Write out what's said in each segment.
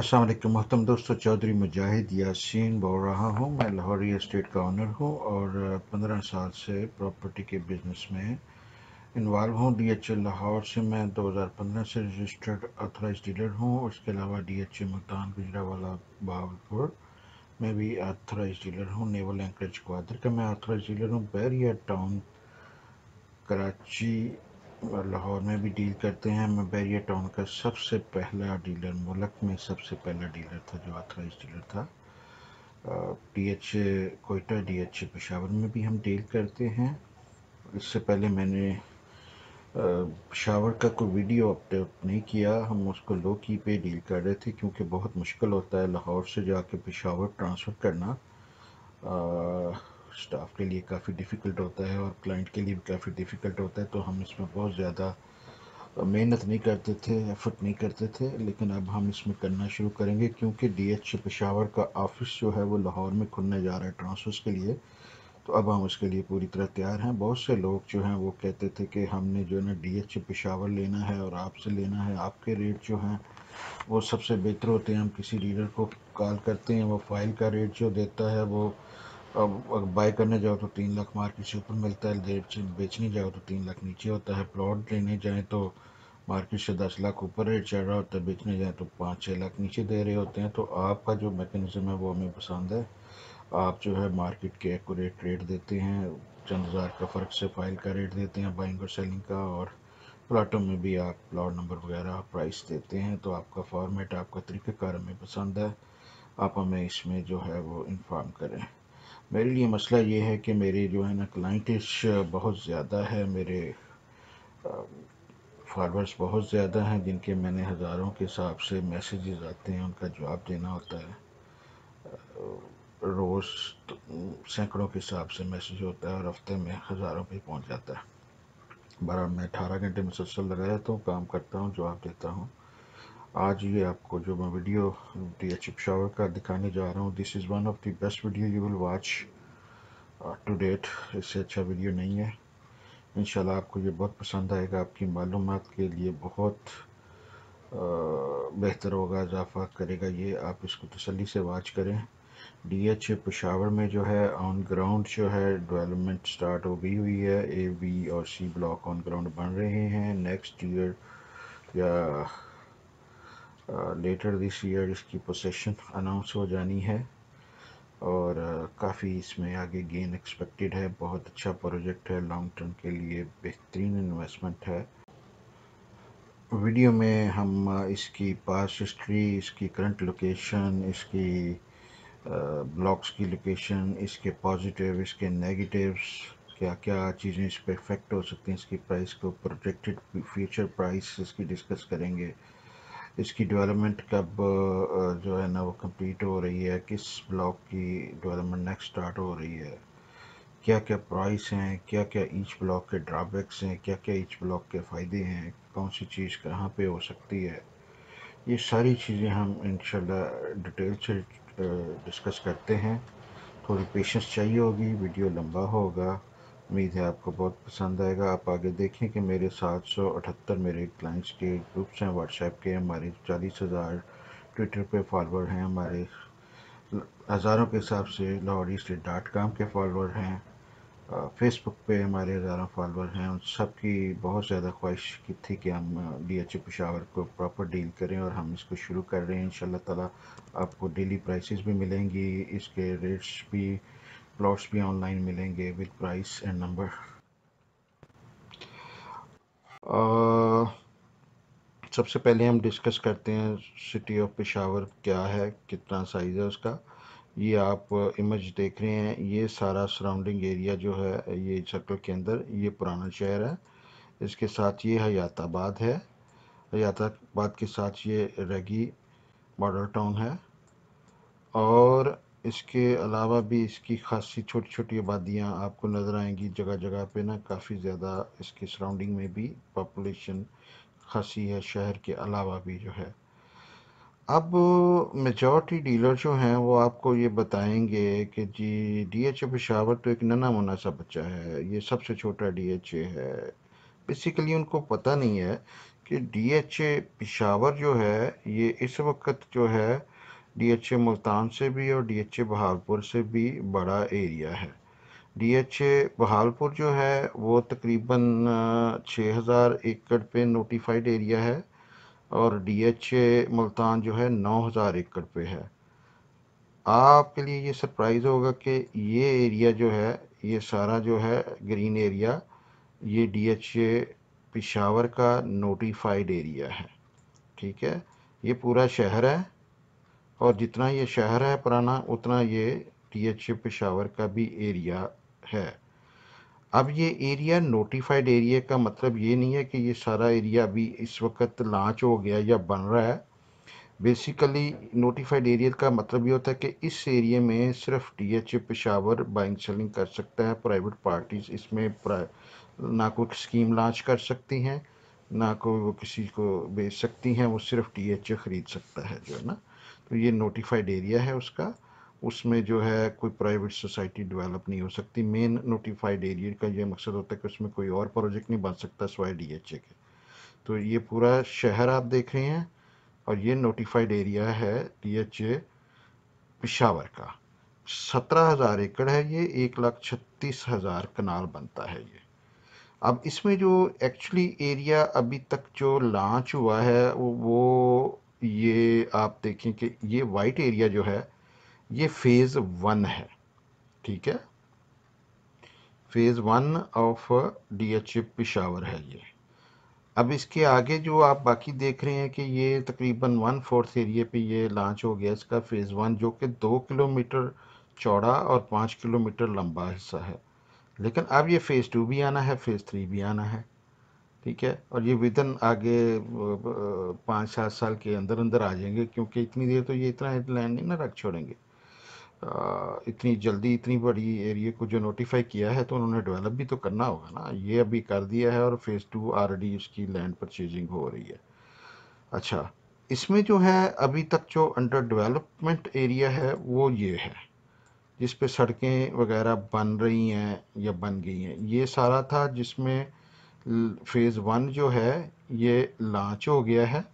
अस्सलाम वालेकुम महतम दोस्तों चौधरी मुजाहिद यासिन बोल रहा हूँ मैं लाहौरी इस्टेट का ऑनर हूँ और पंद्रह साल से प्रॉपर्टी के बिजनेस में इन्वाल्व हूँ डी एच डीएचए लाहौर से मैं दो हज़ार पंद्रह से रजिस्टर्ड ऑथराइज डीलर हूँ उसके अलावा डी एच डीएचए मुल्तान गुजरा वाला बहावलपुर में भी ऑथराइज डीलर हूँ नेवल एंकरेज क्वादर का मैं ऑथराइज डीलर हूँ बैरिया टाउन कराची और लाहौर में भी डील करते हैं मैं बैरिया टाउन का सबसे पहला डीलर मुल्क में सबसे पहला डीलर था जो ऑथराइज डीलर था D H Quetta D H Peshawar में भी हम डील करते हैं इससे पहले मैंने पेशावर का कोई वीडियो अपडेट नहीं किया हम उसको लो की पे डील कर रहे थे क्योंकि बहुत मुश्किल होता है लाहौर से जाके पेशावर ट्रांसफ़र करना आ, स्टाफ के लिए काफ़ी डिफ़िकल्ट होता है और क्लाइंट के लिए भी काफ़ी डिफ़िकल्ट होता है तो हम इसमें बहुत ज़्यादा मेहनत नहीं करते थे एफर्ट नहीं करते थे लेकिन अब हम इसमें करना शुरू करेंगे क्योंकि डी एच पेशावर का ऑफिस जो है वो लाहौर में खुलने जा रहा है ट्रांसफर्स के लिए तो अब हम उसके लिए पूरी तरह तैयार हैं बहुत से लोग जो हैं वो कहते थे कि हमने जो है ना डी एच पेशावर लेना है और आपसे लेना है आपके रेट जो हैं वो सबसे बेहतर होते हैं हम किसी डीलर को कॉल करते हैं वो फाइल का रेट जो देता है वो अब बाय करने जाओ तो तीन लाख मार्केट से ऊपर मिलता है बेचने जाओ तो तीन लाख नीचे होता है प्लॉट लेने जाएँ तो मार्केट से दस लाख ऊपर रेट चढ़ रहा होता है बेचने जाएँ तो पाँच छः लाख नीचे दे रहे होते हैं तो आपका जो मेकनिज़म है वो हमें पसंद है आप जो है मार्केट के एकूरेट रेट देते हैं चंद हज़ार का फ़र्क से फाइल का रेट देते हैं बाइंग और सेलिंग का और प्लाटों में भी आप प्लाट नंबर वगैरह प्राइस देते हैं तो आपका फॉर्मेट आपका तरीक़ेकार हमें पसंद है आप हमें इसमें जो है वो इन्फॉर्म करें मेरे लिए मसला ये है कि मेरे जो है ना क्लाइंटिश uh, बहुत ज़्यादा है मेरे फार्मर्स uh, बहुत ज़्यादा हैं जिनके मैंने हज़ारों के हिसाब से मैसेजेस आते हैं उनका जवाब देना होता है uh, रोज़ तो सैकड़ों के हिसाब से मैसेज होता है और हफ्ते में हज़ारों पे पहुंच जाता है बारह मैं अठारह घंटे मुसलसल लगा रहता हूँ तो काम करता हूँ जवाब देता हूँ आज ये आपको जो मैं वीडियो डी चिप शावर का दिखाने जा रहा हूँ this is one of the best video you will watch to date इससे अच्छा वीडियो नहीं है इन आपको ये बहुत पसंद आएगा आपकी मालूम के लिए बहुत uh, बेहतर होगा इजाफा करेगा ये आप इसको तसली से वाच करें डी एच पेशावर में जो है ऑन ग्राउंड जो है डेवलपमेंट स्टार्ट हो गई हुई है ए बी और सी ब्लॉक ऑन ग्राउंड बन रहे हैं नेक्स्ट ईयर या लेटर दिस ईयर इसकी पोसेशन अनाउंस हो जानी है और uh, काफ़ी इसमें आगे गेन एक्सपेक्टेड है बहुत अच्छा प्रोजेक्ट है लॉन्ग टर्म के लिए बेहतरीन इन्वेस्टमेंट है वीडियो में हम uh, इसकी पास हिस्ट्री इसकी करंट लोकेशन इसकी ब्लॉक्स uh, की लोकेशन इसके पॉजिटिव इसके नेगेटिव्स क्या क्या चीज़ें इस पर इफेक्ट हो सकती हैं इसकी प्राइस को प्रोजेक्टेड फ्यूचर प्राइस इसकी डिस्कस करेंगे इसकी डेवलपमेंट कब जो है ना वो कंप्लीट हो रही है किस ब्लॉक की डेवलपमेंट नेक्स्ट स्टार्ट हो रही है क्या क्या प्राइस हैं क्या क्या ईच ब्लॉक के ड्राबैक्स हैं क्या क्या ईच ब्लॉक के फ़ायदे हैं कौन सी चीज़ कहाँ पे हो सकती है ये सारी चीज़ें हम इन डिटेल से डिस्कस करते हैं थोड़ी पेशेंस चाहिए होगी वीडियो लंबा होगा उम्मीद है आपको बहुत पसंद आएगा आप आगे देखें कि मेरे सात सौ अठहत्तर मेरे क्लाइंट्स के ग्रुप्स हैं व्हाट्सएप के हमारे चालीस हज़ार ट्विटर पे फॉलोअर हैं हमारे हज़ारों के हिसाब से लाहौरी स्टेट डॉट काम के फॉलोअर हैं फेसबुक पे हमारे हज़ारों फॉलोअर हैं उन सब की बहुत ज़्यादा ख्वाहिश की थी कि हम डी एच पेशावर को प्रॉपर डील करें और हम इसको शुरू कर रहे हैं इन ताला आपको डेली प्राइसेस भी मिलेंगी इसके रेट्स भी प्लॉट्स भी ऑनलाइन मिलेंगे विद प्राइस एंड नंबर सबसे पहले हम डिस्कस करते हैं सिटी ऑफ पेशावर क्या है कितना साइज़ है उसका ये आप इमेज देख रहे हैं ये सारा सराउंडिंग एरिया जो है ये सर्कल के अंदर ये पुराना शहर है इसके साथ ये हयाताबाद है हयाताबाद के साथ ये रगी बॉर्डर टाउन है और इसके अलावा भी इसकी खासी छोटी छोटी आबादियाँ आपको नज़र आएंगी जगह जगह पे ना काफ़ी ज़्यादा इसकी सराउंडिंग में भी पॉपुलेशन खासी है शहर के अलावा भी जो है अब मेजॉरिटी डीलर जो हैं वो आपको ये बताएंगे कि जी डी एच ए पेशावर तो एक नना मुना सा बच्चा है ये सबसे छोटा डी एच ए है बेसिकली उनको पता नहीं है कि डी एच ए पेशावर जो है ये इस वक्त जो है डीएचए मुल्तान से भी और डीएचए बहालपुर से भी बड़ा एरिया है डीएचए बहालपुर जो है वो तकरीबन 6000 एकड़ पे नोटिफाइड एरिया है और डीएचए मुल्तान जो है 9000 एकड़ पे है आपके लिए ये सरप्राइज़ होगा कि ये एरिया जो है ये सारा जो है ग्रीन एरिया ये डीएचए पिशावर का नोटिफाइड एरिया है ठीक है ये पूरा शहर है और जितना ये शहर है पुराना उतना ये टीएचए पेशावर का भी एरिया है अब ये एरिया नोटिफाइड एरिया का मतलब ये नहीं है कि ये सारा एरिया अभी इस वक्त लॉन्च हो गया या बन रहा है बेसिकली नोटिफाइड एरिया का मतलब ये होता है कि इस एरिया में सिर्फ D H A Peshawar buying selling कर सकता है प्राइवेट पार्टीज इसमें ना कोई स्कीम लॉन्च कर सकती हैं ना कोई वो किसी को बेच सकती हैं वो सिर्फ टी एच ए ख़रीद सकता है जो है ना तो ये नोटिफाइड एरिया है उसका उसमें जो है कोई प्राइवेट सोसाइटी डेवलप नहीं हो सकती मेन नोटिफाइड एरिया का ये मकसद होता है कि उसमें कोई और प्रोजेक्ट नहीं बन सकता सवाए डी एच ए के तो ये पूरा शहर आप देख रहे हैं और ये नोटिफाइड एरिया है डी एच ए पिशावर का सत्रह हज़ार एकड़ है ये एक लाख छत्तीस हज़ार कनाल बनता है ये अब इसमें जो एक्चुअली एरिया अभी तक जो लॉन्च हुआ है वो ये आप देखें कि ये वाइट एरिया जो है ये फेज़ वन है ठीक है phase one of D H Peshawar है ये अब इसके आगे जो आप बाकी देख रहे हैं कि ये तकरीबन वन फोर्थ एरिए पे ये लॉन्च हो गया इसका फ़ेज़ वन जो कि दो किलोमीटर चौड़ा और पाँच किलोमीटर लंबा हिस्सा है लेकिन अब ये फ़ेज़ टू भी आना है फ़ेज़ थ्री भी आना है ठीक है और ये विदन आगे पाँच सात साल के अंदर अंदर आ जाएंगे क्योंकि इतनी देर तो ये इतना हेडलाइन नहीं ना रख छोड़ेंगे इतनी जल्दी इतनी बड़ी एरिया को जो नोटिफाई किया है तो उन्होंने डेवलप भी तो करना होगा ना ये अभी कर दिया है और फेज़ टू ऑलरेडी उसकी लैंड परचेजिंग हो रही है अच्छा इसमें जो है अभी तक जो अंडर डेवलपमेंट एरिया है वो ये है जिस पे सड़कें वगैरह बन रही हैं या बन गई हैं ये सारा था जिसमें फेज़ वन जो है ये लॉन्च हो गया है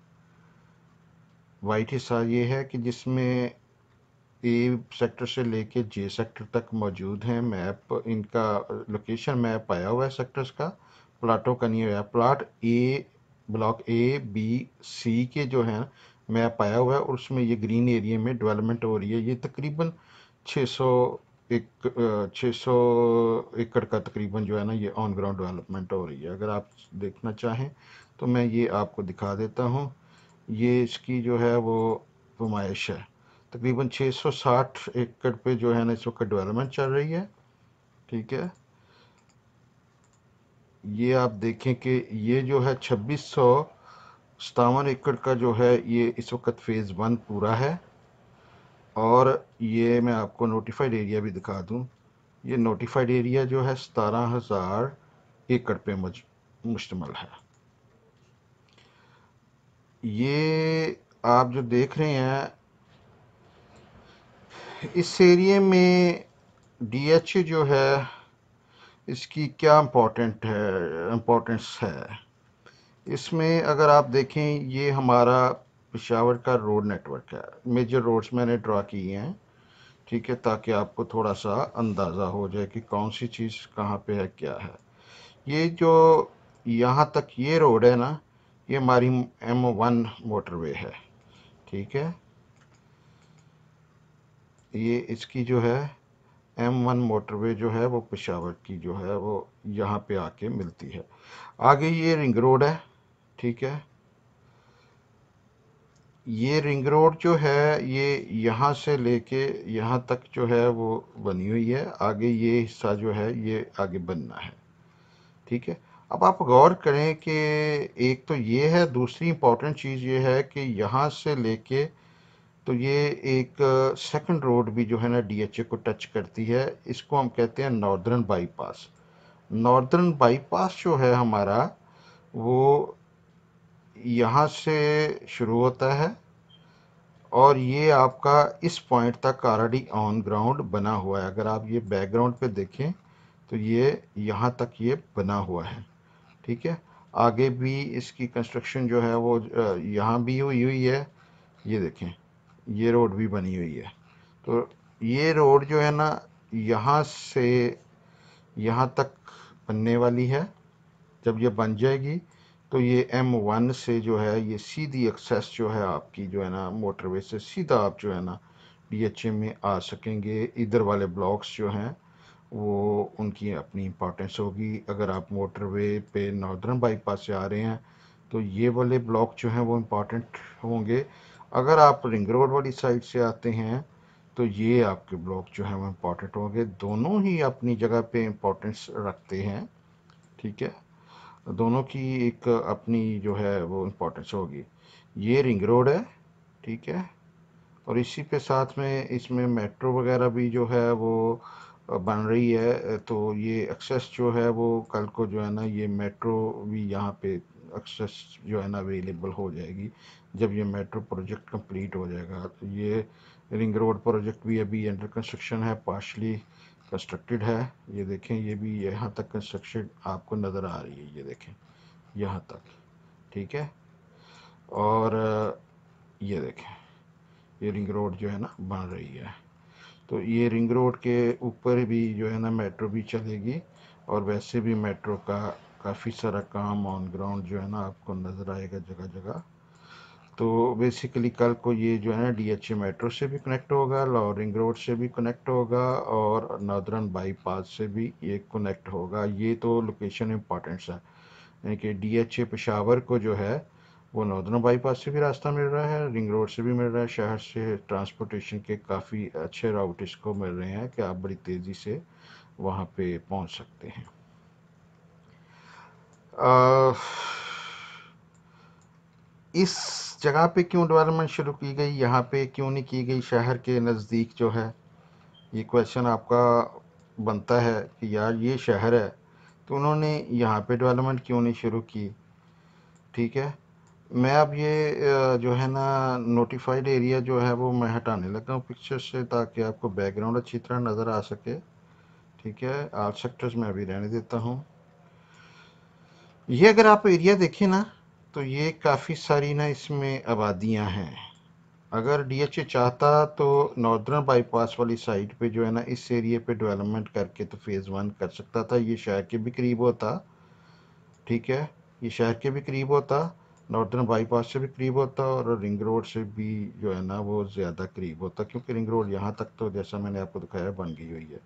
वाइट हिस्सा ये है कि जिसमें ए सेक्टर से लेके जे सेक्टर तक मौजूद हैं मैप इनका लोकेशन मैप आया हुआ है सेक्टर्स का प्लाटों का नहीं हुआ plot A block A B C के जो है मैप आया हुआ है और उसमें ये ग्रीन एरिया में डेवलपमेंट हो रही है ये तकरीबन 600 एक छः सौ एकड़ का तकरीबन जो है ना ये ऑन ग्राउंड डेवलपमेंट हो रही है अगर आप देखना चाहें तो मैं ये आपको दिखा देता हूँ ये इसकी जो है वो नुमाइश है तकरीबन 660 एकड़ पे जो है ना इस वक्त डेवलपमेंट चल रही है ठीक है ये आप देखें कि ये जो है छब्बीस सौ सतावन एकड़ का जो है ये इस वक्त फ़ेज़ वन पूरा है और ये मैं आपको नोटिफाइड एरिया भी दिखा दूँ ये नोटिफाइड एरिया जो है सतारह हज़ार एकड़ पे मुश्तमल है ये आप जो देख रहे हैं इस एरिए में डीएच जो है इसकी क्या इम्पोर्टेंट है इम्पोर्टेंस है इसमें अगर आप देखें ये हमारा पिशावर का रोड नेटवर्क है मेजर रोड्स मैंने ड्रा किए हैं ठीक है ताकि आपको थोड़ा सा अंदाज़ा हो जाए कि कौन सी चीज़ कहाँ पे है क्या है ये जो यहाँ तक ये रोड है ना ये हमारी एम वन मोटरवे है ठीक है ये इसकी जो है एम वन मोटरवे जो है वो पिशावर की जो है वो यहाँ पे आके मिलती है आगे ये रिंग रोड है ठीक है ये रिंग रोड जो है ये यहाँ से लेके यहाँ तक जो है वो बनी हुई है आगे ये हिस्सा जो है ये आगे बनना है ठीक है अब आप गौर करें कि एक तो ये है दूसरी इम्पॉर्टेंट चीज़ ये है कि यहाँ से लेके तो ये एक सेकंड रोड भी जो है ना डीएचए को टच करती है इसको हम कहते हैं नॉर्दर्न बाईपास नॉर्दर्न बाईपास जो है हमारा वो यहाँ से शुरू होता है और ये आपका इस पॉइंट तक ऑलरेडी ऑन ग्राउंड बना हुआ है अगर आप ये बैकग्राउंड पे देखें तो ये यहाँ तक ये बना हुआ है ठीक है आगे भी इसकी कंस्ट्रक्शन जो है वो यहाँ भी हुई हुई है ये देखें ये रोड भी बनी हुई है तो ये रोड जो है ना यहाँ से यहाँ तक बनने वाली है जब ये बन जाएगी तो ये एम वन से जो है ये सीधी एक्सेस जो है आपकी जो है ना मोटरवे से सीधा आप जो है ना बी एच ए में आ सकेंगे इधर वाले ब्लॉक्स जो हैं वो उनकी अपनी इंपॉर्टेंस होगी अगर आप मोटरवे पे नॉर्दर्न बाईपास से आ रहे हैं तो ये वाले ब्लॉक जो हैं वो इम्पॉर्टेंट होंगे अगर आप रिंग रोड वाली साइड से आते हैं तो ये आपके ब्लॉक जो हैं वो इम्पॉर्टेंट होंगे दोनों ही अपनी जगह पे इम्पोर्टेंस रखते हैं ठीक है दोनों की एक अपनी जो है वो इम्पोर्टेंस होगी ये रिंग रोड है ठीक है और इसी के साथ में इसमें मेट्रो वगैरह भी जो है वो बन रही है तो ये एक्सेस जो है वो कल को जो है ना ये मेट्रो भी यहाँ पे एक्सेस जो है ना अवेलेबल हो जाएगी जब ये मेट्रो प्रोजेक्ट कंप्लीट हो जाएगा तो ये रिंग रोड प्रोजेक्ट भी अभी अंडर कंस्ट्रक्शन है पार्शली कंस्ट्रक्टेड है ये देखें ये भी यहाँ तक कंस्ट्रक्शन आपको नज़र आ रही है ये देखें यहाँ तक ठीक है और ये देखें ये रिंग रोड जो है ना बन रही है तो ये रिंग रोड के ऊपर भी जो है ना मेट्रो भी चलेगी और वैसे भी मेट्रो का काफ़ी सारा काम ऑन ग्राउंड जो है ना आपको नज़र आएगा जगह जगह तो बेसिकली कल को ये जो है डी एच ए मेट्रो से भी कनेक्ट होगा लॉरिंग रोड से भी कनेक्ट होगा और नॉर्दर्न बाईपास से भी ये कनेक्ट होगा ये तो लोकेशन इम्पॉर्टेंट्स है यानी कि डी एच ए पेशावर को जो है वो नॉर्दर्न बाईपास से भी रास्ता मिल रहा है रिंग रोड से भी मिल रहा है शहर से ट्रांसपोर्टेशन के काफ़ी अच्छे राउट इसको मिल रहे हैं कि आप बड़ी तेज़ी से वहाँ पर पहुँच सकते हैं आ, इस जगह पे क्यों डेवलपमेंट शुरू की गई यहाँ पे क्यों नहीं की गई शहर के नज़दीक जो है ये क्वेश्चन आपका बनता है कि यार ये शहर है तो उन्होंने यहाँ पे डेवलपमेंट क्यों नहीं शुरू की ठीक है मैं अब ये जो है ना नोटिफाइड एरिया जो है वो मैं हटाने लगा हूँ पिक्चर से ताकि आपको बैकग्राउंड अच्छी तरह नज़र आ सके ठीक है आर्ट सेक्टर्स में अभी रहने देता हूँ ये अगर आप एरिया देखें ना तो ये काफ़ी सारी ना इसमें आबादियाँ हैं अगर डीएचए चाहता तो नॉर्दर्न बाईपास वाली साइड पे जो है ना इस एरिए पे डेवलपमेंट करके तो फ़ेज़ वन कर सकता था ये शहर के भी करीब होता ठीक है ये शहर के भी करीब होता नॉर्दर्न बाईपास से भी करीब होता और रिंग रोड से भी जो है ना वो ज़्यादा करीब होता क्योंकि रिंग रोड यहाँ तक तो जैसा मैंने आपको दिखाया बन गई हुई है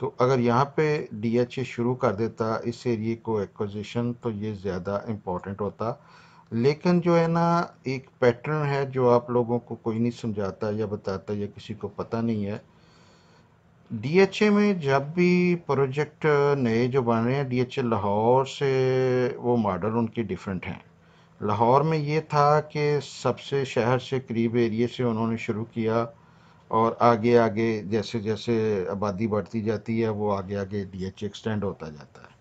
तो अगर यहाँ पे डीएचए शुरू कर देता इस एरिए को एक्विजिशन तो ये ज़्यादा इम्पोर्टेंट होता लेकिन जो है ना एक पैटर्न है जो आप लोगों को कोई नहीं समझाता या बताता या किसी को पता नहीं है डीएचए में जब भी प्रोजेक्ट नए जो बन रहे हैं डीएचए लाहौर से वो मॉडल उनके डिफरेंट हैं लाहौर में ये था कि सबसे शहर से करीब एरिए से उन्होंने शुरू किया और आगे आगे जैसे जैसे आबादी बढ़ती जाती है वो आगे आगे डी एच एक्सटेंड होता जाता है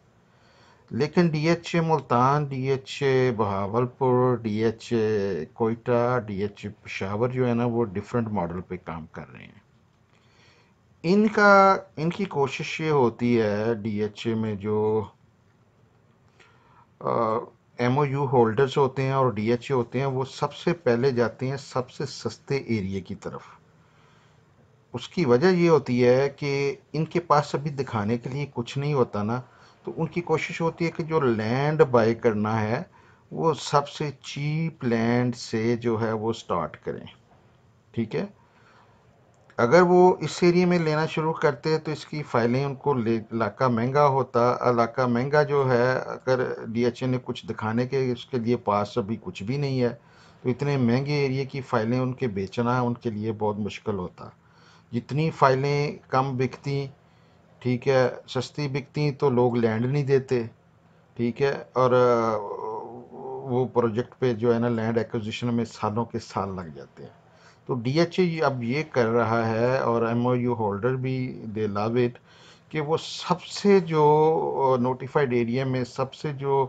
लेकिन D H A Multan D H A Bahawalpur D H A Quetta D H A Peshawar जो है ना वो डिफरेंट मॉडल पे काम कर रहे हैं इनका इनकी कोशिश ये होती है डी एच ए में जो एम ओ यू होल्डर्स होते हैं और डी एच ए होते हैं वो सबसे पहले जाते हैं सबसे सस्ते एरिए की तरफ उसकी वजह ये होती है कि इनके पास अभी दिखाने के लिए कुछ नहीं होता ना तो उनकी कोशिश होती है कि जो लैंड बाय करना है वो सबसे चीप लैंड से जो है वो स्टार्ट करें ठीक है अगर वो इस एरिए में लेना शुरू करते तो इसकी फ़ाइलें उनको ले इलाका महंगा होता इलाका महंगा जो है अगर डीएचए ने कुछ दिखाने के उसके लिए पास अभी कुछ भी नहीं है तो इतने महंगे एरिए की फ़ाइलें उनके बेचना उनके लिए बहुत मुश्किल होता जितनी फाइलें कम बिकती ठीक है सस्ती बिकती तो लोग लैंड नहीं देते ठीक है और वो प्रोजेक्ट पे जो है ना लैंड एक्विजिशन में सालों के साल लग जाते हैं तो डी एच ए अब ये कर रहा है और एम ओ यू होल्डर भी दे लव इट कि वो सबसे जो नोटिफाइड एरिया में सबसे जो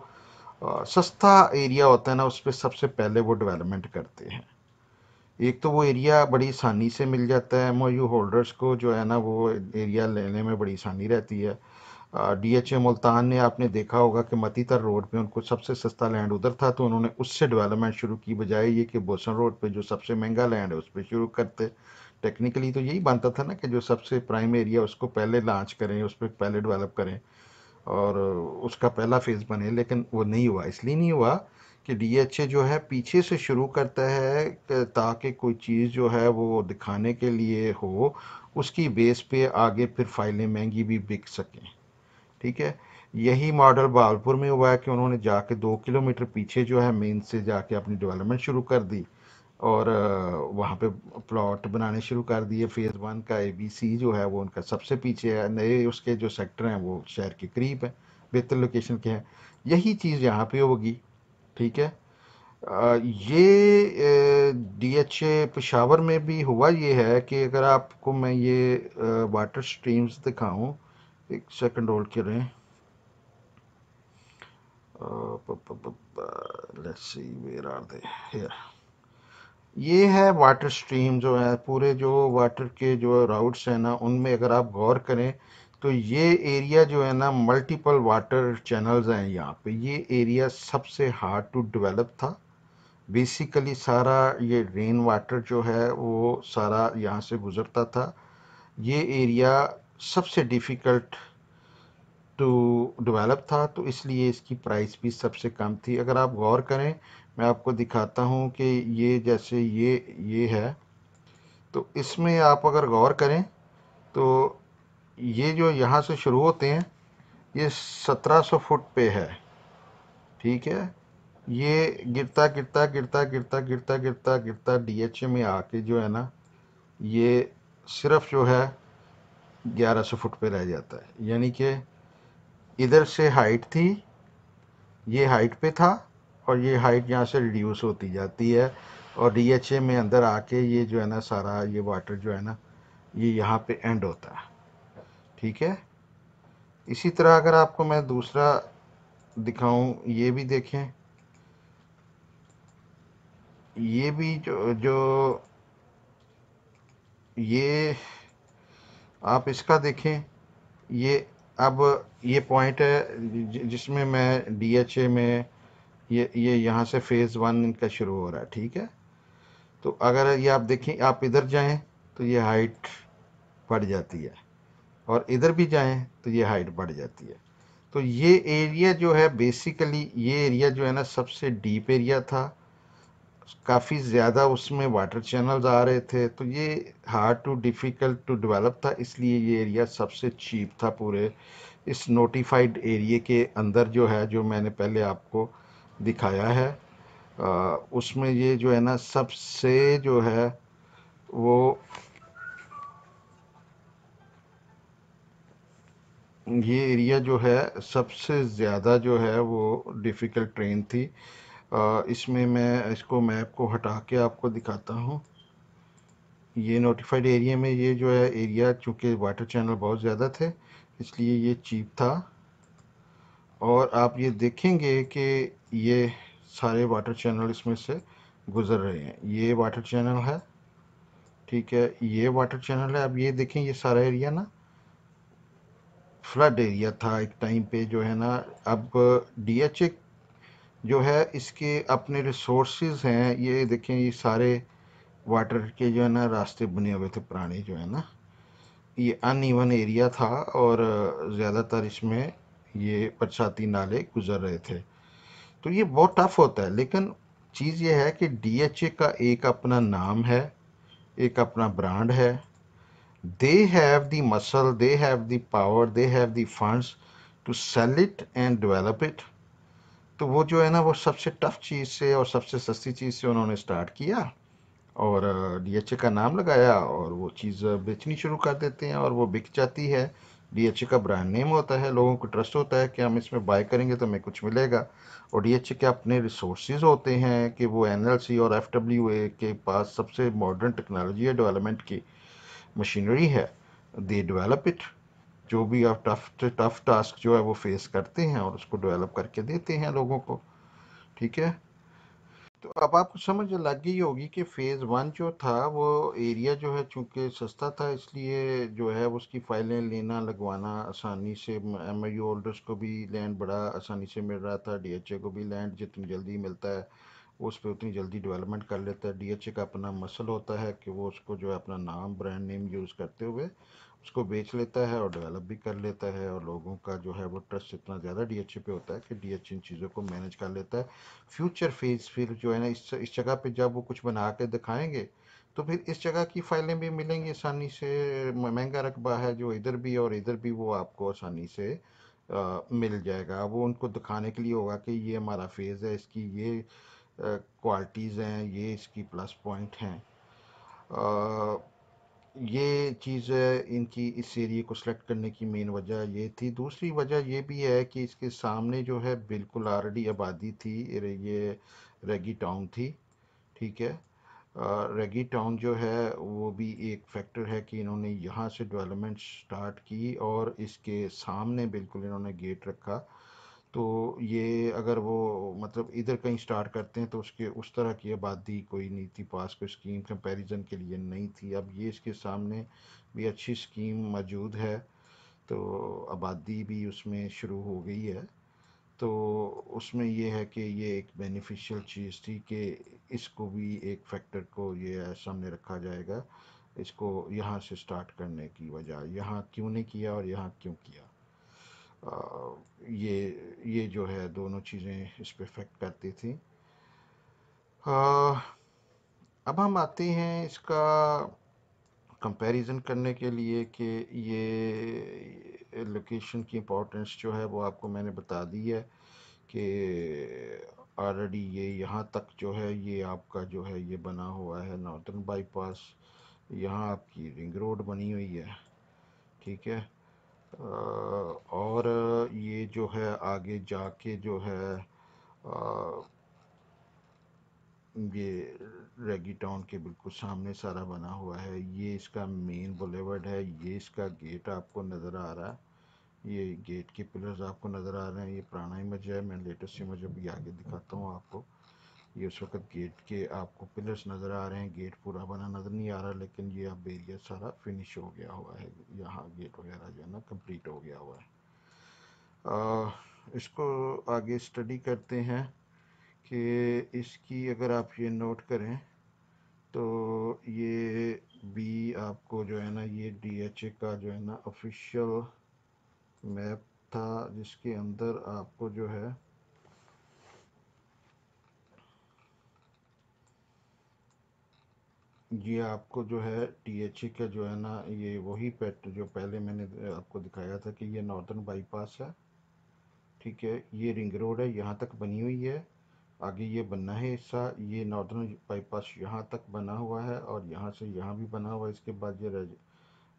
सस्ता एरिया होता है ना उस पर सबसे पहले वो डेवलपमेंट करते हैं एक तो वो एरिया बड़ी आसानी से मिल जाता है एम होल्डर्स को जो है ना वो एरिया लेने में बड़ी आसानी रहती है डी एच ए मुल्तान ने आपने देखा होगा कि मतीतर रोड पे उनको सबसे सस्ता लैंड उधर था तो उन्होंने उससे डेवलपमेंट शुरू की बजाय ये कि बोसन रोड पे जो सबसे महंगा लैंड है उस पर शुरू करते टेक्निकली तो यही बनता था ना कि जो सबसे प्राइम एरिया उसको पहले लॉन्च करें उस पर पहले डेवलप करें और उसका पहला फेज़ बने लेकिन वो नहीं हुआ इसलिए नहीं हुआ कि डीएचए जो है पीछे से शुरू करता है ताकि कोई चीज़ जो है वो दिखाने के लिए हो उसकी बेस पे आगे फिर फाइलें महंगी भी बिक सकें ठीक है यही मॉडल बालपुर में हुआ है कि उन्होंने जाके दो किलोमीटर पीछे जो है मेन से जाके अपनी डेवलपमेंट शुरू कर दी और वहाँ पे प्लॉट बनाने शुरू कर दिए फेज़ वन का ए बी सी जो है वो उनका सबसे पीछे है नए उसके जो सेक्टर हैं वो शहर के करीब हैं बेहतर लोकेशन के हैं यही चीज़ यहाँ पे होगी ठीक है आ, ये डी एच ए पेशावर में भी हुआ ये है कि अगर आपको मैं ये आ, वाटर स्ट्रीम्स दिखाऊं एक सेकंड होल्ड करें let's see where are they here ये है वाटर स्ट्रीम जो है पूरे जो वाटर के जो राउट्स हैं ना उनमें अगर आप गौर करें तो ये एरिया जो है ना मल्टीपल वाटर चैनल्स हैं यहाँ पे ये एरिया सबसे हार्ड टू डेवलप था बेसिकली सारा ये रेन वाटर जो है वो सारा यहाँ से गुज़रता था ये एरिया सबसे डिफ़िकल्ट टू डेवलप था तो इसलिए इसकी प्राइस भी सबसे कम थी अगर आप गौर करें मैं आपको दिखाता हूँ कि ये जैसे ये ये है तो इसमें आप अगर गौर करें तो ये जो यहाँ से शुरू होते हैं ये 1700 फुट पे है ठीक है ये गिरता गिरता गिरता गिरता गिरता गिरता गिरता डीएचए में आके जो है ना ये सिर्फ जो है 1100 फुट पे रह जाता है यानी कि इधर से हाइट थी ये हाइट पे था और ये हाइट यहाँ से रिड्यूस होती जाती है और डीएचए में अंदर आके ये जो है ना सारा ये वाटर जो है ना ये यहाँ पे एंड होता है ठीक है इसी तरह अगर आपको मैं दूसरा दिखाऊं ये भी देखें ये भी जो जो ये आप इसका देखें ये अब ये पॉइंट है जिसमें मैं डीएचए में ये ये यहाँ से फेज़ वन इनका शुरू हो रहा है ठीक है तो अगर ये आप देखें आप इधर जाएं तो ये हाइट बढ़ जाती है और इधर भी जाएं तो ये हाइट बढ़ जाती है तो ये एरिया जो है बेसिकली ये एरिया जो है ना सबसे डीप एरिया था काफ़ी ज़्यादा उसमें वाटर चैनल्स आ रहे थे तो ये hard to difficult to develop था इसलिए ये एरिया सबसे चीप था पूरे इस नोटिफाइड एरिए के अंदर जो है जो मैंने पहले आपको दिखाया है आ, उसमें ये जो है ना सबसे जो है वो ये एरिया जो है सबसे ज़्यादा जो है वो डिफ़िकल्ट ट्रेन थी इसमें मैं इसको मैप को हटा के आपको दिखाता हूँ ये नोटिफाइड एरिया में ये जो है एरिया चूँकि वाटर चैनल बहुत ज़्यादा थे इसलिए ये चीप था और आप ये देखेंगे कि ये सारे वाटर चैनल इसमें से गुज़र रहे हैं ये वाटर चैनल है ठीक है ये वाटर चैनल है अब ये देखें ये सारा एरिया ना फ्लड एरिया था एक टाइम पे जो है ना अब डीएचए जो है इसके अपने रिसोर्सेज हैं ये देखें ये सारे वाटर के जो है ना रास्ते बने हुए थे पुराने जो है ना ये ईवन एरिया था और ज़्यादातर इसमें ये बरसाती नाले गुजर रहे थे तो ये बहुत टफ होता है लेकिन चीज़ ये है कि डीएचए का एक अपना नाम है एक अपना ब्रांड है they have the muscle they have the power they have the funds to sell it and develop it तो वो जो है ना वो सबसे टफ चीज़ से और सबसे सस्ती चीज़ से उन्होंने स्टार्ट किया और डीएचए का नाम लगाया और वो चीज़ बेचनी शुरू कर देते हैं और वो बिक जाती है डीएचए का ब्रांड नेम होता है लोगों को ट्रस्ट होता है कि हम इसमें बाय करेंगे तो हमें कुछ मिलेगा और डीएचए के अपने रिसोर्स होते हैं कि वो एनएलसी और एफडब्ल्यूए के पास सबसे मॉडर्न टेक्नोलॉजी है डेवलपमेंट की मशीनरी है दे डेवलप इट जो भी आप टफ टफ टास्क जो है वो फेस करते हैं और उसको डेवलप करके देते हैं लोगों को ठीक है तो अब आपको समझ लग गई होगी कि फ़ेज़ वन जो था वो एरिया जो है चूंकि सस्ता था इसलिए जो है उसकी फ़ाइलें लेना लगवाना आसानी से एम होल्डर्स को भी लैंड बड़ा आसानी से मिल रहा था डी एच ए को भी लैंड जितनी जल्दी मिलता है उस पर उतनी जल्दी डेवलपमेंट कर लेता है डीएचए का अपना मसल होता है कि वो उसको जो है अपना नाम ब्रांड नेम यूज़ करते हुए उसको बेच लेता है और डेवलप भी कर लेता है और लोगों का जो है वो ट्रस्ट इतना ज़्यादा डीएचए पे होता है कि डीएचए इन चीज़ों को मैनेज कर लेता है फ्यूचर फेज फिर जो है ना इस इस जगह पर जब वो कुछ बना के दिखाएंगे तो फिर इस जगह की फाइलें भी मिलेंगी आसानी से महंगा रकबा है जो इधर भी और इधर भी वो आपको आसानी से आ, मिल जाएगा वो उनको दिखाने के लिए होगा कि ये हमारा फेज़ है इसकी ये क्वालिटीज़ हैं ये इसकी प्लस पॉइंट हैं ये चीज़ इनकी इस एरिए को सिलेक्ट करने की मेन वजह ये थी दूसरी वजह ये भी है कि इसके सामने जो है बिल्कुल आरडी आबादी थी ये रेगी टाउन थी ठीक है रेगी टाउन जो है वो भी एक फैक्टर है कि इन्होंने यहाँ से डेवलपमेंट स्टार्ट की और इसके सामने बिल्कुल इन्होंने गेट रखा तो ये अगर वो मतलब इधर कहीं स्टार्ट करते हैं तो उसके उस तरह की आबादी कोई नीति पास कोई स्कीम कंपैरिजन के लिए नहीं थी अब ये इसके सामने भी अच्छी स्कीम मौजूद है तो आबादी भी उसमें शुरू हो गई है तो उसमें ये है कि ये एक बेनिफिशियल चीज़ थी कि इसको भी एक फैक्टर को ये सामने रखा जाएगा इसको यहाँ से स्टार्ट करने की वजह यहाँ क्यों नहीं किया और यहाँ क्यों किया ये ये जो है दोनों चीज़ें इस पर इफ़ेक्ट करती थी अब हम आते हैं इसका कंपैरिजन करने के लिए कि ये लोकेशन की इम्पोर्टेंस जो है वो आपको मैंने बता दी है कि ऑलरेडी ये यहाँ तक जो है ये आपका जो है ये बना हुआ है नॉर्थन बाईपास यहाँ आपकी रिंग रोड बनी हुई है ठीक है और ये जो है आगे जाके जो है ये रेगी टाउन के बिल्कुल सामने सारा बना हुआ है ये इसका मेन बुलेवर्ड है ये इसका गेट आपको नज़र आ रहा है ये गेट के पिलर्स आपको नज़र आ रहे हैं ये पुराना इमेज है मैं लेटेस्ट इमेज अभी आगे दिखाता हूँ आपको ये उस वक्त गेट के आपको पिलर्स नज़र आ रहे हैं गेट पूरा बना नज़र नहीं आ रहा लेकिन ये अब एरिया सारा फिनिश हो गया हुआ है यहाँ गेट वगैरह जो है ना कम्प्लीट हो गया हुआ है आ, इसको आगे स्टडी करते हैं कि इसकी अगर आप ये नोट करें तो ये भी आपको जो है ना ये डीएचए का जो है ना ऑफिशियल मैप था जिसके अंदर आपको जो है ये आपको जो है टी e का जो है ना ये वही पेट जो पहले मैंने आपको दिखाया था कि ये नॉर्दर्न बाईपास है ठीक है ये रिंग रोड है यहाँ तक बनी हुई है आगे ये बनना है हिस्सा ये नॉर्दर्न बाईपास यहाँ तक बना हुआ है और यहाँ से यहाँ भी बना हुआ है इसके बाद ये रेज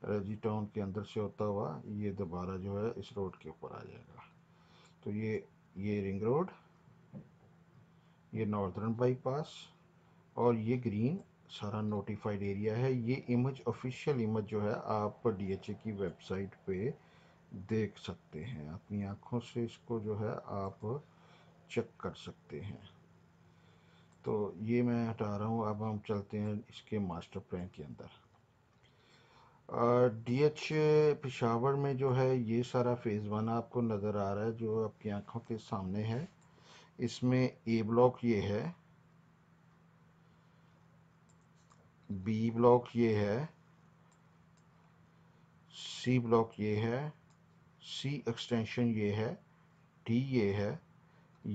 रेजी टाउन के अंदर से होता हुआ ये दोबारा जो है इस रोड के ऊपर आ जाएगा तो ये ये रिंग रोड ये नॉर्दर्न बाईपास और ये ग्रीन सारा नोटिफाइड एरिया है ये इमेज ऑफिशियल इमेज जो है आप डीएचए की वेबसाइट पे देख सकते हैं अपनी आँखों से इसको जो है आप चेक कर सकते हैं तो ये मैं हटा रहा हूँ अब हम चलते हैं इसके मास्टर प्लान के अंदर डी एच पिशावर में जो है ये सारा फेज़ वन आपको नज़र आ रहा है जो आपकी आँखों के सामने है इसमें ए ब्लॉक ये है बी ब्लॉक ये है सी ब्लॉक ये है सी एक्सटेंशन ये है डी ये है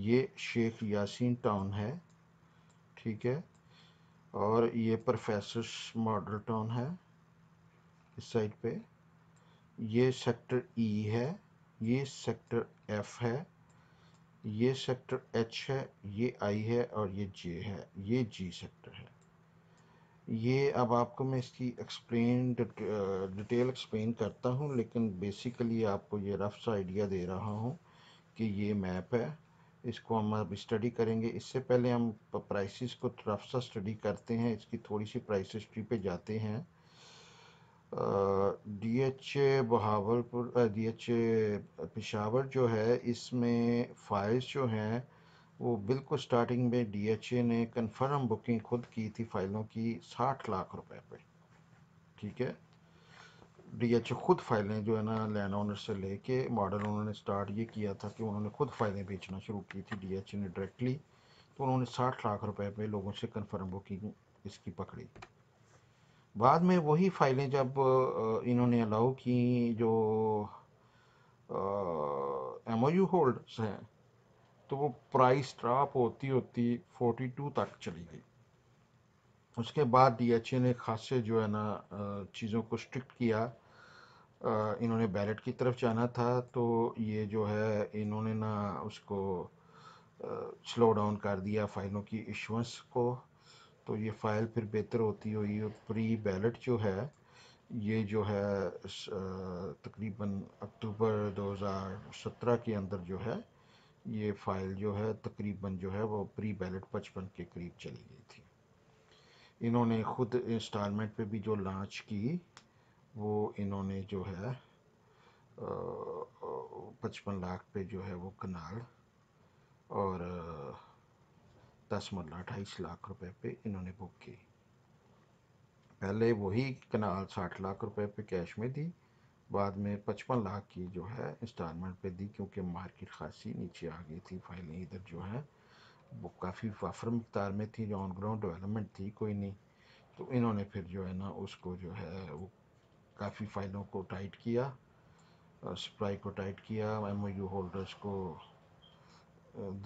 ये शेख यासीन टाउन है ठीक है और ये प्रोफेसर मॉडल टाउन है इस साइड पे ये सेक्टर ई e है ये सेक्टर एफ है ये सेक्टर एच है ये आई है और ये जे है ये जी सेक्टर है ये अब आपको मैं इसकी एक्सप्लेन डिटेल एक्सप्लेन करता हूँ लेकिन बेसिकली आपको ये रफ सा आइडिया दे रहा हूँ कि ये मैप है इसको हम अब स्टडी करेंगे इससे पहले हम प्राइसेस को रफ सा स्टडी करते हैं इसकी थोड़ी सी प्राइस हिस्ट्री पे जाते हैं D H A Bahawalpur D H A Peshawar जो है इसमें फाइल्स जो हैं वो बिल्कुल स्टार्टिंग में डीएचए ने कंफर्म बुकिंग खुद की थी फाइलों की साठ लाख रुपए पे ठीक है डीएचए खुद फाइलें जो है ना लैंड ओनर से लेके मॉडल उन्होंने स्टार्ट ये किया था कि उन्होंने खुद फाइलें बेचना शुरू की थी डीएचए ने डायरेक्टली तो उन्होंने साठ लाख रुपए पे लोगों से कन्फर्म बुकिंग इसकी पकड़ी बाद में वही फाइलें जब इन्होंने अलाउ की जो एम ओ यू होल्ड्स हैं तो वो प्राइस ड्राप होती होती 42 तक चली गई उसके बाद डीएचए ने खासे जो है ना चीज़ों को स्ट्रिक्ट किया इन्होंने बैलेट की तरफ जाना था तो ये जो है इन्होंने ना उसको स्लो डाउन कर दिया फाइलों की इशुंस को तो ये फ़ाइल फिर बेहतर होती हुई और प्री बैलेट जो है ये जो है तकरीबन अक्टूबर 2017 के अंदर जो है ये फाइल जो है तकरीबन जो है वो प्री बैलेट पचपन के करीब चली गई थी इन्होंने ख़ुद इंस्टॉलमेंट पे भी जो लॉन्च की वो इन्होंने जो है पचपन लाख पे जो है वो कनाल और दस मरला अट्ठाईस लाख रुपए पे इन्होंने बुक की पहले वही कनाल साठ लाख रुपए पे कैश में दी बाद में पचपन लाख की जो है इंस्टॉलमेंट पे दी क्योंकि मार्केट खासी नीचे आ गई थी फाइलें इधर जो है वो काफ़ी वाफर मकदार में थी जो ऑन ग्राउंड डेवलपमेंट थी कोई नहीं तो इन्होंने फिर जो है ना उसको जो है वो काफ़ी फाइलों को टाइट किया सप्लाई को टाइट किया एम यू होल्डर्स को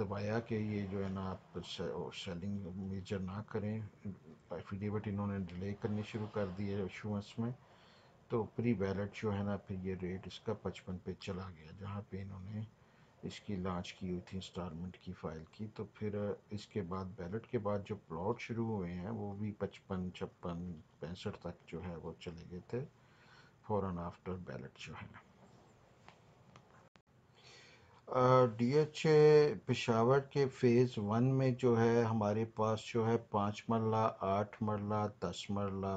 दबाया कि ये जो है ना आप सेलिंग मेजर ना करें एफिडेविट इन्होंने डिले करनी शुरू कर दिए है इशूंस में तो प्री बैलेट जो है ना फिर ये रेट इसका पचपन पे चला गया जहाँ पे इन्होंने इसकी लॉन्च की हुई थी इंस्टॉलमेंट की फ़ाइल की तो फिर इसके बाद बैलेट के बाद जो प्लॉट शुरू हुए हैं वो भी पचपन छप्पन पैंसठ तक जो है वो चले गए थे फ़ौर आफ्टर बैलेट जो है डी एच ए पेशावर के फ़ेज़ वन में जो है हमारे पास जो है पाँच मरला आठ मरला दस मरला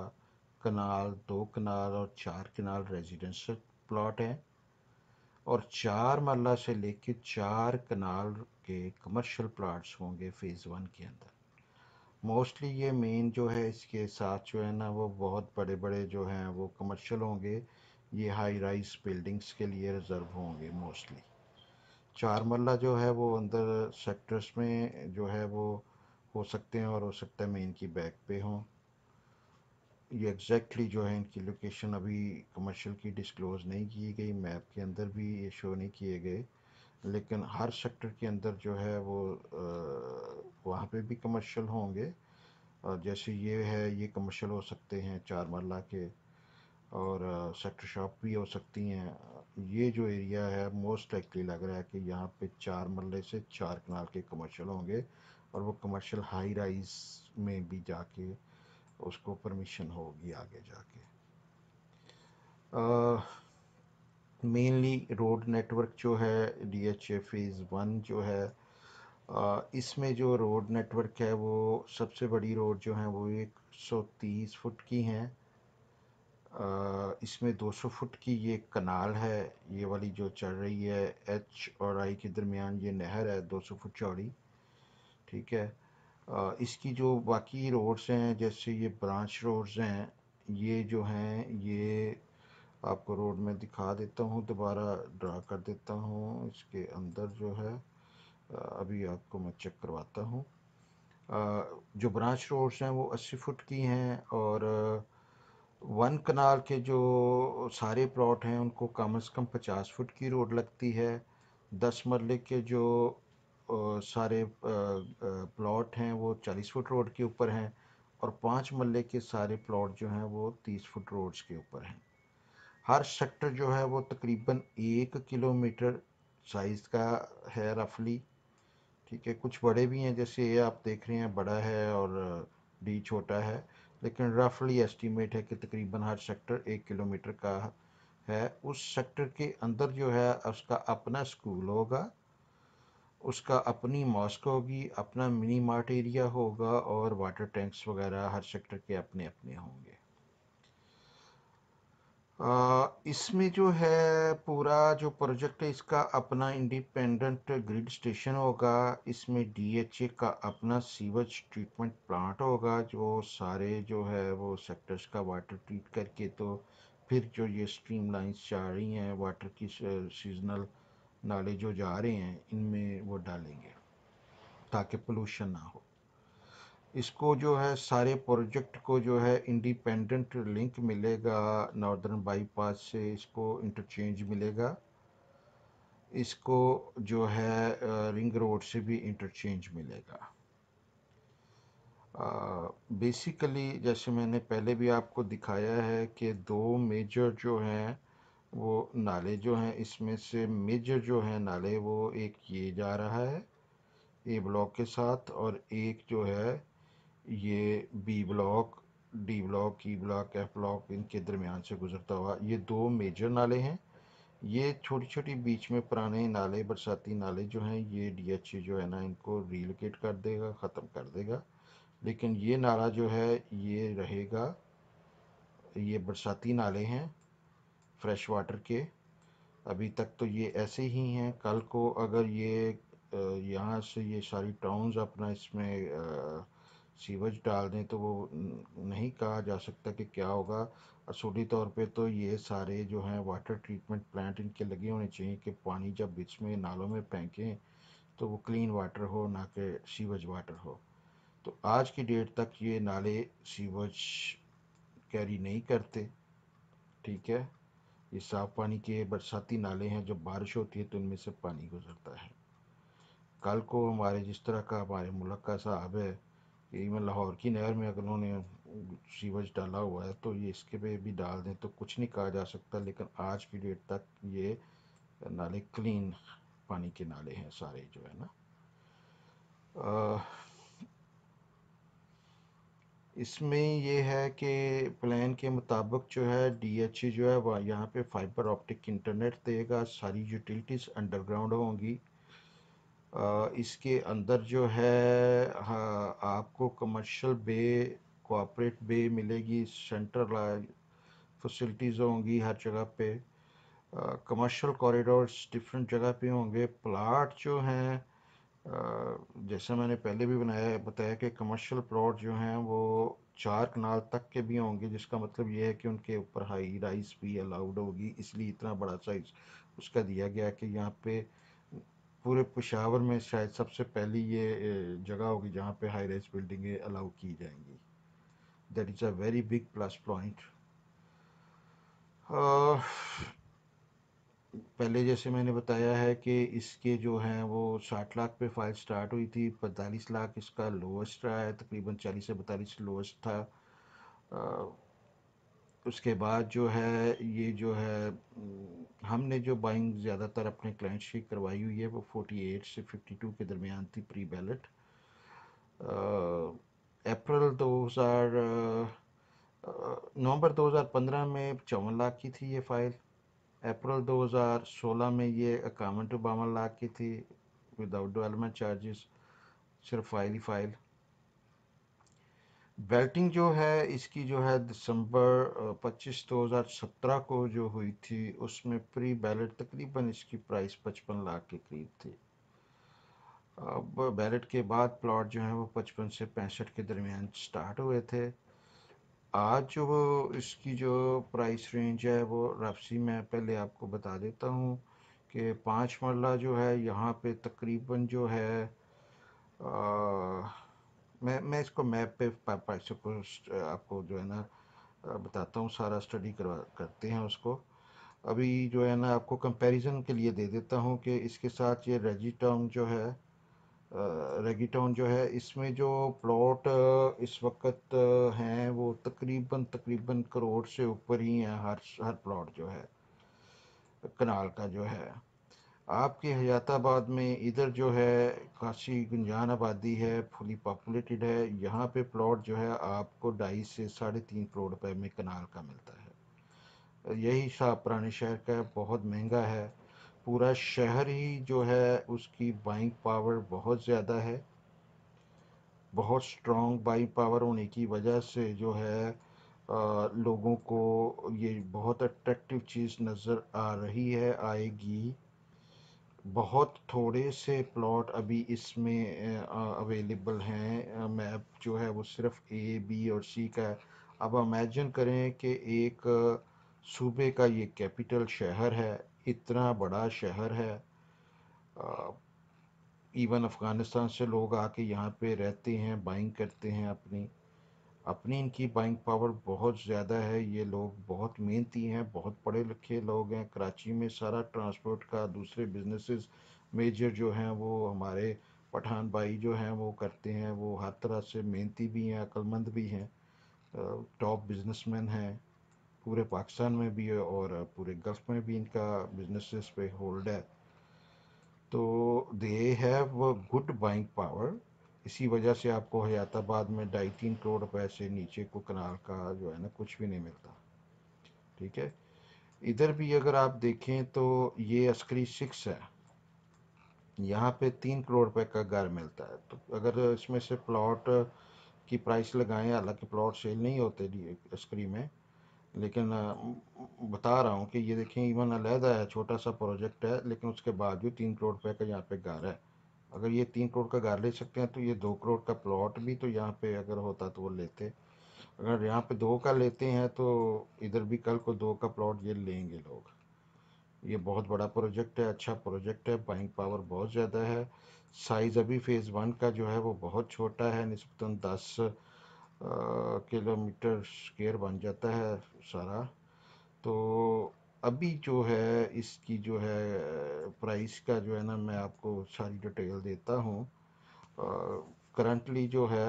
कनाल दो कनाल और चार कनाल रेजिडेंशियल प्लॉट हैं और चार मरला से लेके चार कनाल के कमर्शियल प्लाट्स होंगे फेज़ वन के अंदर मोस्टली ये मेन जो है इसके साथ जो है ना वो बहुत बड़े बड़े जो हैं वो कमर्शियल होंगे ये हाई राइज बिल्डिंग्स के लिए रिज़र्व होंगे मोस्टली चार मरला जो है वो अंदर सेक्टर्स में जो है वो हो सकते हैं और हो सकता है मेन की बैक पे हों ये एग्जैक्टली जो है इनकी लोकेशन अभी कमर्शियल की डिस्क्लोज़ नहीं की गई मैप के अंदर भी ये शो नहीं किए गए लेकिन हर सेक्टर के अंदर जो है वो वहाँ पे भी कमर्शियल होंगे और जैसे ये है ये कमर्शियल हो सकते हैं चार मरला के और सेक्टर शॉप भी हो सकती हैं ये जो एरिया है मोस्ट लाइकली लग रहा है कि यहाँ पे चार मरले से चार कनाल के कमर्शियल होंगे और वो कमर्शियल हाई राइज में भी जाके उसको परमिशन होगी आगे जाके मेनली रोड नेटवर्क जो है D H A phase one जो है uh, इसमें जो रोड नेटवर्क है वो सबसे बड़ी रोड जो है वो एक सौ तीस फुट की हैं uh, इसमें दो सौ फुट की ये कनाल है ये वाली जो चल रही है एच और आई के दरमियान ये नहर है दो सौ फुट चौड़ी ठीक है इसकी जो बाकी रोड्स हैं जैसे ये ब्रांच रोड्स हैं ये जो हैं ये आपको रोड में दिखा देता हूँ दोबारा ड्रा कर देता हूँ इसके अंदर जो है अभी आपको मैं चेक करवाता हूँ जो ब्रांच रोड्स हैं वो अस्सी फुट की हैं और वन कनाल के जो सारे प्लॉट हैं उनको कम से कम पचास फुट की रोड लगती है दस मरले के जो सारे प्लॉट हैं वो चालीस फुट रोड के ऊपर हैं और पाँच मल्ले के सारे प्लॉट जो हैं वो तीस फुट रोड्स के ऊपर हैं हर सेक्टर जो है वो तकरीबन एक किलोमीटर साइज़ का है रफली ठीक है कुछ बड़े भी हैं जैसे ये आप देख रहे हैं बड़ा है और डी छोटा है लेकिन रफली एस्टीमेट है कि तकरीबन हर सेक्टर एक किलोमीटर का है उस सेक्टर के अंदर जो है उसका अपना स्कूल होगा उसका अपनी मॉस्क होगी अपना मिनी मार्ट एरिया होगा और वाटर टैंक्स वगैरह हर सेक्टर के अपने अपने होंगे इसमें जो है पूरा जो प्रोजेक्ट है इसका अपना इंडिपेंडेंट ग्रिड स्टेशन होगा इसमें डीएचए का अपना सीवेज ट्रीटमेंट प्लांट होगा जो सारे जो है वो सेक्टर्स का वाटर ट्रीट करके तो फिर जो ये स्ट्रीम लाइन्स जा रही हैं वाटर की सीजनल नाले जो जा रहे हैं इनमें वो डालेंगे ताकि पोलूशन ना हो इसको जो है सारे प्रोजेक्ट को जो है इंडिपेंडेंट लिंक मिलेगा नॉर्दर्न बाईपास से इसको इंटरचेंज मिलेगा इसको जो है रिंग रोड से भी इंटरचेंज मिलेगा बेसिकली जैसे मैंने पहले भी आपको दिखाया है कि दो मेजर जो हैं वो नाले जो हैं इसमें से मेजर जो है नाले वो एक ये जा रहा है ए ब्लॉक के साथ और एक जो है ये B block D block E block F block इनके दरमियान से गुजरता हुआ ये दो मेजर नाले हैं ये छोटी छोटी बीच में पुराने नाले बरसाती नाले जो हैं ये डी जो है ना इनको रीलोकेट कर देगा ख़त्म कर देगा लेकिन ये नाला जो है ये रहेगा ये बरसाती नाले हैं फ्रेश वाटर के अभी तक तो ये ऐसे ही हैं कल को अगर ये यहाँ से ये सारी टाउन्स अपना इसमें सीवज डाल दें तो वो नहीं कहा जा सकता कि क्या होगा असूली तौर पे तो ये सारे जो हैं वाटर ट्रीटमेंट प्लांट इनके लगे होने चाहिए कि पानी जब बीच में नालों में फेंकें तो वो क्लीन वाटर हो ना कि सीवज वाटर हो तो आज की डेट तक ये नाले सीवज कैरी नहीं करते ठीक है ये साफ पानी के बरसाती नाले हैं जब बारिश होती है तो इनमें से पानी गुजरता है कल को हमारे जिस तरह का हमारे मुल्क का साहब है इवन लाहौर की नहर में अगर उन्होंने सीवज डाला हुआ है तो ये इसके पे भी डाल दें तो कुछ नहीं कहा जा सकता लेकिन आज की डेट तक ये नाले क्लीन पानी के नाले हैं सारे जो है ना आ, इसमें ये है कि प्लान के मुताबिक जो है ई e जो है वह यहाँ पर फाइबर ऑप्टिक इंटरनेट देगा सारी यूटिलिटीज़ अंडरग्राउंड होंगी इसके अंदर जो है हाँ, आपको कमर्शियल बे कोऑपरेट बे मिलेगी सेंट्रल फैसिलिटीज़ होंगी हर जगह पे कमर्शियल कॉरिडोर्स डिफरेंट जगह पे होंगे प्लाट जो हैं जैसे मैंने पहले भी बनाया बताया कि कमर्शियल प्लॉट जो हैं वो चार कनाल तक के भी होंगे जिसका मतलब ये है कि उनके ऊपर हाई राइस भी अलाउड होगी इसलिए इतना बड़ा साइज उसका दिया गया कि यहाँ पे पूरे पेशावर में शायद सबसे पहली ये जगह होगी जहाँ पे हाई राइस बिल्डिंगें अलाउ की जाएंगी that is a very big plus point पहले जैसे मैंने बताया है कि इसके जो हैं वो साठ लाख पे फाइल स्टार्ट हुई थी पैंतालीस लाख इसका लोवेस्ट रहा है तकरीबन चालीस से पैंतालीस लोवेस्ट था आ, उसके बाद जो है ये जो है हमने जो बाइंग ज़्यादातर अपने क्लाइंट्स की करवाई हुई है वो फोर्टी एट से फिफ्टी टू के दरमियान थी प्री बैलेट अप्रैल दो हज़ार नवंबर दो हज़ार पंद्रह में चौवन लाख की थी ये फ़ाइल अप्रैल 2016 में ये अकाउंट ओबामा लाख की थी विदाउट डेवलपमेंट चार्जेस सिर्फ फाइल ही फाइल बेल्टिंग जो है इसकी जो है दिसंबर 25 2017 को जो हुई थी उसमें प्री बैलेट तकरीबन इसकी प्राइस 55 लाख के करीब थी अब बैलेट के बाद प्लॉट जो है वो 55 से पैंसठ के दरमियान स्टार्ट हुए थे आज जो वो इसकी जो प्राइस रेंज है वो रफसी मैं पहले आपको बता देता हूँ कि पाँच मरला जो है यहाँ पे तकरीबन जो है आ, मैं मैं इसको मैप पे प्राइस को आपको जो है ना बताता हूँ सारा स्टडी करवा करते हैं उसको अभी जो है ना आपको कंपैरिजन के लिए दे देता हूँ कि इसके साथ ये रेजी टर्म जो है रेगिटोन जो है इसमें जो प्लॉट इस वक्त हैं वो तकरीबन तकरीबन करोड़ से ऊपर ही हैं हर हर प्लॉट जो है कनाल का जो है आपके हयाताबाद में इधर जो है काशी गुंजान आबादी है फुली पॉपुलेटेड है यहाँ पे प्लॉट जो है आपको ढाई से साढ़े तीन करोड़ रुपए में कनाल का मिलता है यही शाह पुराने शहर का बहुत महंगा है पूरा शहर ही जो है उसकी बाइंग पावर बहुत ज़्यादा है बहुत स्ट्रॉन्ग बाइंग पावर होने की वजह से जो है आ, लोगों को ये बहुत अट्रैक्टिव चीज़ नज़र आ रही है आएगी बहुत थोड़े से प्लॉट अभी इसमें अवेलेबल हैं मैप जो है वो सिर्फ ए बी और सी का है अब इमेजिन करें कि एक सूबे का ये कैपिटल शहर है इतना बड़ा शहर है इवन अफ़गानिस्तान से लोग आके यहाँ पे रहते हैं बाइंग करते हैं अपनी अपनी इनकी बाइंग पावर बहुत ज़्यादा है ये लोग बहुत मेहनती हैं बहुत पढ़े लिखे लोग हैं कराची में सारा ट्रांसपोर्ट का दूसरे बिजनेसेस मेजर जो हैं वो हमारे पठान भाई जो हैं वो करते हैं वो हर तरह से मेहनती भी हैं अक्लमंद भी हैं टॉप बिजनेसमैन हैं पूरे पाकिस्तान में भी है और पूरे गल्फ में भी इनका बिजनेस पे होल्ड है तो they have good buying power इसी वजह से आपको हयातबाद में ढाई तीन करोड़ रुपए से नीचे को कनाल का जो है ना कुछ भी नहीं मिलता ठीक है इधर भी अगर आप देखें तो ये अस्करी सिक्स है यहाँ पे तीन करोड़ रुपए का घर मिलता है तो अगर इसमें से प्लॉट की प्राइस लगाएं हालांकि प्लॉट सेल नहीं होते अस्करी में लेकिन बता रहा हूँ कि ये देखें इवन अलहदा है छोटा सा प्रोजेक्ट है लेकिन उसके बावजूद तीन करोड़ रुपये का यहाँ पे घर है अगर ये तीन करोड़ का घर ले सकते हैं तो ये दो करोड़ का प्लॉट भी तो यहाँ पे अगर होता तो वो लेते अगर यहाँ पे दो का लेते हैं तो इधर भी कल को दो का प्लॉट ये लेंगे लोग ये बहुत बड़ा प्रोजेक्ट है अच्छा प्रोजेक्ट है बाइंग पावर बहुत ज़्यादा है साइज़ अभी फ़ेज़ वन का जो है वो बहुत छोटा है नस्बता दस किलोमीटर स्केयर बन जाता है सारा तो अभी जो है इसकी जो है प्राइस का जो है ना मैं आपको सारी डिटेल देता हूँ करंटली जो है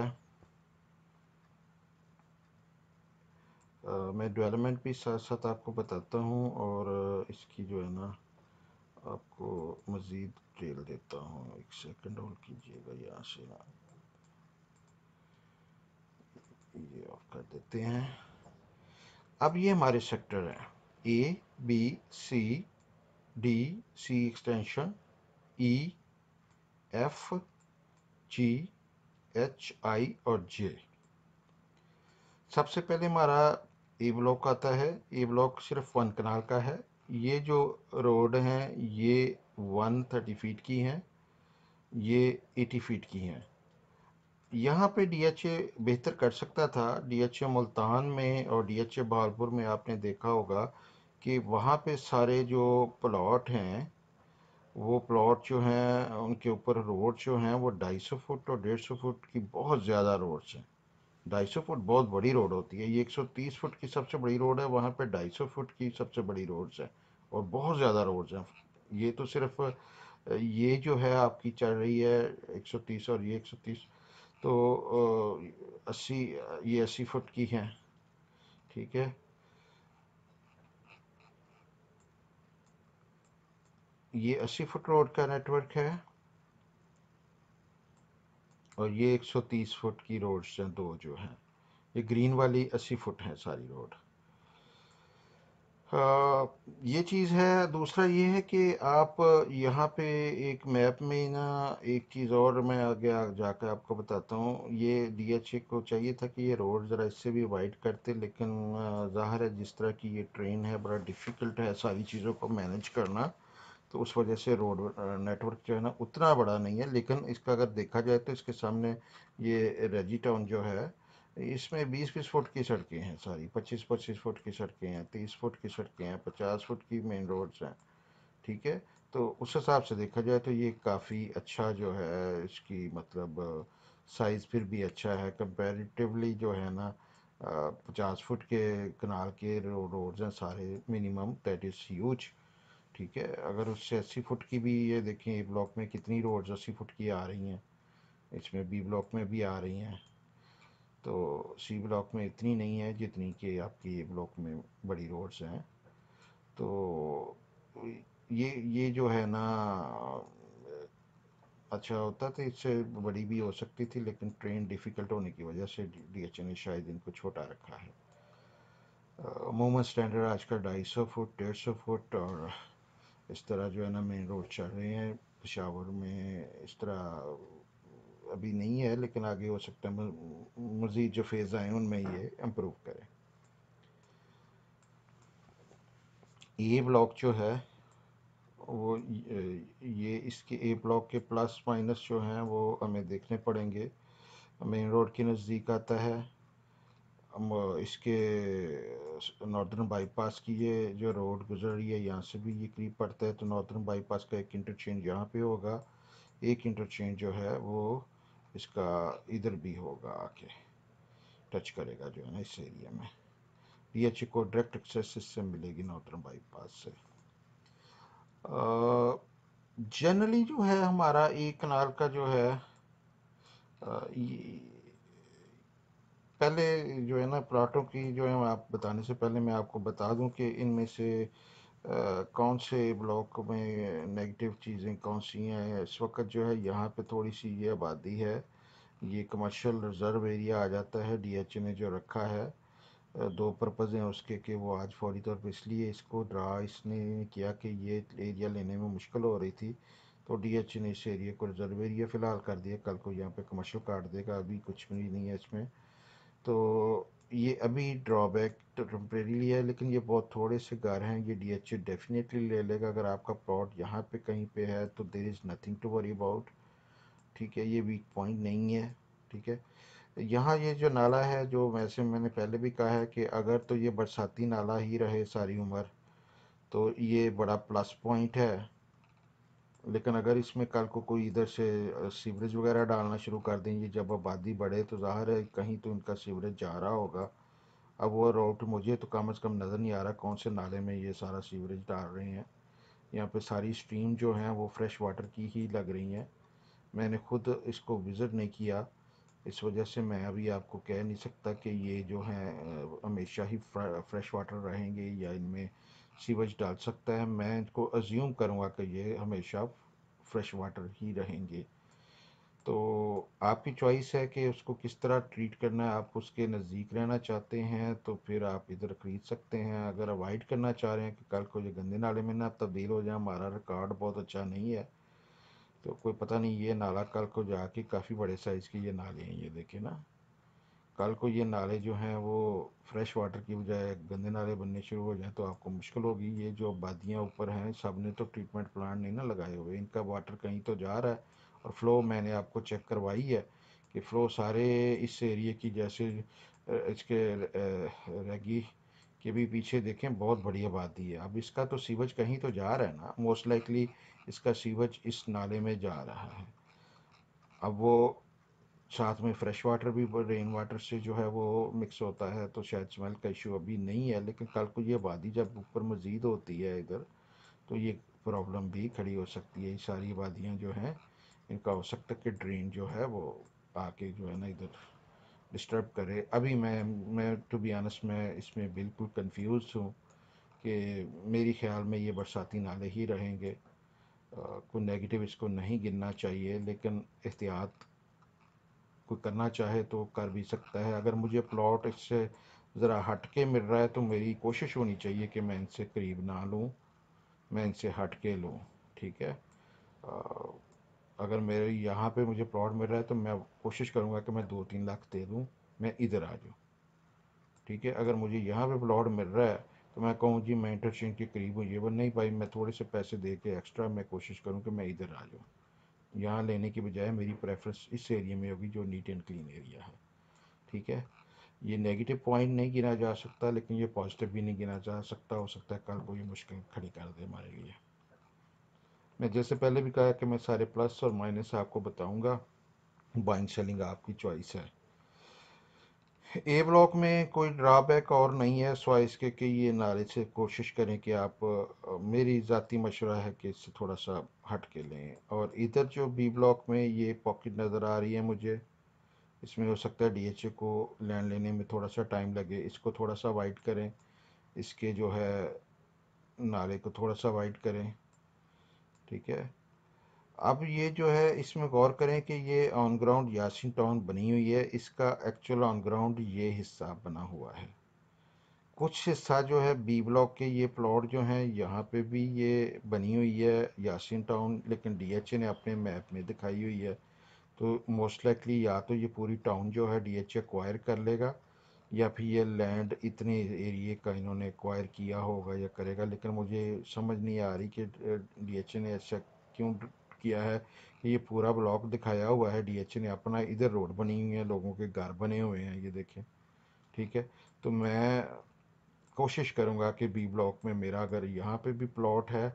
आ, मैं डेवलपमेंट भी साथ साथ आपको बताता हूँ और इसकी जो है ना आपको मज़ीद डिटेल देता हूँ एक सेकंड होल्ड कीजिएगा यहाँ से ना ये ऑफ कर देते हैं अब ये हमारे सेक्टर हैं A B C D C extension E F G H I और जे सबसे पहले हमारा ए ब्लॉक आता है ए ब्लॉक सिर्फ वन कनाल का है ये जो रोड हैं ये वन थर्टी फीट की हैं ये एटी फीट की हैं यहाँ पे डीएचए बेहतर कर सकता था डीएचए मुल्तान में और डीएचए बहालपुर में आपने देखा होगा कि वहाँ पे सारे जो प्लॉट हैं वो प्लॉट जो हैं उनके ऊपर रोड जो हैं वो ढाई सौ फुट और डेढ़ सौ फुट की बहुत ज़्यादा रोड्स हैं ढाई सौ फुट बहुत बड़ी रोड होती है ये एक सौ तीस फुट की सबसे बड़ी रोड है वहाँ पे ढाई सौ फुट की सबसे बड़ी रोड्स हैं और बहुत ज़्यादा रोड्स हैं ये तो सिर्फ ये जो है आपकी चल रही है एक सौ तीस और ये एक सौ तीस तो अस्सी ये अस्सी फुट की है ठीक है ये अस्सी फुट रोड का नेटवर्क है और ये एक सौ तीस फुट की रोड्स हैं दो जो हैं ये ग्रीन वाली अस्सी फुट है सारी रोड ये चीज़ है दूसरा ये है कि आप यहाँ पे एक मैप में ना एक चीज़ और मैं आगे जाकर आपको बताता हूँ ये डीएचए को चाहिए था कि ये रोड ज़रा इससे भी वाइड करते लेकिन ज़ाहिर है जिस तरह की ये ट्रेन है बड़ा डिफ़िकल्ट है सारी चीज़ों को मैनेज करना तो उस वजह से रोड नेटवर्क जो है ना उतना बड़ा नहीं है लेकिन इसका अगर देखा जाए तो इसके सामने ये रेजी टाउन जो है इसमें बीस बीस फुट की सड़कें हैं सारी पच्चीस पच्चीस फुट की सड़कें हैं तीस फुट की सड़कें हैं पचास फुट की मेन रोड्स हैं ठीक है तो उस हिसाब से देखा जाए तो ये काफ़ी अच्छा जो है इसकी मतलब साइज़ फिर भी अच्छा है कंपेरेटिवली जो है ना पचास फुट के कनाल के रोड्स हैं सारे मिनिमम दैट इज़ ह्यूज ठीक है अगर उससे अस्सी फुट की भी ये देखें ए ब्लॉक में कितनी रोड्स अस्सी फुट की आ रही हैं इसमें बी ब्लॉक में भी आ रही हैं तो सी ब्लॉक में इतनी नहीं है जितनी कि आपकी ए ब्लॉक में बड़ी रोड्स हैं तो ये ये जो है ना अच्छा होता तो इससे बड़ी भी हो सकती थी लेकिन ट्रेन डिफ़िकल्ट होने की वजह से डी एच ने शायद इनको छोटा रखा है अमूमा स्टैंडर्ड आजकल ढाई सौ फुट डेढ़ सौ फुट और इस तरह जो है ना मेन रोड चल रहे हैं पशावर में इस तरह अभी नहीं है लेकिन आगे हो सकता है मज़ीद जो फेज़ आए उनमें ये इम्प्रूव करें ए ब्लॉक जो है वो ये इसके ए ब्लॉक के प्लस माइनस जो हैं वो हमें देखने पड़ेंगे मेन रोड के नज़दीक आता है इसके नॉर्दर्न बाईपास की ये जो रोड गुजर रही है यहाँ से भी ये करीब पड़ता है तो नॉर्दर्न बाईपास का एक इंटरचेंज यहाँ पे होगा एक इंटरचेंज जो है वो इसका इधर भी होगा आके टच करेगा जो है ना इस एरिया में पीएचई e को डायरेक्ट एक्सेस इससे मिलेगी नॉर्थन बाईपास से जनरली जो है हमारा एक कनाल का जो है आ, पहले जो है ना प्लाटों की जो है आप बताने से पहले मैं आपको बता दूं कि इनमें से कौन से ब्लॉक में नेगेटिव चीज़ें कौन सी हैं इस वक्त जो है यहाँ पे थोड़ी सी ये आबादी है ये कमर्शियल रिज़र्व एरिया आ जाता है डीएचए ने जो रखा है दो पर्पज़ हैं उसके कि वो आज फौरी तौर पर इसलिए इसको ड्रा इसने किया कि ये एरिया लेने में मुश्किल हो रही थी तो डीएचए ने इस एरिया को रिज़र्व एरिया फ़िलहाल कर दिया कल को यहाँ पे कमर्शियल काट देगा अभी कुछ भी नहीं है इसमें तो ये अभी ड्रॉबैक तो टम्प्रेरीली है लेकिन ये बहुत थोड़े से घर हैं ये डी ए डेफिनेटली ले लेगा अगर आपका प्लॉट यहाँ पे कहीं पे है तो there is nothing to worry about ठीक है ये वीक पॉइंट नहीं है ठीक है यहाँ ये जो नाला है जो वैसे मैंने पहले भी कहा है कि अगर तो ये बरसाती नाला ही रहे सारी उम्र तो ये बड़ा प्लस पॉइंट है लेकिन अगर इसमें कल को कोई इधर से सीवरेज वगैरह डालना शुरू कर देंगे जब आबादी बढ़े तो ज़ाहिर है कहीं तो इनका सीवरेज जा रहा होगा अब वो रोड मुझे तो कम अज़ कम नज़र नहीं आ रहा कौन से नाले में ये सारा सीवरेज डाल रहे हैं यहाँ पे सारी स्ट्रीम जो हैं वो फ्रेश वाटर की ही लग रही हैं मैंने खुद इसको विज़िट नहीं किया इस वजह से मैं अभी आपको कह नहीं सकता कि ये जो हैं हमेशा ही फ्रेश वाटर रहेंगे या इनमें सीवेज डाल सकता है मैं इनको अज्यूम करूँगा कि ये हमेशा फ्रेश वाटर ही रहेंगे तो आपकी चॉइस है कि उसको किस तरह ट्रीट करना है आप उसके नज़दीक रहना चाहते हैं तो फिर आप इधर ख़रीद सकते हैं अगर अवॉइड करना चाह रहे हैं कि कल को ये गंदे नाले में ना आप तब्दील हो जाए हमारा रिकॉर्ड बहुत अच्छा नहीं है तो कोई पता नहीं ये नाला कल को जाके काफ़ी बड़े साइज़ के ये नाले हैं ये देखे ना कल को ये नाले जो हैं वो फ्रेश वाटर की बजाय गंदे नाले बनने शुरू हो जाएं तो आपको मुश्किल होगी ये जो आबादियाँ ऊपर हैं सब ने तो ट्रीटमेंट प्लान नहीं ना लगाए हुए इनका वाटर कहीं तो जा रहा है और फ़्लो मैंने आपको चेक करवाई है कि फ़्लो सारे इस एरिए की जैसे इसके रेगी के भी पीछे देखें बहुत बात आबादी है अब इसका तो सीवज कहीं तो जा रहा है ना मोस्ट लाइकली इसका सीवज इस नाले में जा रहा है अब वो साथ में फ्रेश वाटर भी रेन वाटर से जो है वो मिक्स होता है तो शायद स्मेल का इशू अभी नहीं है लेकिन कल को ये आबादी जब ऊपर मज़ीद होती है इधर तो ये प्रॉब्लम भी खड़ी हो सकती है ये सारी आबादियाँ जो हैं इनका हो सकता है कि ड्रेन जो है वो आके जो है ना इधर डिस्टर्ब करे अभी मैं मैं टू बी आनस मैं इसमें बिल्कुल कन्फ्यूज़ हूँ कि मेरी ख्याल में ये बरसाती नाले ही रहेंगे कोई नेगेटिव इसको नहीं गिनना चाहिए लेकिन एहतियात कोई करना चाहे तो कर भी सकता है अगर मुझे प्लॉट इससे ज़रा हट के मिल रहा है तो मेरी कोशिश होनी चाहिए कि मैं इनसे करीब ना लूँ मैं इनसे हट के लूँ ठीक है अगर मेरे यहाँ पे मुझे प्लॉट मिल रहा है तो मैं कोशिश करूँगा कि मैं दो तीन लाख दे दूँ मैं इधर आ जाऊँ ठीक है अगर मुझे यहाँ पे प्लॉट मिल रहा है तो मैं कहूँ जी मैं इंटरचेंज के करीब हूँ ये वो नहीं भाई मैं थोड़े से पैसे दे के एक्स्ट्रा मैं कोशिश करूँ कि मैं इधर आ जाऊँ यहाँ लेने के बजाय मेरी प्रेफरेंस इस एरिया में होगी जो नीट एंड क्लीन एरिया है ठीक है ये नेगेटिव पॉइंट नहीं गिना जा सकता लेकिन ये पॉजिटिव भी नहीं गिना जा सकता हो सकता है कल को ये मुश्किल खड़ी कर दे हमारे लिए मैं जैसे पहले भी कहा कि मैं सारे प्लस और माइनस आपको बताऊंगा बाइंग सेलिंग आपकी चॉइस है ए ब्लॉक में कोई ड्रॉबैक और नहीं है स्वाइस इसके कि ये नारे से कोशिश करें कि आप मेरी ज़ाती मशवरा है कि इससे थोड़ा सा हट के लें और इधर जो बी ब्लॉक में ये पॉकेट नज़र आ रही है मुझे इसमें हो सकता है डीएचए को लैंड लेने में थोड़ा सा टाइम लगे इसको थोड़ा सा वाइट करें इसके जो है नारे को थोड़ा सा वाइट करें ठीक है अब ये जो है इसमें गौर करें कि ये ऑन ग्राउंड यासिन टाउन बनी हुई है इसका एक्चुअल ऑन ग्राउंड ये हिस्सा बना हुआ है कुछ हिस्सा जो है बी ब्लॉक के ये प्लॉट जो हैं यहाँ पे भी ये बनी हुई है यासिन टाउन लेकिन डीएचए ने अपने मैप में दिखाई हुई है तो मोस्ट लाइकली या तो ये पूरी टाउन जो है डी एच एक्वायर कर लेगा या फिर ये लैंड इतने एरिए का इन्होंने एक्वायर किया होगा या करेगा लेकिन मुझे समझ नहीं आ रही कि डी एच ने ऐसा क्यों किया है ये पूरा ब्लॉक दिखाया हुआ है डीएचए ने अपना इधर रोड बनी हुई है लोगों के घर बने हुए हैं ये देखें ठीक है तो मैं कोशिश करूँगा कि बी ब्लॉक में मेरा अगर यहाँ पे भी प्लॉट है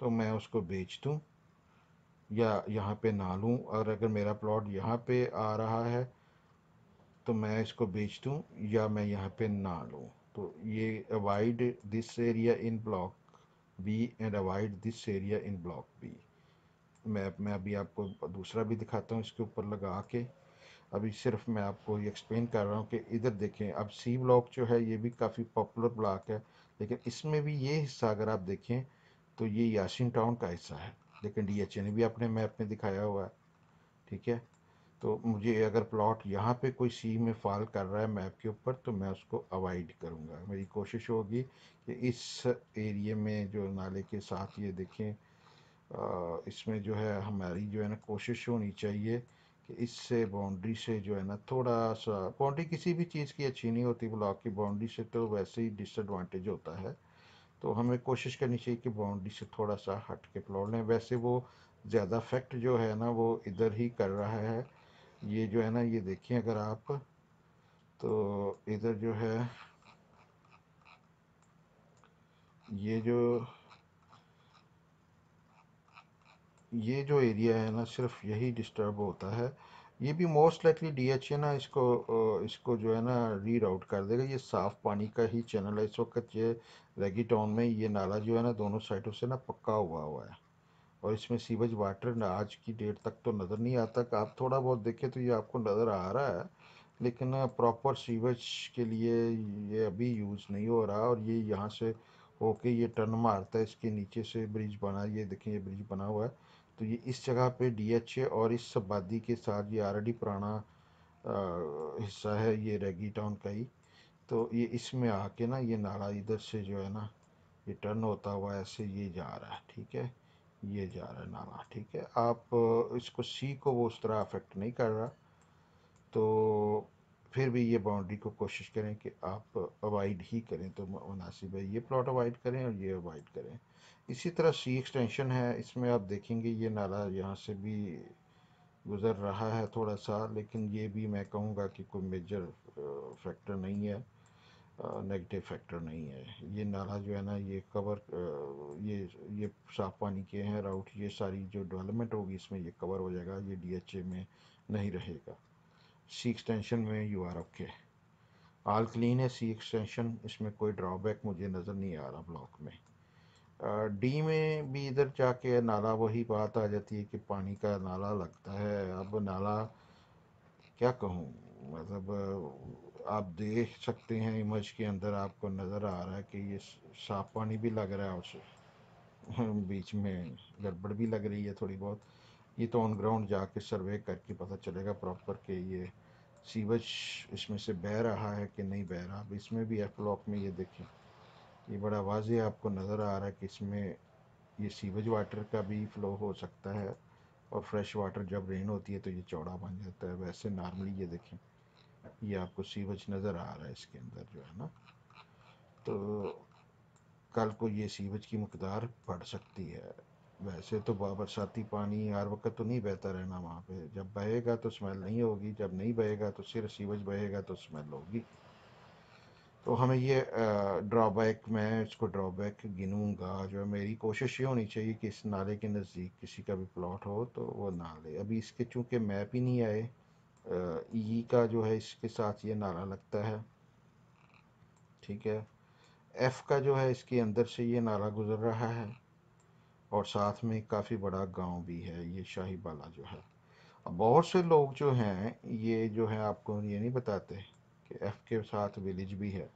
तो मैं उसको बेच दूँ या यहाँ पे ना लूँ और अगर मेरा प्लॉट यहाँ पे आ रहा है तो मैं इसको बेच दूँ या मैं यहाँ पे ना लूँ तो ये avoid this area in block B and avoid this area in block B मैं मैं अभी आपको दूसरा भी दिखाता हूँ इसके ऊपर लगा के अभी सिर्फ मैं आपको ये एक्सप्लेन कर रहा हूँ कि इधर देखें अब सी ब्लॉक जो है ये भी काफ़ी पॉपुलर ब्लॉक है लेकिन इसमें भी ये हिस्सा अगर आप देखें तो ये यासिन टाउन का हिस्सा है लेकिन डी एच ने भी अपने मैप में दिखाया हुआ है ठीक है तो मुझे अगर प्लॉट यहाँ पे कोई सी में फॉल कर रहा है मैप के ऊपर तो मैं उसको अवॉइड करूँगा मेरी कोशिश होगी कि इस एरिए में जो नाले के साथ ये देखें इसमें जो है हमारी जो है ना कोशिश होनी चाहिए कि इससे बाउंड्री से जो है ना थोड़ा सा बाउंड्री किसी भी चीज़ की अच्छी नहीं होती ब्लॉक की बाउंड्री से तो वैसे ही डिसएडवांटेज होता है तो हमें कोशिश करनी चाहिए कि बाउंड्री से थोड़ा सा हट के प्लॉट लें वैसे वो ज़्यादा फैक्ट जो है ना वो इधर ही कर रहा है ये जो है ना ये देखिए अगर आप तो इधर जो है ये जो ये जो एरिया है ना सिर्फ यही डिस्टर्ब होता है ये भी most likely D H A ना इसको इसको जो है ना रीड आउट कर देगा ये साफ़ पानी का ही चैनल है इस वक्त ये रेगी टाउन में ये नाला जो है ना दोनों साइडों से ना पक्का हुआ हुआ है और इसमें सीवेज वाटर ना आज की डेट तक तो नज़र नहीं आता आप थोड़ा बहुत देखें तो ये आपको नज़र आ रहा है लेकिन प्रॉपर सीवेज के लिए ये अभी यूज़ नहीं हो रहा और ये यहाँ से होके ये टर्न मारता है इसके नीचे से ब्रिज बना ये देखें ये ब्रिज बना हुआ है तो ये इस जगह पे डीएचए और इस सब वादी के साथ ये आलरेडी पुराना हिस्सा है ये रेगी टाउन का ही तो ये इसमें आके ना ये नाला इधर से जो है ना ये टर्न होता हुआ ऐसे ये जा रहा है ठीक है ये जा रहा है नाला ठीक है आप इसको सी को वो उस तरह अफेक्ट नहीं कर रहा तो फिर भी ये बाउंड्री को कोशिश करें कि आप अवॉइड ही करें तो मुनासिब है ये प्लॉट अवॉइड करें और ये अवॉइड करें इसी तरह सी एक्सटेंशन है इसमें आप देखेंगे ये नाला यहाँ से भी गुज़र रहा है थोड़ा सा लेकिन ये भी मैं कहूँगा कि कोई मेजर फैक्टर नहीं है नेगेटिव फैक्टर नहीं है ये नाला जो है ना ये कवर ये ये साफ पानी के हैं राउट ये सारी जो डेवलपमेंट होगी इसमें ये कवर हो जाएगा ये डीएचए में नहीं रहेगा सी एक्सटेंशन में you are okay all clean है सी एक्सटेंशन इसमें कोई ड्रॉबैक मुझे नज़र नहीं आ रहा ब्लॉक में डी में भी इधर जाके नाला वही बात आ जाती है कि पानी का नाला लगता है अब नाला क्या कहूँ मतलब आप देख सकते हैं इमेज के अंदर आपको नज़र आ रहा है कि ये साफ पानी भी लग रहा है उस बीच में गड़बड़ भी लग रही है थोड़ी बहुत ये तो ऑन ग्राउंड जाके सर्वे करके पता चलेगा प्रॉपर कि ये सीवेज इसमें से बह रहा है कि नहीं बह रहा अब इसमें भी एफ ब्लॉक में ये देखें ये बड़ा वाज़ आपको नज़र आ रहा है कि इसमें ये सीवेज वाटर का भी फ़्लो हो सकता है और फ्रेश वाटर जब रेन होती है तो ये चौड़ा बन जाता है वैसे नॉर्मली ये देखें ये आपको सीवेज नज़र आ रहा है इसके अंदर जो है ना तो कल को ये सीवेज की मकदार बढ़ सकती है वैसे तो बरसाती पानी हर वक्त तो नहीं बहता रहना वहाँ पे जब बहेगा तो स्मेल नहीं होगी जब नहीं बहेगा तो सिर्फ सीवेज बहेगा तो स्मेल होगी तो हमें ये ड्रॉबैक मैं इसको ड्रॉबैक गिनूँगा जो है मेरी कोशिश ये होनी चाहिए कि इस नाले के नज़दीक किसी का भी प्लॉट हो तो वो ना ले अभी इसके चूँकि मैप ही नहीं आए ई e का जो है इसके साथ ये नाला लगता है ठीक है एफ़ का जो है इसके अंदर से ये नाला गुज़र रहा है और साथ में काफ़ी बड़ा गांव भी है ये शाही बाला जो है बहुत से लोग जो हैं ये जो है आपको ये नहीं बताते कि एफ़ के साथ विलेज भी है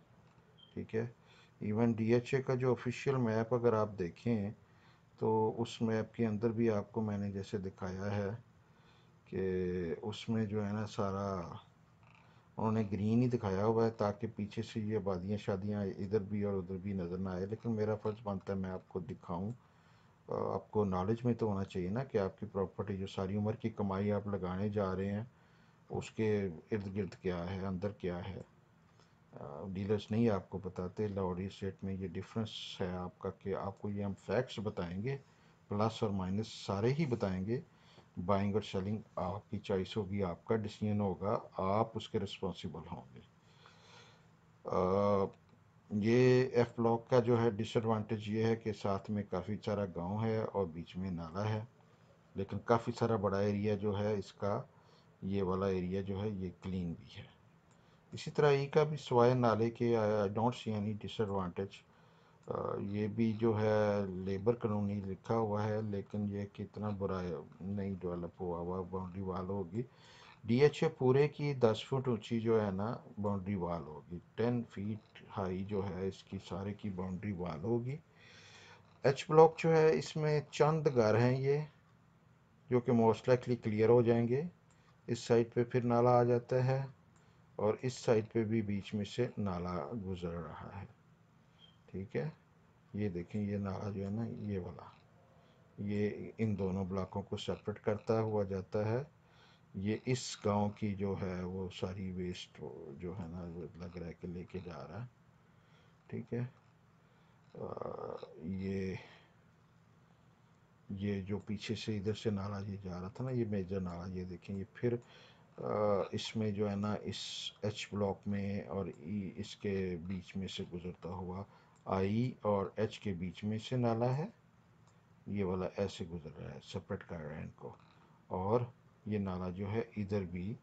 ठीक है इवन डीएचए का जो ऑफिशियल मैप अगर आप देखें तो उस मैप के अंदर भी आपको मैंने जैसे दिखाया है कि उसमें जो है ना सारा उन्होंने ग्रीन ही दिखाया हुआ है ताकि पीछे से ये आबादियाँ शादियाँ इधर भी और उधर भी नज़र ना आए लेकिन मेरा फ़र्ज़ बनता है मैं आपको दिखाऊं आपको नॉलेज में तो होना चाहिए ना कि आपकी प्रॉपर्टी जो सारी उम्र की कमाई आप लगाने जा रहे हैं उसके इर्द गिर्द क्या है अंदर क्या है डीलर्स नहीं आपको बताते लाहौरी सेट में ये डिफरेंस है आपका कि आपको ये हम फैक्ट्स बताएंगे प्लस और माइनस सारे ही बताएंगे बाइंग और सेलिंग आपकी चॉइस होगी आपका डिसीजन होगा आप उसके रिस्पॉन्सिबल होंगे ये एफ ब्लॉक का जो है डिसएडवांटेज ये है कि साथ में काफ़ी सारा गांव है और बीच में नाला है लेकिन काफ़ी सारा बड़ा एरिया जो है इसका ये वाला एरिया जो है ये क्लीन भी है इसी तरह ई e का भी सवाए नाले के I don't see any disadvantage ये भी जो है लेबर कानूनी लिखा हुआ है लेकिन ये कितना बुरा नहीं डेवलप हुआ हुआ बाउंड्री वाल होगी डीएचए पूरे की दस फुट ऊंची जो है ना बाउंड्री वाल होगी टेन फीट हाई जो है इसकी सारे की बाउंड्री वाल होगी एच ब्लॉक जो है इसमें चंद घर हैं ये जो कि मोस्ट लाइकली क्लियर हो जाएंगे इस साइड पे फिर नाला आ जाता है और इस साइड पे भी बीच में से नाला गुजर रहा है ठीक है ये देखें ये नाला जो है ना ये वाला ये इन दोनों ब्लॉकों को सेपरेट करता हुआ जाता है ये इस गांव की जो है वो सारी वेस्ट जो है ना लग रहा है कि लेके जा रहा है ठीक है आ, ये ये जो पीछे से इधर से नाला ये जा रहा था ना ये मेजर नाला ये देखें ये फिर इसमें जो है ना इस एच ब्लॉक में और ई इसके बीच में से गुज़रता हुआ आई और एच के बीच में से नाला है ये वाला ऐसे गुज़र रहा है सेपरेट कर रहा है इनको और ये नाला जो है इधर भी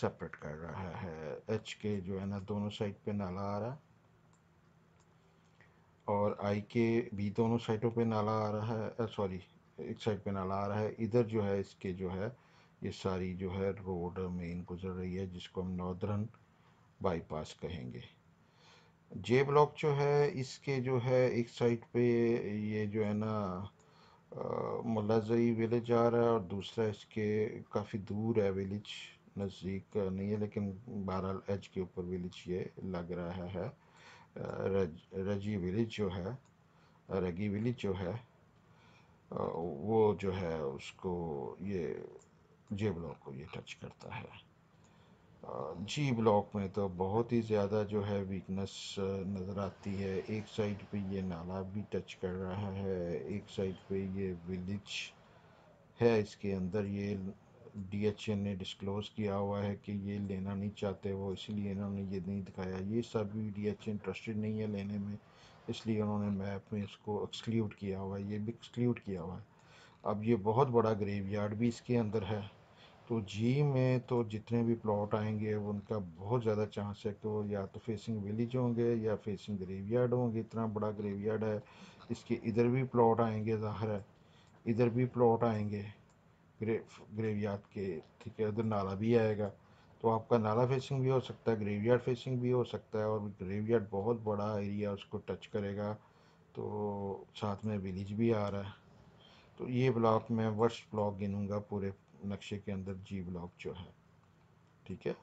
सेपरेट कर रहा है एच के जो है ना दोनों साइड पे नाला आ रहा है और आई के भी दोनों साइडों पे नाला आ रहा है सॉरी एक साइड पे रहा है इधर जो है इसके जो है ये सारी जो है रोड मेन गुजर रही है जिसको हम नॉर्दर्न बाईपास कहेंगे जे ब्लॉक जो है इसके जो है एक साइड पे ये जो है ना मलाजई विलेज आ रहा है और दूसरा इसके काफ़ी दूर है विलेज नज़दीक नहीं है लेकिन बहरहाल एज के ऊपर विलेज ये लग रहा है रज रजी विलेज जो है रगी विलेज जो है वो जो है उसको ये जे ब्लॉक को ये टच करता है जी ब्लॉक में तो बहुत ही ज़्यादा जो है वीकनेस नज़र आती है एक साइड पे ये नाला भी टच कर रहा है एक साइड पे ये विलेज है इसके अंदर ये डी ने डिस्क्लोज़ किया हुआ है कि ये लेना नहीं चाहते वो इसीलिए इन्होंने ये नहीं दिखाया ये सब भी डी इंटरेस्टेड नहीं है लेने में इसलिए उन्होंने मैप में इसको एक्सक्लूड किया हुआ है ये भी एक्सक्लूड किया हुआ है अब ये बहुत बड़ा ग्रेवयार्ड भी इसके अंदर है तो जी में तो जितने भी प्लॉट आएंगे उनका बहुत ज़्यादा चांस है कि वो या तो फेसिंग विलेज होंगे या फेसिंग ग्रेवयार्ड होंगे इतना बड़ा ग्रेवयार्ड है इसके इधर भी प्लॉट आएंगे ज़ाहिर है इधर भी प्लॉट आएंगे ग्रे ग्रेवयार्ड के ठीक है उधर नाला भी आएगा तो आपका नाला फेसिंग भी हो सकता है ग्रेवयार्ड फेसिंग भी हो सकता है और ग्रेवयार्ड बहुत बड़ा एरिया उसको टच करेगा तो साथ में विलेज भी आ रहा है तो ये ब्लॉक मैं वर्ष ब्लॉक गिनूँगा पूरे नक्शे के अंदर जी ब्लॉक जो है ठीक है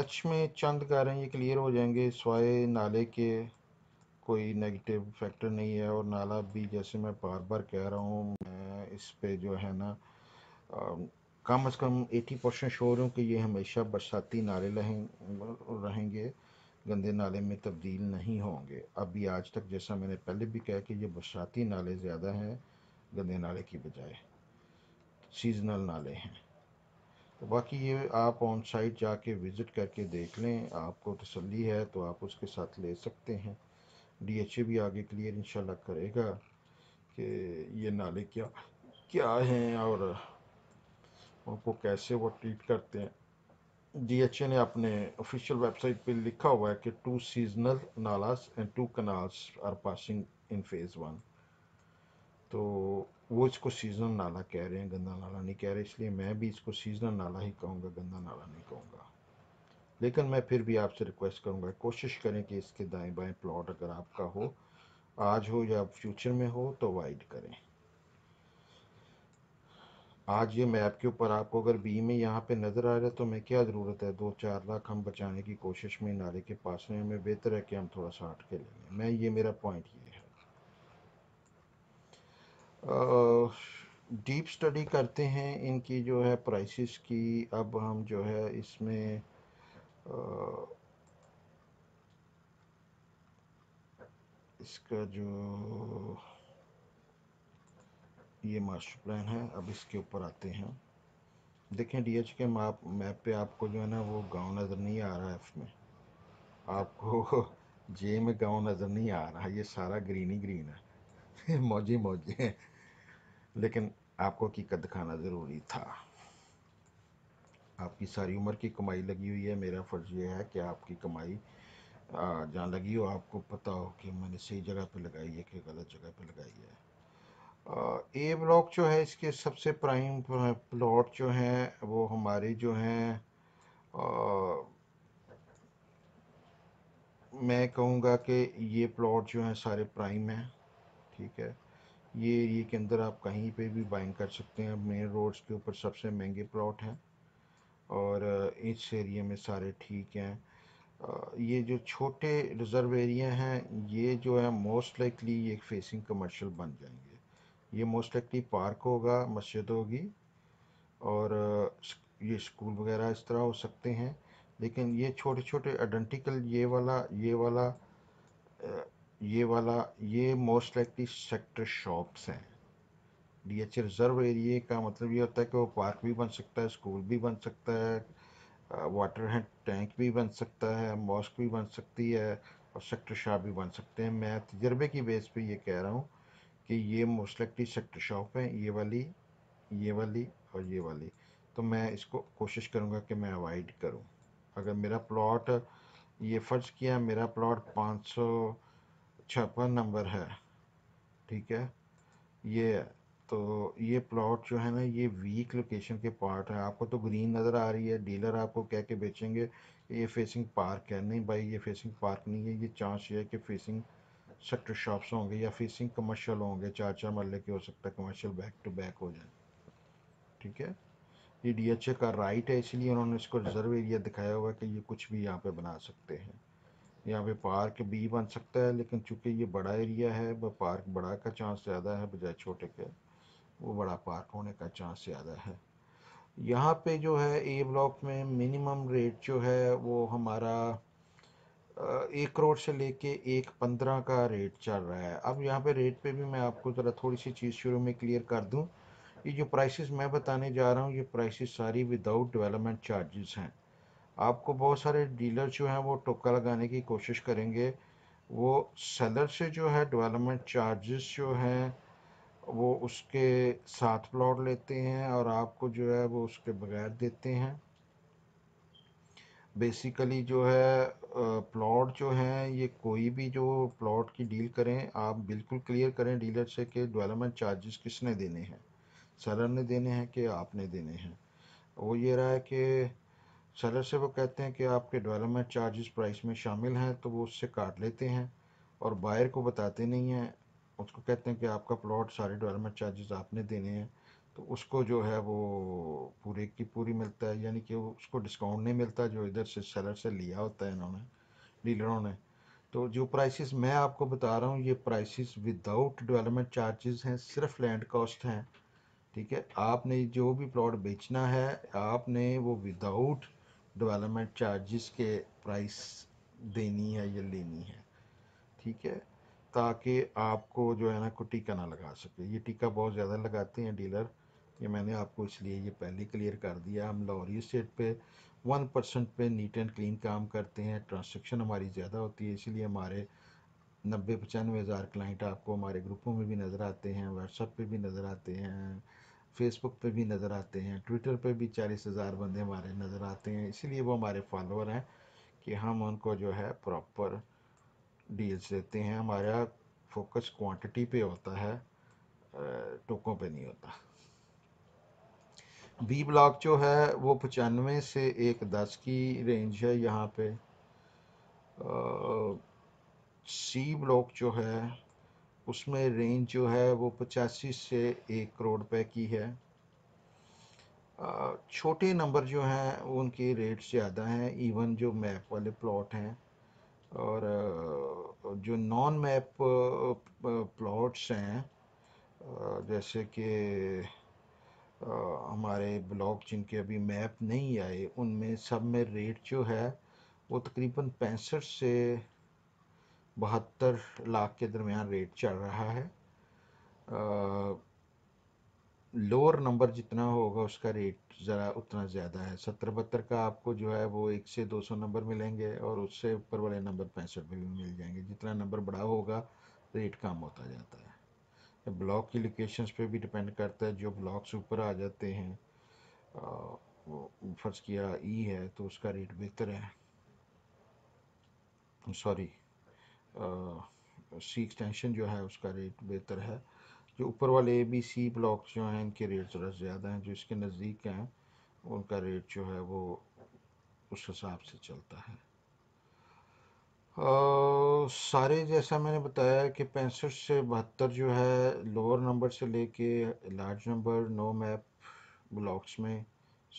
एच में चंद कह रहे हैं ये क्लियर हो जाएंगे स्वाय नाले के कोई नेगेटिव फैक्टर नहीं है और नाला भी जैसे मैं बार बार कह रहा हूँ मैं इस पर जो है ना कम से कम 80 परसेंट शोर हूँ कि ये हमेशा बरसाती नाले रहें रहेंगे गंदे नाले में तब्दील नहीं होंगे अभी आज तक जैसा मैंने पहले भी कहा कि ये बरसाती नाले ज़्यादा हैं गंदे नाले की बजाय सीजनल नाले हैं तो बाकी ये आप ऑन साइट जाके विज़िट करके देख लें आपको तसली है तो आप उसके साथ ले सकते हैं डी एच ए भी आगे क्लियर इंशाल्लाह करेगा कि ये नाले क्या क्या हैं और उनको कैसे वो ट्रीट करते हैं डीएचए ने अपने ऑफिशियल वेबसाइट पे लिखा हुआ है कि two seasonal nalas and two canals are passing in phase one तो वो इसको सीजनल नाला कह रहे हैं गंदा नाला नहीं कह रहे इसलिए मैं भी इसको सीजनल नाला ही कहूँगा गंदा नाला नहीं कहूँगा लेकिन मैं फिर भी आपसे रिक्वेस्ट करूँगा कोशिश करें कि इसके दाएँ बाएँ प्लॉट अगर आपका हो आज हो या फ्यूचर में हो तो वाइड करें आज ये मैप के ऊपर आपको अगर बी में यहाँ पे नज़र आ रहा है तो मैं क्या ज़रूरत है दो चार लाख हम बचाने की कोशिश में नाले के पास में हमें बेहतर है कि हम थोड़ा सा हट के ले लें मैं ये मेरा पॉइंट ये है डीप स्टडी करते हैं इनकी जो है प्राइसेस की अब हम जो है इसमें आ, इसका जो ये मास्टर प्लान है अब इसके ऊपर आते हैं देखें डी एच के मैप मैप पे आपको जो है ना वो गांव नज़र नहीं आ रहा है इसमें आपको जे में गांव नज़र नहीं आ रहा है ये सारा ग्रीन ही ग्रीन है मौजी मौजी है लेकिन आपको हकीकत दिखाना ज़रूरी था आपकी सारी उम्र की कमाई लगी हुई है मेरा फ़र्ज़ ये है कि आपकी कमाई जहाँ लगी हो आपको पता हो कि मैंने सही जगह पे लगाई है कि गलत जगह पे लगाई है ए ब्लॉक जो है इसके सबसे प्राइम प्लॉट जो हैं वो हमारे जो हैं मैं कहूँगा कि ये प्लॉट जो हैं सारे प्राइम हैं ठीक है ये एरिए के अंदर आप कहीं पे भी बाइंग कर सकते हैं मेन रोड्स के ऊपर सबसे महंगे प्लॉट हैं और इस एरिए में सारे ठीक हैं ये जो छोटे रिज़र्व एरिया हैं ये जो है मोस्ट लाइकली एक फेसिंग कमर्शियल बन जाएंगे ये मोस्ट लाइकली पार्क होगा मस्जिद होगी और ये स्कूल वगैरह इस तरह हो सकते हैं लेकिन ये छोटे छोटे आइडेंटिकल ये वाला ये वाला ये वाला ये मोस्ट लाइकली सेक्टर शॉप्स हैं डी एच रिज़र्व एरिए का मतलब ये होता है कि वो पार्क भी बन सकता है स्कूल भी बन सकता है वाटर हैंड टैंक भी बन सकता है मॉस्क भी बन सकती है और सेक्टर शॉप भी बन सकते हैं मैं तजर्बे की बेस पे ये कह रहा हूँ कि ये मोस्ट मोस्टली सेक्टर शॉप है ये वाली ये वाली और ये वाली तो मैं इसको कोशिश करूँगा कि मैं अवॉइड करूँ अगर मेरा प्लॉट ये फ़र्ज़ किया मेरा प्लॉट पाँच सौ छप्पन नंबर है ठीक है ये तो ये प्लॉट जो है ना ये वीक लोकेशन के पार्ट है आपको तो ग्रीन नज़र आ रही है डीलर आपको कह के बेचेंगे ये फेसिंग पार्क है नहीं भाई ये फेसिंग पार्क नहीं है ये चांस ये है कि फेसिंग सेक्टर शॉप्स होंगे या फीसिंग कमर्शियल होंगे चार चार मरल के हो सकता है कमर्शियल बैक टू बैक हो जाए ठीक है ये डीएचए का राइट है इसलिए उन्होंने इसको रिजर्व एरिया दिखाया हुआ है कि ये कुछ भी यहाँ पे बना सकते हैं यहाँ पे पार्क भी बन सकता है लेकिन चूंकि ये बड़ा एरिया है वह पार्क बड़ा का चांस ज़्यादा है बजाय छोटे के वो बड़ा पार्क होने का चांस ज़्यादा है यहाँ पे जो है ए ब्लॉक में मिनिमम रेट जो है वो हमारा एक करोड़ से लेके एक पंद्रह का रेट चल रहा है अब यहाँ पे रेट पे भी मैं आपको ज़रा थोड़ी सी चीज़ शुरू में क्लियर कर दूँ ये जो प्राइसेस मैं बताने जा रहा हूँ ये प्राइसेस सारी विदाउट डेवलपमेंट चार्जेस हैं आपको बहुत सारे डीलर जो हैं वो टोका लगाने की कोशिश करेंगे वो सेलर से जो है डेवलपमेंट चार्जेस जो हैं वो उसके साथ प्लॉट लेते हैं और आपको जो है वो उसके बगैर देते हैं बेसिकली जो है प्लॉट जो हैं ये कोई भी जो प्लॉट की डील करें आप बिल्कुल क्लियर करें डीलर से कि डेवलपमेंट चार्जेस किसने देने हैं सेलर ने देने हैं कि आपने देने हैं वो ये रहा है कि सेलर से वो कहते हैं कि आपके डेवलपमेंट चार्जेस प्राइस में शामिल हैं तो वो उससे काट लेते हैं और बायर को बताते नहीं हैं उसको कहते हैं कि आपका प्लॉट सारे डेवलपमेंट चार्जेस आपने देने हैं तो उसको जो है वो पूरे की पूरी मिलता है यानी कि उसको डिस्काउंट नहीं मिलता जो इधर से सेलर से लिया होता है इन्होंने डीलरों ने तो जो प्राइसेस मैं आपको बता रहा हूँ ये प्राइसेस विदाउट डेवलपमेंट चार्जेस हैं सिर्फ लैंड कॉस्ट हैं ठीक है आपने जो भी प्लॉट बेचना है आपने वो विदाउट डेवलपमेंट चार्जेस के प्राइस देनी है या लेनी है ठीक है ताकि आपको जो है ना कोई टीका ना लगा सके ये टीका बहुत ज़्यादा लगाते हैं डीलर कि मैंने आपको इसलिए ये पहले क्लियर कर दिया हम लाहौरी स्टेट पे वन परसेंट पे नीट एंड क्लीन काम करते हैं ट्रांसक्शन हमारी ज़्यादा होती है इसीलिए हमारे नब्बे पचानवे हज़ार क्लाइंट आपको हमारे ग्रुपों में भी नज़र आते हैं व्हाट्सअप पे भी नज़र आते हैं फेसबुक पे भी नज़र आते हैं ट्विटर पे भी चालीस हज़ार बंदे हमारे नज़र आते हैं इसीलिए वो हमारे फॉलोअर हैं कि हम उनको जो है प्रॉपर डील्स देते हैं हमारा फोकस क्वांटिटी पे होता है टोकों पे नहीं होता बी ब्लॉक जो है वो पचानवे से एक दस की रेंज है यहाँ पे सी ब्लॉक जो है उसमें रेंज जो है वो पचासी से एक करोड़ रुपए की है छोटे नंबर जो हैं उनकी रेट ज़्यादा हैं इवन जो मैप वाले प्लॉट हैं और जो नॉन मैप प्लॉट्स हैं जैसे कि हमारे ब्लॉक जिनके अभी मैप नहीं आए उनमें सब में रेट जो है वो तकरीबन पैंसठ से बहत्तर लाख के दरमियान रेट चल रहा है लोअर नंबर जितना होगा उसका रेट ज़रा उतना ज़्यादा है सत्तर बहत्तर का आपको जो है वो एक से दो सौ नंबर मिलेंगे और उससे ऊपर वाले नंबर पैंसठ में भी मिल जाएंगे जितना नंबर बड़ा होगा रेट कम होता जाता है ब्लॉक की लोकेशंस पे भी डिपेंड करता है जो ब्लॉक्स ऊपर आ जाते हैं फर्ज किया ई है तो उसका रेट बेहतर है सॉरी सी एक्सटेंशन जो है उसका रेट बेहतर है जो ऊपर वाले ए बी सी ब्लॉक जो हैं इनके रेट थोड़ा ज़्यादा हैं जो इसके नज़दीक हैं उनका रेट जो है वो उस हिसाब से चलता है सारे जैसा मैंने बताया कि पैंसठ से बहत्तर जो है लोअर नंबर से लेके large number no map blocks में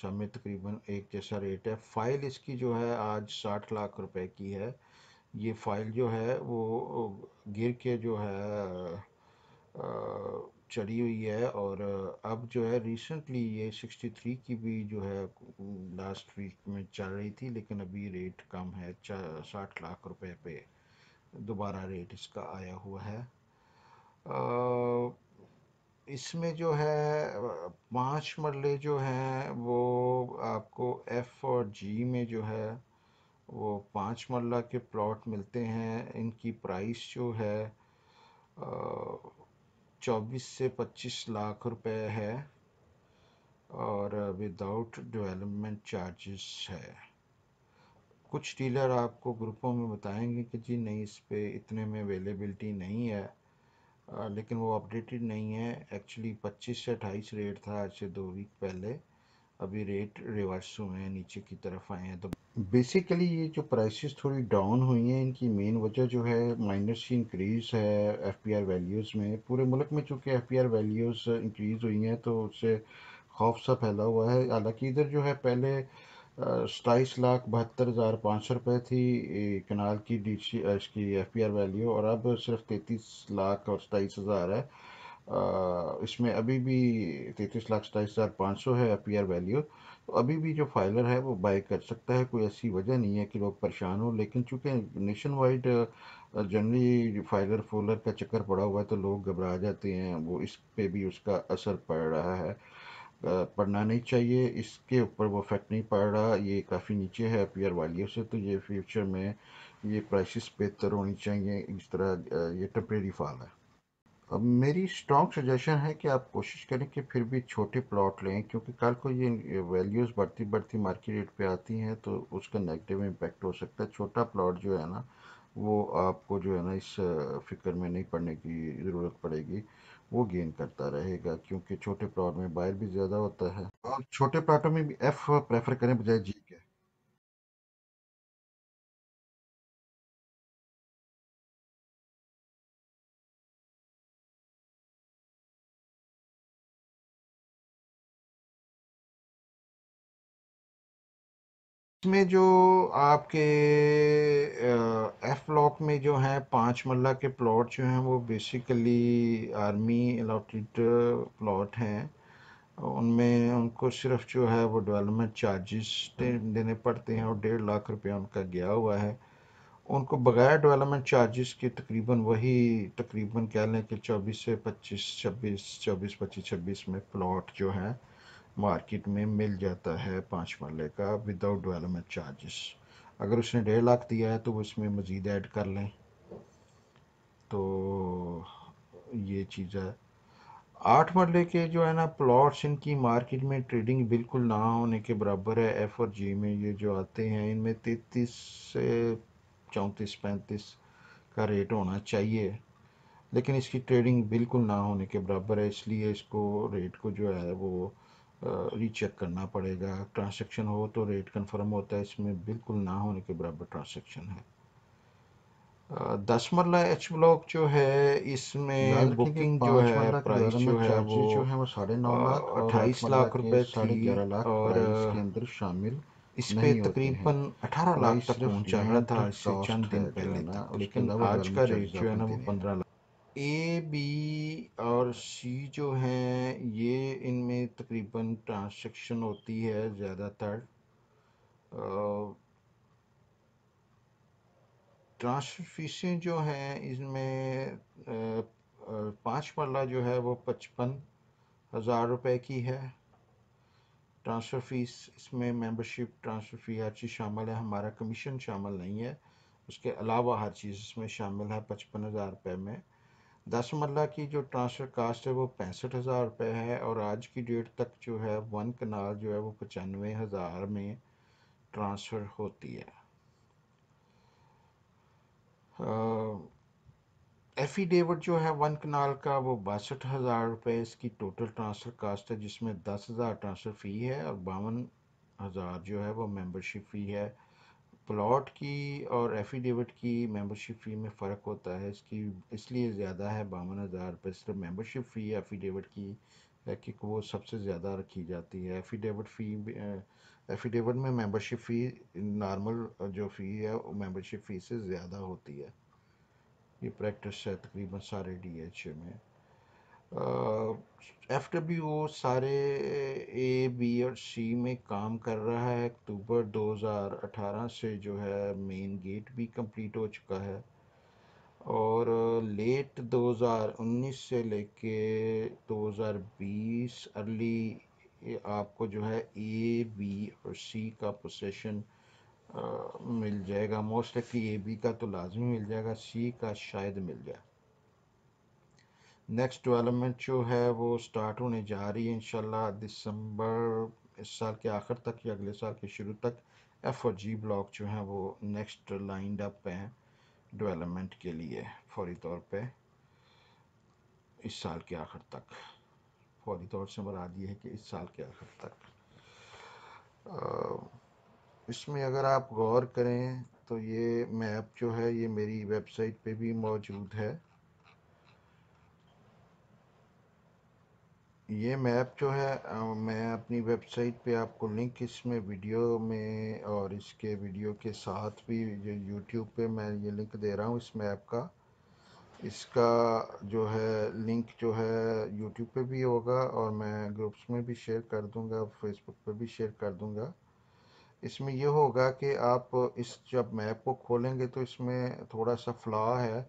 सब में तकरीबन एक जैसा रेट है फ़ाइल इसकी जो है आज साठ लाख रुपए की है ये फ़ाइल जो है वो गिर के जो है चली हुई है और अब जो है रिसेंटली ये 63 की भी जो है लास्ट वीक में चल रही थी लेकिन अभी रेट कम है साठ लाख रुपए पे दोबारा रेट इसका आया हुआ है इसमें जो है पांच मरले जो हैं वो आपको एफ़ और जी में जो है वो पांच मरला के प्लॉट मिलते हैं इनकी प्राइस जो है 24 से 25 लाख रुपए है और विदाउट डेवलपमेंट चार्जेस है कुछ डीलर आपको ग्रुपों में बताएंगे कि जी नहीं इस पर इतने में अवेलेबिलिटी नहीं है आ, लेकिन वो अपडेटेड नहीं है एक्चुअली 25 से 28 रेट था आज से दो वीक पहले अभी रेट रिवर्स हुए हैं नीचे की तरफ आए हैं तो बेसिकली ये जो प्राइसेस थोड़ी डाउन हुई हैं इनकी मेन वजह जो है माइनर सी इंक्रीज़ है एफपीआर वैल्यूज़ में पूरे मुल्क में चूँकि एफपीआर वैल्यूज़ इंक्रीज़ हुई हैं तो उससे खौफ सा फैला हुआ है हालांकि इधर जो है पहले सताईस लाख बहत्तर हज़ार पाँच सौ रुपये थी कनाल की डी इसकी एफ पी आर वैल्यू और अब सिर्फ तैतीस लाख और सताईस हज़ार है आ, इसमें अभी भी तैतीस लाख सताईस हज़ार पाँच सौ है एफ पी आर वैल्यू तो अभी भी जो फाइलर है वो बाय कर सकता है कोई ऐसी वजह नहीं है कि लोग परेशान हो लेकिन चूंकि नेशन वाइड जनरली फाइलर फोलर का चक्कर पड़ा हुआ है तो लोग घबरा जाते हैं वो इस पे भी उसका असर पड़ रहा है पढ़ना नहीं चाहिए इसके ऊपर वो इफेक्ट नहीं पड़ रहा ये काफ़ी नीचे है पी आर से तो ये फ्यूचर में ये प्राइसिस बेहतर होनी चाहिए इस तरह ये टम्परेरी फॉल है अब मेरी स्ट्रॉन्ग सजेशन है कि आप कोशिश करें कि फिर भी छोटे प्लॉट लें क्योंकि कल को ये वैल्यूज़ बढ़ती बढ़ती मार्केट रेट पे आती हैं तो उसका नेगेटिव इम्पैक्ट हो सकता है छोटा प्लॉट जो है ना वो आपको जो है ना इस फिक्र में नहीं पड़ने की ज़रूरत पड़ेगी वो गेन करता रहेगा क्योंकि छोटे प्लॉट में बायर भी ज़्यादा होता है और छोटे प्लाटों में भी एफ़ प्रेफर करें बजाय जी के इसमें जो आपके एफ ब्लॉक में जो है पाँच मल्ला के प्लॉट जो हैं वो बेसिकली आर्मी अलाटेड प्लॉट हैं उनमें उनको सिर्फ जो है वो डेवलपमेंट हम्म। चार्जेस देने पड़ते हैं और डेढ़ लाख रुपया उनका गया हुआ है उनको बगैर डेवलपमेंट चार्जेस के तकरीबन वही तकरीबन कह लें कि चौबीस से पच्चीस छब्बीस चौबीस पच्चीस छब्बीस में प्लॉट जो है मार्केट में मिल जाता है पाँच मरले का विदाउट डेवलपमेंट चार्जेस अगर उसने डेढ़ लाख दिया है तो वो इसमें मज़ीद ऐड कर लें तो ये चीज़ है आठ मरले के जो है ना प्लॉट्स इनकी मार्केट में ट्रेडिंग बिल्कुल ना होने के बराबर है एफ और जी में ये जो आते हैं इनमें तैतीस से चौंतीस पैंतीस का रेट होना चाहिए लेकिन इसकी ट्रेडिंग बिल्कुल ना होने के बराबर है इसलिए इसको रेट को जो है वो रीचेक करना पड़ेगा ट्रांसैक्शन हो तो रेट कंफर्म होता है इसमें बिल्कुल ना होने के बराबर ट्रांसैक्शन है दस मरला एच ब्लॉक जो है इसमें बुकिंग जो है प्राइस जो है वो जो है वो साढ़े नौ लाख अट्ठाईस लाख रुपए साढ़े ग्यारह लाख और इसके अंदर शामिल इस पे तकरीबन अठारह लाख तक पहुंचा रहा था चंद दिन पहले तक लेकिन आज का रेट जो है ना वो पंद्रह लाख ए बी और सी जो हैं ये इनमें तकरीबन ट्रांसक्शन होती है ज़्यादातर ट्रांसफर फीसें जो हैं इसमें पाँच मरला जो है वो पचपन हज़ार रुपये की है ट्रांसफ़र फ़ीस इसमें मेंबरशिप ट्रांसफ़र फ़ी हर चीज़ शामिल है हमारा कमीशन शामिल नहीं है उसके अलावा हर चीज़ इसमें शामिल है पचपन हज़ार रुपये में दस मरला की जो ट्रांसफर कास्ट है वो पैंसठ हज़ार रुपये है और आज की डेट तक जो है वन कनाल जो है वो पचानवे हज़ार में ट्रांसफ़र होती है एफिडेविट जो है वन कनाल का वो बासठ हज़ार रुपये इसकी टोटल ट्रांसफ़र कास्ट है जिसमें दस हज़ार ट्रांसफ़र फ़ी है और बावन हज़ार जो है वो मेंबरशिप फ़ी है प्लॉट की और एफिडेविट की मेंबरशिप फ़ी में फ़र्क होता है इसकी इसलिए ज़्यादा है बावन हज़ार रुपये सिर्फ मेंबरशिप फ़ी एफिडेविट की कि वो सबसे ज़्यादा रखी जाती है एफिडेविट फ़ी एफिडेविट में मेंबरशिप फ़ी नॉर्मल जो फ़ी है वो मेंबरशिप फ़ी से ज़्यादा होती है ये प्रैक्टिस है तकरीबन सारे डी एच ए में एफ डब्ल्यू ओ सारे ए बी और सी में काम कर रहा है अक्टूबर 2018 से जो है मेन गेट भी कंप्लीट हो चुका है और लेट 2019 से लेके 2020 अर्ली आपको जो है ए बी और सी का पोसेशन मिल जाएगा मोस्ट ऑफ़ ए बी का तो लाजमी मिल जाएगा सी का शायद मिल जाए नेक्स्ट डेवलपमेंट जो है वो स्टार्ट होने जा रही है इंशाल्लाह दिसंबर इस साल के आखिर तक या अगले साल के शुरू तक एफ और जी ब्लॉक जो हैं वो नेक्स्ट लाइंड अप हैं डेवलपमेंट के लिए फौरी तौर पे इस साल के आखिर तक फौरी तौर से मराद ये है कि इस साल के आखिर तक इसमें अगर आप गौर करें तो ये मैप जो है ये मेरी वेबसाइट पे भी मौजूद है ये मैप जो है मैं अपनी वेबसाइट पे आपको लिंक इसमें वीडियो में और इसके वीडियो के साथ भी यूट्यूब पे मैं ये लिंक दे रहा हूँ इस मैप का इसका जो है लिंक जो है यूट्यूब पे भी होगा और मैं ग्रुप्स में भी शेयर कर दूँगा फेसबुक पे भी शेयर कर दूँगा इसमें यह होगा कि आप इस जब मैप को खोलेंगे तो इसमें थोड़ा सा फ्लॉ है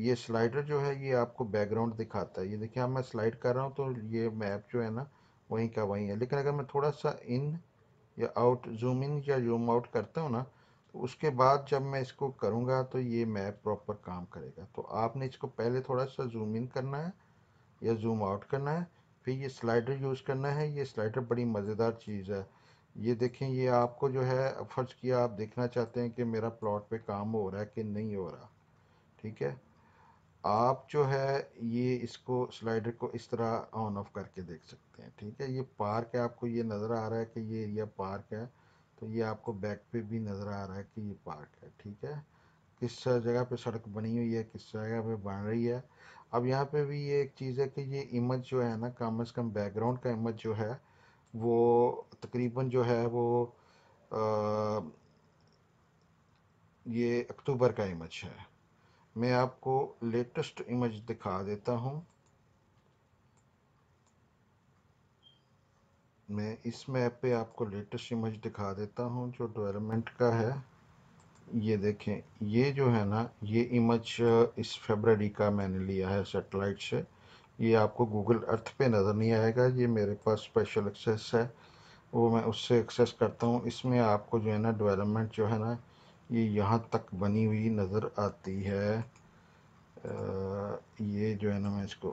ये स्लाइडर जो है ये आपको बैकग्राउंड दिखाता है ये देखिए हाँ, मैं स्लाइड कर रहा हूँ तो ये मैप जो है ना वहीं का वहीं है लेकिन अगर मैं थोड़ा सा इन या आउट जूम इन या जूम आउट करता हूँ ना तो उसके बाद जब मैं इसको करूँगा तो ये मैप प्रॉपर काम करेगा तो आपने इसको पहले थोड़ा सा जूम इन करना है या जूम आउट करना है फिर ये स्लाइडर यूज़ करना है ये स्लाइडर बड़ी मज़ेदार चीज़ है ये देखें ये आपको जो है फ़र्ज़ किया आप देखना चाहते हैं कि मेरा प्लॉट पे काम हो रहा है कि नहीं हो रहा ठीक है आप जो है ये इसको स्लाइडर को इस तरह ऑन ऑफ करके देख सकते हैं ठीक है ये पार्क है आपको ये नज़र आ रहा है कि ये एरिया पार्क है तो ये आपको बैक पे भी नज़र आ रहा है कि ये पार्क है ठीक है किस जगह पे सड़क बनी हुई है किस जगह पे बन रही है अब यहाँ पे भी ये एक चीज़ है कि ये इमेज जो है ना कम अज़ कम बैकग्राउंड का इमेज जो है वो तकरीबन जो है वो आ, ये अक्टूबर का इमेज है मैं आपको लेटेस्ट इमेज दिखा देता हूँ मैं इस मैप पे आपको लेटेस्ट इमेज दिखा देता हूँ जो डेवलपमेंट का है ये देखें ये जो है ना ये इमेज इस फेबररी का मैंने लिया है सेटेलाइट से ये आपको गूगल अर्थ पे नज़र नहीं आएगा ये मेरे पास स्पेशल एक्सेस है वो मैं उससे एक्सेस करता हूँ इसमें आपको जो है ना डेवलपमेंट जो है ना ये यहाँ तक बनी हुई नज़र आती है आ, ये जो है ना मैं इसको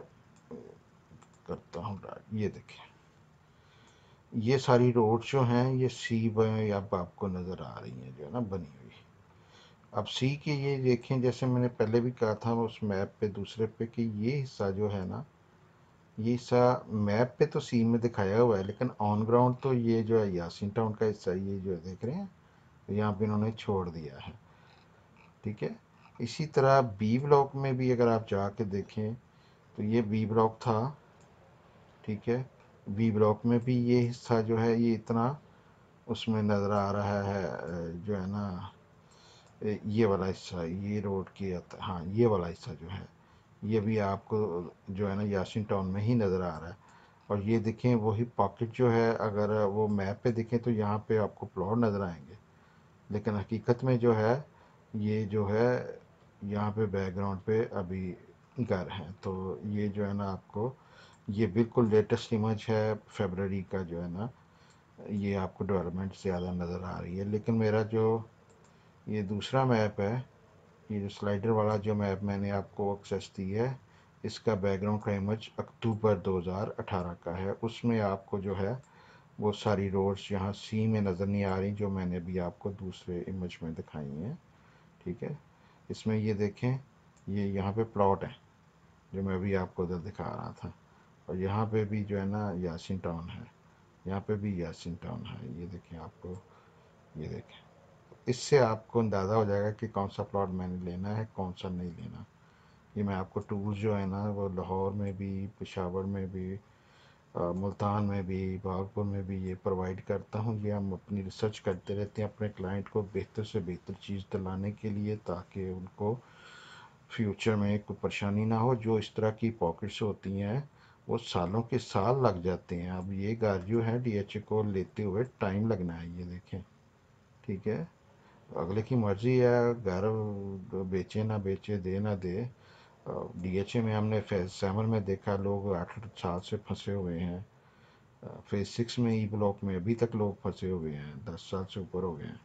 करता हूँ ये देखें ये सारी रोड जो हैं ये सी अब आपको नज़र आ रही हैं जो है ना बनी हुई अब सी के ये देखें जैसे मैंने पहले भी कहा था उस मैप पे दूसरे पे कि ये हिस्सा जो है ना ये हिस्सा मैप पे तो सी में दिखाया हुआ है लेकिन ऑन ग्राउंड तो ये जो है यासिन टाउन का हिस्सा ये जो है देख रहे हैं तो यहाँ पे इन्होंने छोड़ दिया है ठीक है इसी तरह बी ब्लॉक में भी अगर आप जाके देखें तो ये बी ब्लॉक था ठीक है बी ब्लॉक में भी ये हिस्सा जो है ये इतना उसमें नज़र आ रहा है जो है ना ये वाला हिस्सा ये रोड की हाँ ये वाला हिस्सा जो है ये भी आपको जो है ना यासिन टाउन में ही नज़र आ रहा है और ये देखें वही पॉकेट जो है अगर वो मैप पे देखें तो यहाँ पे आपको प्लॉट नज़र आएंगे लेकिन हकीकत में जो है ये जो है यहाँ पे बैकग्राउंड पे अभी घर हैं तो ये जो है ना आपको ये बिल्कुल लेटेस्ट इमेज है फेबररी का जो है ना ये आपको डेवलपमेंट ज़्यादा नज़र आ रही है लेकिन मेरा जो ये दूसरा मैप है ये जो स्लाइडर वाला जो मैप मैंने आपको एक्सेस दी है इसका बैकग्राउंड का इमेज अक्टूबर 2018 का है उसमें आपको जो है वो सारी रोड्स यहाँ सी में नज़र नहीं आ रही जो मैंने अभी आपको दूसरे इमेज में दिखाई हैं ठीक है इसमें ये देखें ये यहाँ पे प्लॉट है जो मैं अभी आपको उधर दिखा रहा था और यहाँ पे भी जो है ना यासिन टाउन है यहाँ पे भी यासिन टाउन है ये देखें आपको ये देखें इससे आपको अंदाज़ा हो जाएगा कि कौन सा प्लॉट मैंने लेना है कौन सा नहीं लेना ये मैं आपको टूर जो है ना वो लाहौर में भी पेशावर में भी मुल्तान में भी भागपुर में भी ये प्रोवाइड करता हूँ ये हम अपनी रिसर्च करते रहते हैं अपने क्लाइंट को बेहतर से बेहतर चीज़ दिलाने के लिए ताकि उनको फ्यूचर में कोई परेशानी ना हो जो इस तरह की पॉकेट्स होती हैं वो सालों के साल लग जाते हैं अब ये जो है ए को लेते हुए टाइम लगना है ये देखें ठीक है अगले की मर्ज़ी है घर बेचे ना बेचे दे ना दे डीएचए में हमने फेज सेवन में देखा लोग आठ साल से फंसे हुए हैं फेज सिक्स में ई ब्लॉक में अभी तक लोग फंसे हुए हैं दस साल से ऊपर हो गए हैं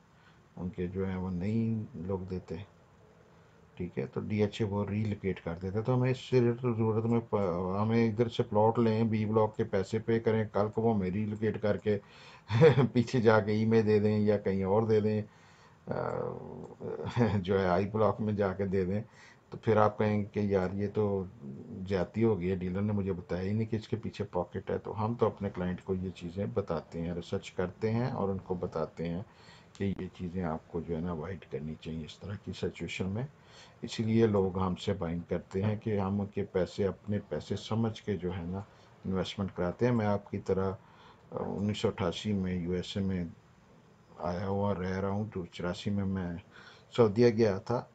उनके जो है वो नहीं लोग देते ठीक है तो डी एच ए वो रीलोकेट कर देते तो हमें इससे रिलेटेड ज़रूरत में हमें इधर से प्लॉट लें बी ब्लॉक के पैसे पे करें कल को वो हमें रीलोकेट करके पीछे जाके ई में दे दें या कहीं और दे दें जो है आई ब्लॉक में जाके दे दें तो फिर आप कहेंगे कि यार ये तो जाती हो गई है डीलर ने मुझे बताया ही नहीं कि इसके पीछे पॉकेट है तो हम तो अपने क्लाइंट को ये चीज़ें बताते हैं रिसर्च करते हैं और उनको बताते हैं कि ये चीज़ें आपको जो है ना अवॉइड करनी चाहिए इस तरह की सिचुएशन में इसीलिए लोग हमसे बाइंग करते हैं कि हम उनके पैसे अपने पैसे समझ के जो है ना इन्वेस्टमेंट कराते हैं मैं आपकी तरह उन्नीस में यूएसए में आया हुआ रह रहा हूँ तो चौरासी में मैं सऊदीया गया था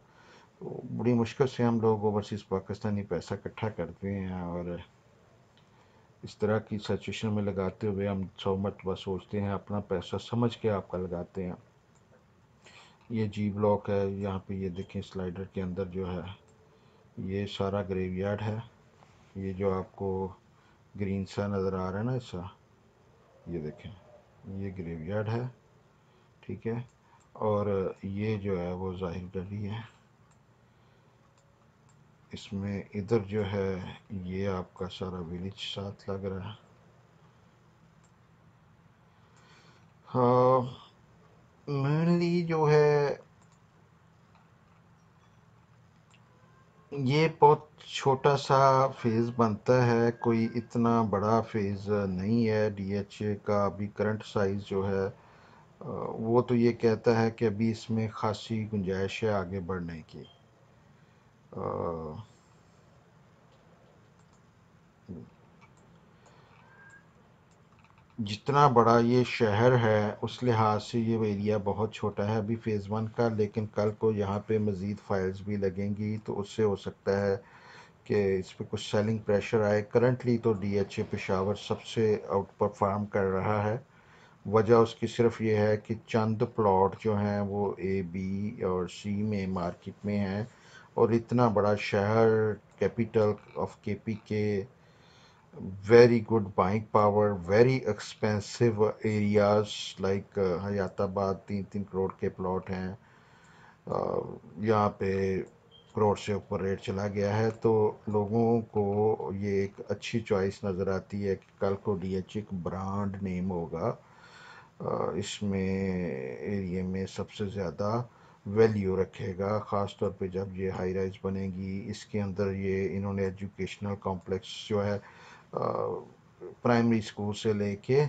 तो बड़ी मुश्किल से हम लोग ओवरसीज़ पाकिस्तानी पैसा इकट्ठा करते हैं और इस तरह की सिचुएशन में लगाते हुए हम सौ मरतबा सोचते हैं अपना पैसा समझ के आपका लगाते हैं ये जी ब्लॉक है यहाँ पे ये देखें स्लाइडर के अंदर जो है ये सारा ग्रेव यार्ड है ये जो आपको ग्रीन सा नज़र आ रहा है ना ऐसा ये देखें ये ग्रेव यार्ड है ठीक है और ये जो है वो जाहिर रही है इसमें इधर जो है ये आपका सारा विलेज साथ लग रहा है हाँ मेनली जो है ये बहुत छोटा सा फेज़ बनता है कोई इतना बड़ा फेज़ नहीं है डीएचए का अभी करंट साइज़ जो है वो तो ये कहता है कि अभी इसमें खासी गुंजाइश है आगे बढ़ने की जितना बड़ा ये शहर है उस लिहाज से ये एरिया बहुत छोटा है अभी फ़ेज़ वन का लेकिन कल को यहाँ पे मज़ीद फाइल्स भी लगेंगी तो उससे हो सकता है कि इस पर कुछ सेलिंग प्रेशर आए करंटली तो डी एच ए पेशावर सबसे आउट परफार्म कर रहा है वजह उसकी सिर्फ ये है कि चंद प्लॉट जो हैं वो ए बी और सी में मार्केट में हैं और इतना बड़ा शहर capital of K P K very good buying power very expensive areas like Hayatabad तीन तीन करोड़ के प्लॉट हैं uh, यहाँ पे करोड़ से ऊपर रेट चला गया है तो लोगों को ये एक अच्छी चॉइस नज़र आती है कि कल को डी एच e एक ब्रांड नेम होगा uh, इसमें एरिए में सबसे ज़्यादा वैल्यू रखेगा ख़ास तौर पे जब ये हाई राइज बनेगी इसके अंदर ये इन्होंने एजुकेशनल कॉम्प्लेक्स जो है प्राइमरी स्कूल से लेके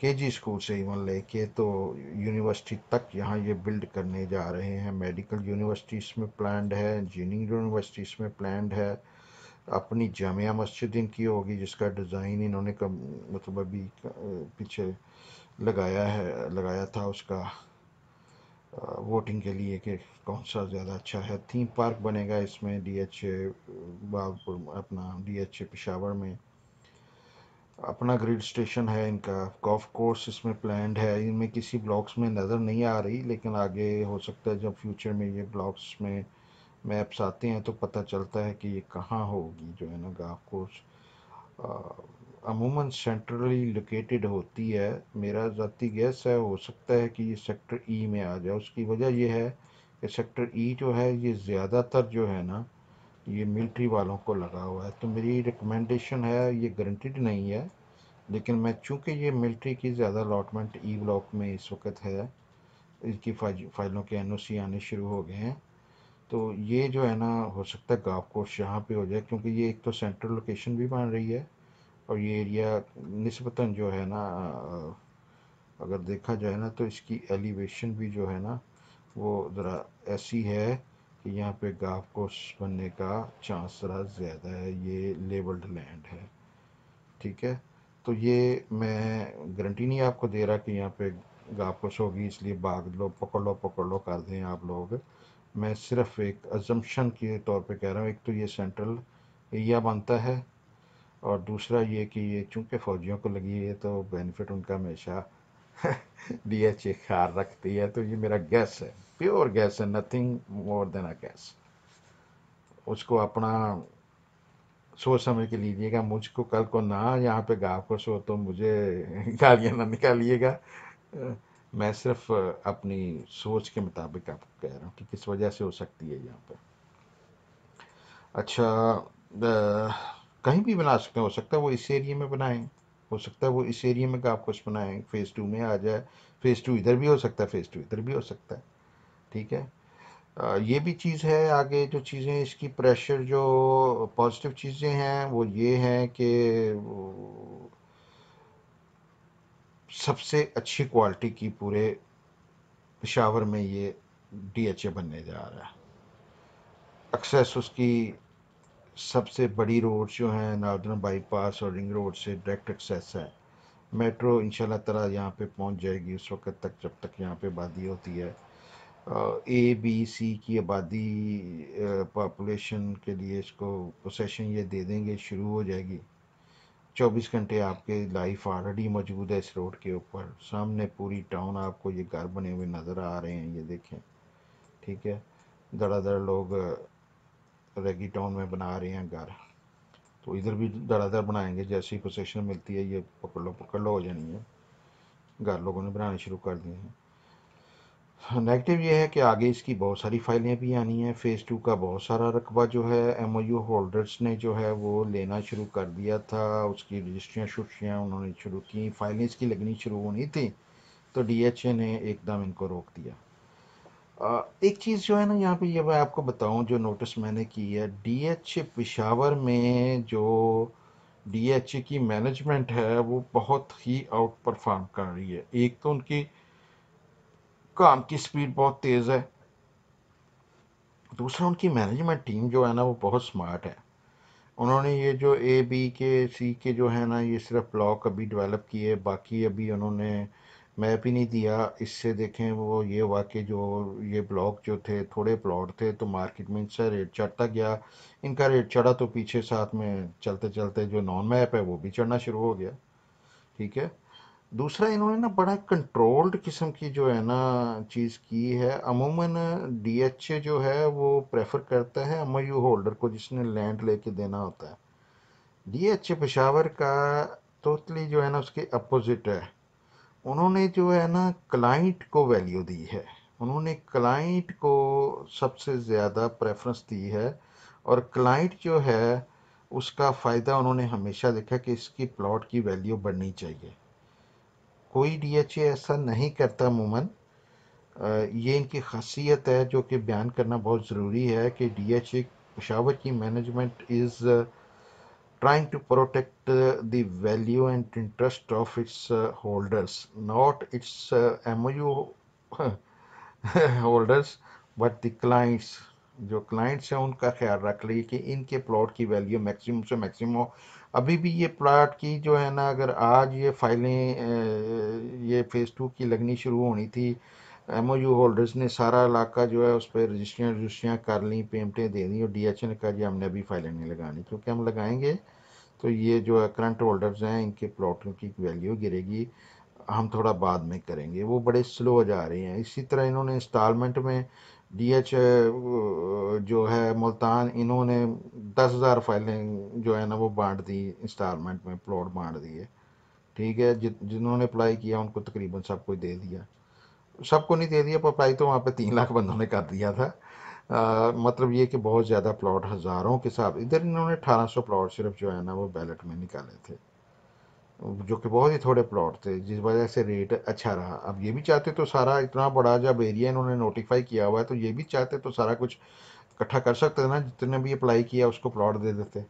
के जी स्कूल से इवन लेके तो यूनिवर्सिटी तक यहाँ ये बिल्ड करने जा रहे हैं मेडिकल यूनिवर्सिटीज़ में प्लान्ड है इंजीनियरिंग यूनिवर्सिटीज़ में प्लान्ड है अपनी जामिया मस्जिद इनकी होगी जिसका डिज़ाइन इन्होंने कम मतलब अभी पीछे लगाया है लगाया था उसका वोटिंग के लिए कि कौन सा ज़्यादा अच्छा है थीम पार्क बनेगा इसमें डी एच ए बागपुर अपना डी एच ए पिशावर में अपना ग्रिड स्टेशन है इनका गोल्फ कोर्स इसमें प्लान्ड है इनमें किसी ब्लॉक्स में नज़र नहीं आ रही लेकिन आगे हो सकता है जब फ्यूचर में ये ब्लॉक्स में मैप्स आते हैं तो पता चलता है कि ये कहाँ होगी जो है ना गोल्फ कोर्स अमूमन सेंट्रली लोकेटेड होती है मेरा ज़ाती गैस है हो सकता है कि ये सेक्टर ई e में आ जाए उसकी वजह यह है कि सेक्टर ई e जो है ये ज़्यादातर जो है ना ये मिलिट्री वालों को लगा हुआ है तो मेरी रिकमेंडेशन है ये गारंटीड नहीं है लेकिन मैं चूँकि ये मिलिट्री की ज़्यादा अलाटमेंट ई ब्लॉक में इस वक्त है इसकी फाइज फाइलों के एन आने शुरू हो गए हैं तो ये जो है ना हो सकता है गाफ कोर्स यहाँ पे हो जाए क्योंकि ये एक तो सेंट्रल लोकेशन भी बन रही है और ये एरिया नस्बता जो है ना अगर देखा जाए ना तो इसकी एलिवेशन भी जो है ना वो ज़रा ऐसी है कि यहाँ पे गाफ कोस बनने का चांस ज़रा ज़्यादा है ये लेबल्ड लैंड है ठीक है तो ये मैं गारंटी नहीं आपको दे रहा कि यहाँ पे गाफ कोस होगी इसलिए भाग लो पकड़ लो पकड़ लो कर दें आप लोग मैं सिर्फ़ एक अजम्पन के तौर पे कह रहा हूँ एक तो ये सेंट्रल एरिया बनता है और दूसरा ये कि ये चूँकि फ़ौजियों को लगी है तो बेनिफिट उनका हमेशा डी एच ए ख्याल रखती है तो ये मेरा गैस है प्योर गैस है nothing more than a guess उसको अपना सोच समझ के लीजिएगा मुझको कल को ना यहाँ पे गाँव को सो तो मुझे गालियाँ ना निकालिएगा मैं सिर्फ अपनी सोच के मुताबिक आपको कह रहा हूँ कि किस वजह से हो सकती है यहाँ पे अच्छा कहीं भी बना सकते हैं हो सकता है वो इस एरिए में बनाएं हो सकता है वो इस एरिए में कुछ बनाएं फेज़ टू में आ जाए फेज़ टू इधर भी हो सकता है फेज़ टू इधर भी हो सकता है ठीक है आ, ये भी चीज़ है आगे जो चीज़ें इसकी प्रेशर जो पॉजिटिव चीज़ें हैं वो ये हैं कि सबसे अच्छी क्वालिटी की पूरे पेशावर में ये डीएचए बनने जा रहा है एक्सेस उसकी सबसे बड़ी रोड जो हैं नार्दर्न बाईपास और रिंग रोड से डायरेक्ट एक्सेस है मेट्रो इन तला यहाँ पे पहुँच जाएगी उस वक्त तक जब तक यहाँ पे आबादी होती है ए बी सी की आबादी पॉपुलेशन के लिए इसको प्रोसेशन ये दे देंगे शुरू हो जाएगी 24 घंटे आपके लाइफ ऑलरेडी मौजूद है इस रोड के ऊपर सामने पूरी टाउन आपको ये घर बने हुए नज़र आ रहे हैं ये देखें ठीक है ज़रा ज़रा लोग रेगी टाउन में बना रहे हैं घर तो इधर भी ज़्यादातर बनाएंगे जैसी प्रोसेशन मिलती है ये पकड़ लो पकड़ लो हो जानी है घर लोगों ने बनाने शुरू कर दिए हैं नेगेटिव हाँ, ये है कि आगे इसकी बहुत सारी फाइलें भी आनी हैं फ़ेज़ टू का बहुत सारा रकबा जो है एम होल्डर्स ने जो है वो लेना शुरू कर दिया था उसकी रजिस्ट्रियाँ शुस्ट्रियाँ उन्होंने शुरू की फ़ाइलें इसकी लगनी शुरू होनी थी तो डी ने एकदम इनको रोक दिया एक चीज़ जो है ना यहाँ पे ये मैं आपको बताऊँ जो नोटिस मैंने की है डी एच पिशावर में जो डी एच की मैनेजमेंट है वो बहुत ही आउट परफॉर्म कर रही है एक तो उनकी काम की स्पीड बहुत तेज़ है दूसरा उनकी मैनेजमेंट टीम जो है ना वो बहुत स्मार्ट है उन्होंने ये जो ए बी के सी के जो है ना ये सिर्फ ब्लॉक अभी डेवलप किए बाकी अभी उन्होंने मैप ही नहीं दिया इससे देखें वो ये वाक़े जो ये ब्लॉक जो थे थोड़े प्लॉट थे तो मार्केट में इनका रेट चढ़ता गया इनका रेट चढ़ा तो पीछे साथ में चलते चलते जो नॉन मैप है वो भी चढ़ना शुरू हो गया ठीक है दूसरा इन्होंने ना बड़ा कंट्रोल्ड किस्म की जो है ना चीज़ की है अमूमन डी जो है वो प्रेफर करता है एमओयू होल्डर को जिसने लैंड लेके देना होता है डीएचए पेशावर का टोटली जो है ना उसके अपोजिट है उन्होंने जो है ना क्लाइंट को वैल्यू दी है उन्होंने क्लाइंट को सबसे ज़्यादा प्रेफरेंस दी है और क्लाइंट जो है उसका फ़ायदा उन्होंने हमेशा देखा कि इसकी प्लॉट की वैल्यू बढ़नी चाहिए कोई डीएचए ऐसा नहीं करता अमूमन ये इनकी खासियत है जो कि बयान करना बहुत ज़रूरी है कि डीएचए पेशावर की management is trying to protect uh, the value and interest of its uh, holders, not its uh, MOU holders but the clients जो क्लाइंट्स हैं उनका ख्याल रख ली कि इनके प्लॉट की वैल्यू मैक्सिमम से मैक्सिमम हो अभी भी ये प्लॉट की जो है ना अगर आज ये फाइलें ये फ़ेज़ टू की लगनी शुरू होनी थी एम होल्डर्स ने सारा इलाका जो है उस पर रजिस्ट्रियाँ रजिस्ट्रियाँ कर ली पेमेंटें दे दी और डी एच एन का जी हमने अभी फाइलें नहीं लगानी क्योंकि हम लगाएंगे तो ये जो है करंट होल्डर्स हैं इनके प्लॉटों की वैल्यू गिरेगी हम थोड़ा बाद में करेंगे वो बड़े स्लो जा रहे हैं इसी तरह इन्होंने इंस्टॉलमेंट में डीएच जो है मुल्तान इन्होंने दस हज़ार फाइलें जो है ना वो बांट दी इंस्टॉलमेंट में प्लॉट बांट दिए ठीक है जिन्होंने अप्लाई किया उनको तकरीबन सबको दे दिया सबको नहीं दे दिया पर अप्लाई तो वहाँ पर तीन लाख बंदों ने कर दिया था आ, मतलब ये कि बहुत ज़्यादा प्लॉट हज़ारों के साथ इधर इन्होंने अठारह सौ प्लॉट सिर्फ जो है ना वो बैलेट में निकाले थे जो कि बहुत ही थोड़े प्लॉट थे जिस वजह से रेट अच्छा रहा अब ये भी चाहते तो सारा इतना बड़ा जब एरिया इन्होंने नोटिफाई किया हुआ है तो ये भी चाहते तो सारा कुछ इकट्ठा कर सकते थे ना जितने भी अप्लाई किया उसको प्लॉट दे देते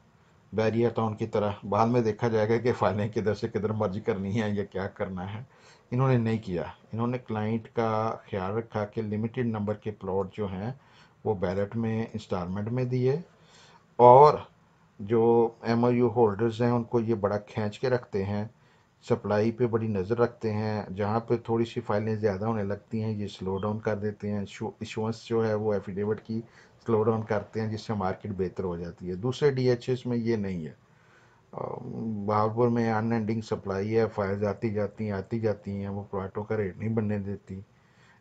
बैरियर टाउन की तरह बाद में देखा जाएगा कि फाइलें किधर से किधर मर्जी करनी है या क्या करना है इन्होंने नहीं किया इन्होंने क्लाइंट का ख्याल रखा कि लिमिटेड नंबर के प्लॉट जो हैं वो बैलेट में इंस्टॉलमेंट में दिए और जो एम होल्डर्स हैं उनको ये बड़ा खींच के रखते हैं सप्लाई पे बड़ी नज़र रखते हैं जहाँ पे थोड़ी सी फाइलें ज़्यादा होने लगती हैं ये स्लो डाउन कर देते हैं इशुअंस जो है वो एफिडेविट की स्लो डाउन करते हैं जिससे मार्केट बेहतर हो जाती है दूसरे डी में ये नहीं है बहावपुर में अनएंडिंग सप्लाई है फाइल्स आती जाती हैं आती जाती हैं वो प्लाटों का रेट नहीं बनने देती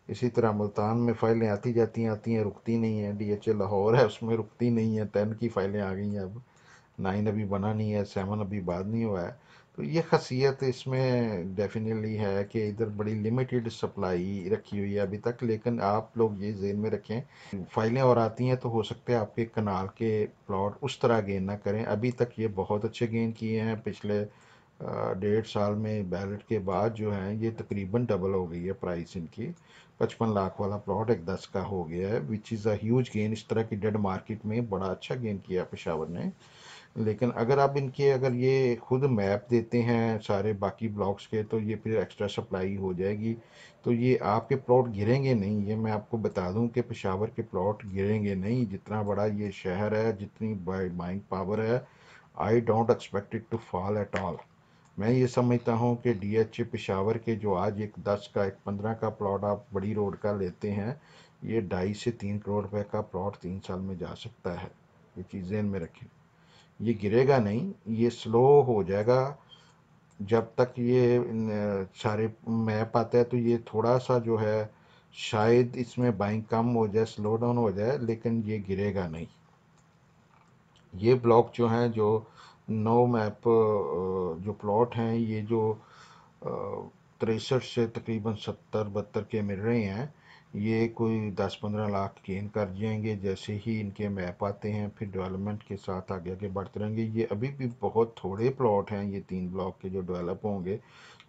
इसी तरह मुल्तान में फ़ाइलें आती जाती हैं आती हैं रुकती नहीं हैं डी एच ए लाहौर है उसमें रुकती नहीं है टेन की फ़ाइलें आ गई हैं अब नाइन अभी बना नहीं है सेवन अभी बाद नहीं हुआ है तो ये खासियत इसमें डेफिनेटली है कि इधर बड़ी लिमिटेड सप्लाई रखी हुई है अभी तक लेकिन आप लोग ये जेन में रखें फाइलें और आती हैं तो हो सकता है आपके कनाल के प्लॉट उस तरह गेन ना करें अभी तक ये बहुत अच्छे गेन किए हैं पिछले डेढ़ साल में बैलेट के बाद जो हैं ये तकरीबन डबल हो गई है प्राइस इनकी पचपन लाख वाला प्लॉट एक दस का हो गया है which is a huge gain इस तरह की डेड मार्केट में बड़ा अच्छा गेन किया पेशावर ने लेकिन अगर आप इनके अगर ये खुद मैप देते हैं सारे बाकी ब्लॉक्स के तो ये फिर एक्स्ट्रा सप्लाई हो जाएगी तो ये आपके प्लॉट गिरेंगे नहीं ये मैं आपको बता दूं कि पेशावर के प्लॉट गिरेंगे नहीं जितना बड़ा ये शहर है जितनी बाइंग पावर है I don't expect it to fall at all मैं ये समझता हूँ कि डी एच ए के जो आज एक दस का एक पंद्रह का प्लॉट आप बड़ी रोड का लेते हैं ये ढाई से तीन करोड़ रुपए का प्लॉट तीन साल में जा सकता है ये चीज़ें में रखें ये गिरेगा नहीं ये स्लो हो जाएगा जब तक ये सारे मैप आता है तो ये थोड़ा सा जो है शायद इसमें बाइंग कम हो जाए स्लो डाउन हो जाए लेकिन ये गिरेगा नहीं ये ब्लॉक जो हैं जो नौ मैप जो प्लॉट हैं ये जो तिरसठ से तकरीबन सत्तर बहत्तर के मिल रहे हैं ये कोई दस पंद्रह लाख के इन कर जाएंगे जैसे ही इनके मैप आते हैं फिर डेवलपमेंट के साथ आगे आगे बढ़ते रहेंगे ये अभी भी बहुत थोड़े प्लॉट हैं ये तीन ब्लॉक के जो डेवलप होंगे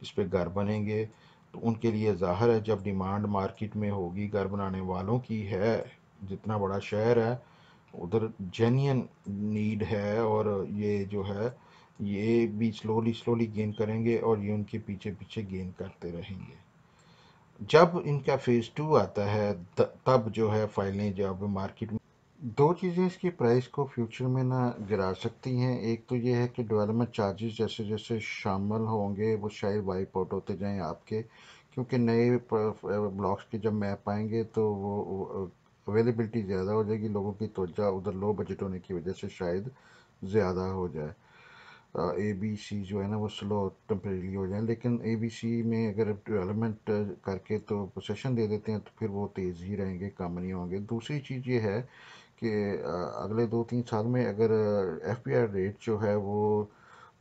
इस पर घर बनेंगे तो उनके लिए ज़ाहिर है जब डिमांड मार्केट में होगी घर बनाने वालों की है जितना बड़ा शहर है उधर जेन्यन नीड है और ये जो है ये भी स्लोली स्लोली गेन करेंगे और ये उनके पीछे पीछे गेन करते रहेंगे जब इनका फेज़ टू आता है तब जो है फाइलें जब मार्केट में दो चीज़ें इसकी प्राइस को फ्यूचर में ना गिरा सकती हैं एक तो ये है कि डेवलपमेंट चार्जेस जैसे जैसे शामिल होंगे वो शायद वाइप आउट होते जाएं आपके क्योंकि नए ब्लॉक्स के जब मैप आएंगे तो वो अवेलेबिलिटी ज़्यादा हो जाएगी लोगों की तोजा उधर लो बजट होने की वजह से शायद ज़्यादा हो जाए ए बी सी जो है ना वो स्लो टम्परेली हो जाए लेकिन ए बी सी में अगर डेवलपमेंट करके तो पोसेशन दे देते हैं तो फिर वो तेज़ ही रहेंगे कम नहीं होंगे दूसरी चीज़ ये है कि अगले दो तीन साल में अगर एफ पी आर रेट जो है वो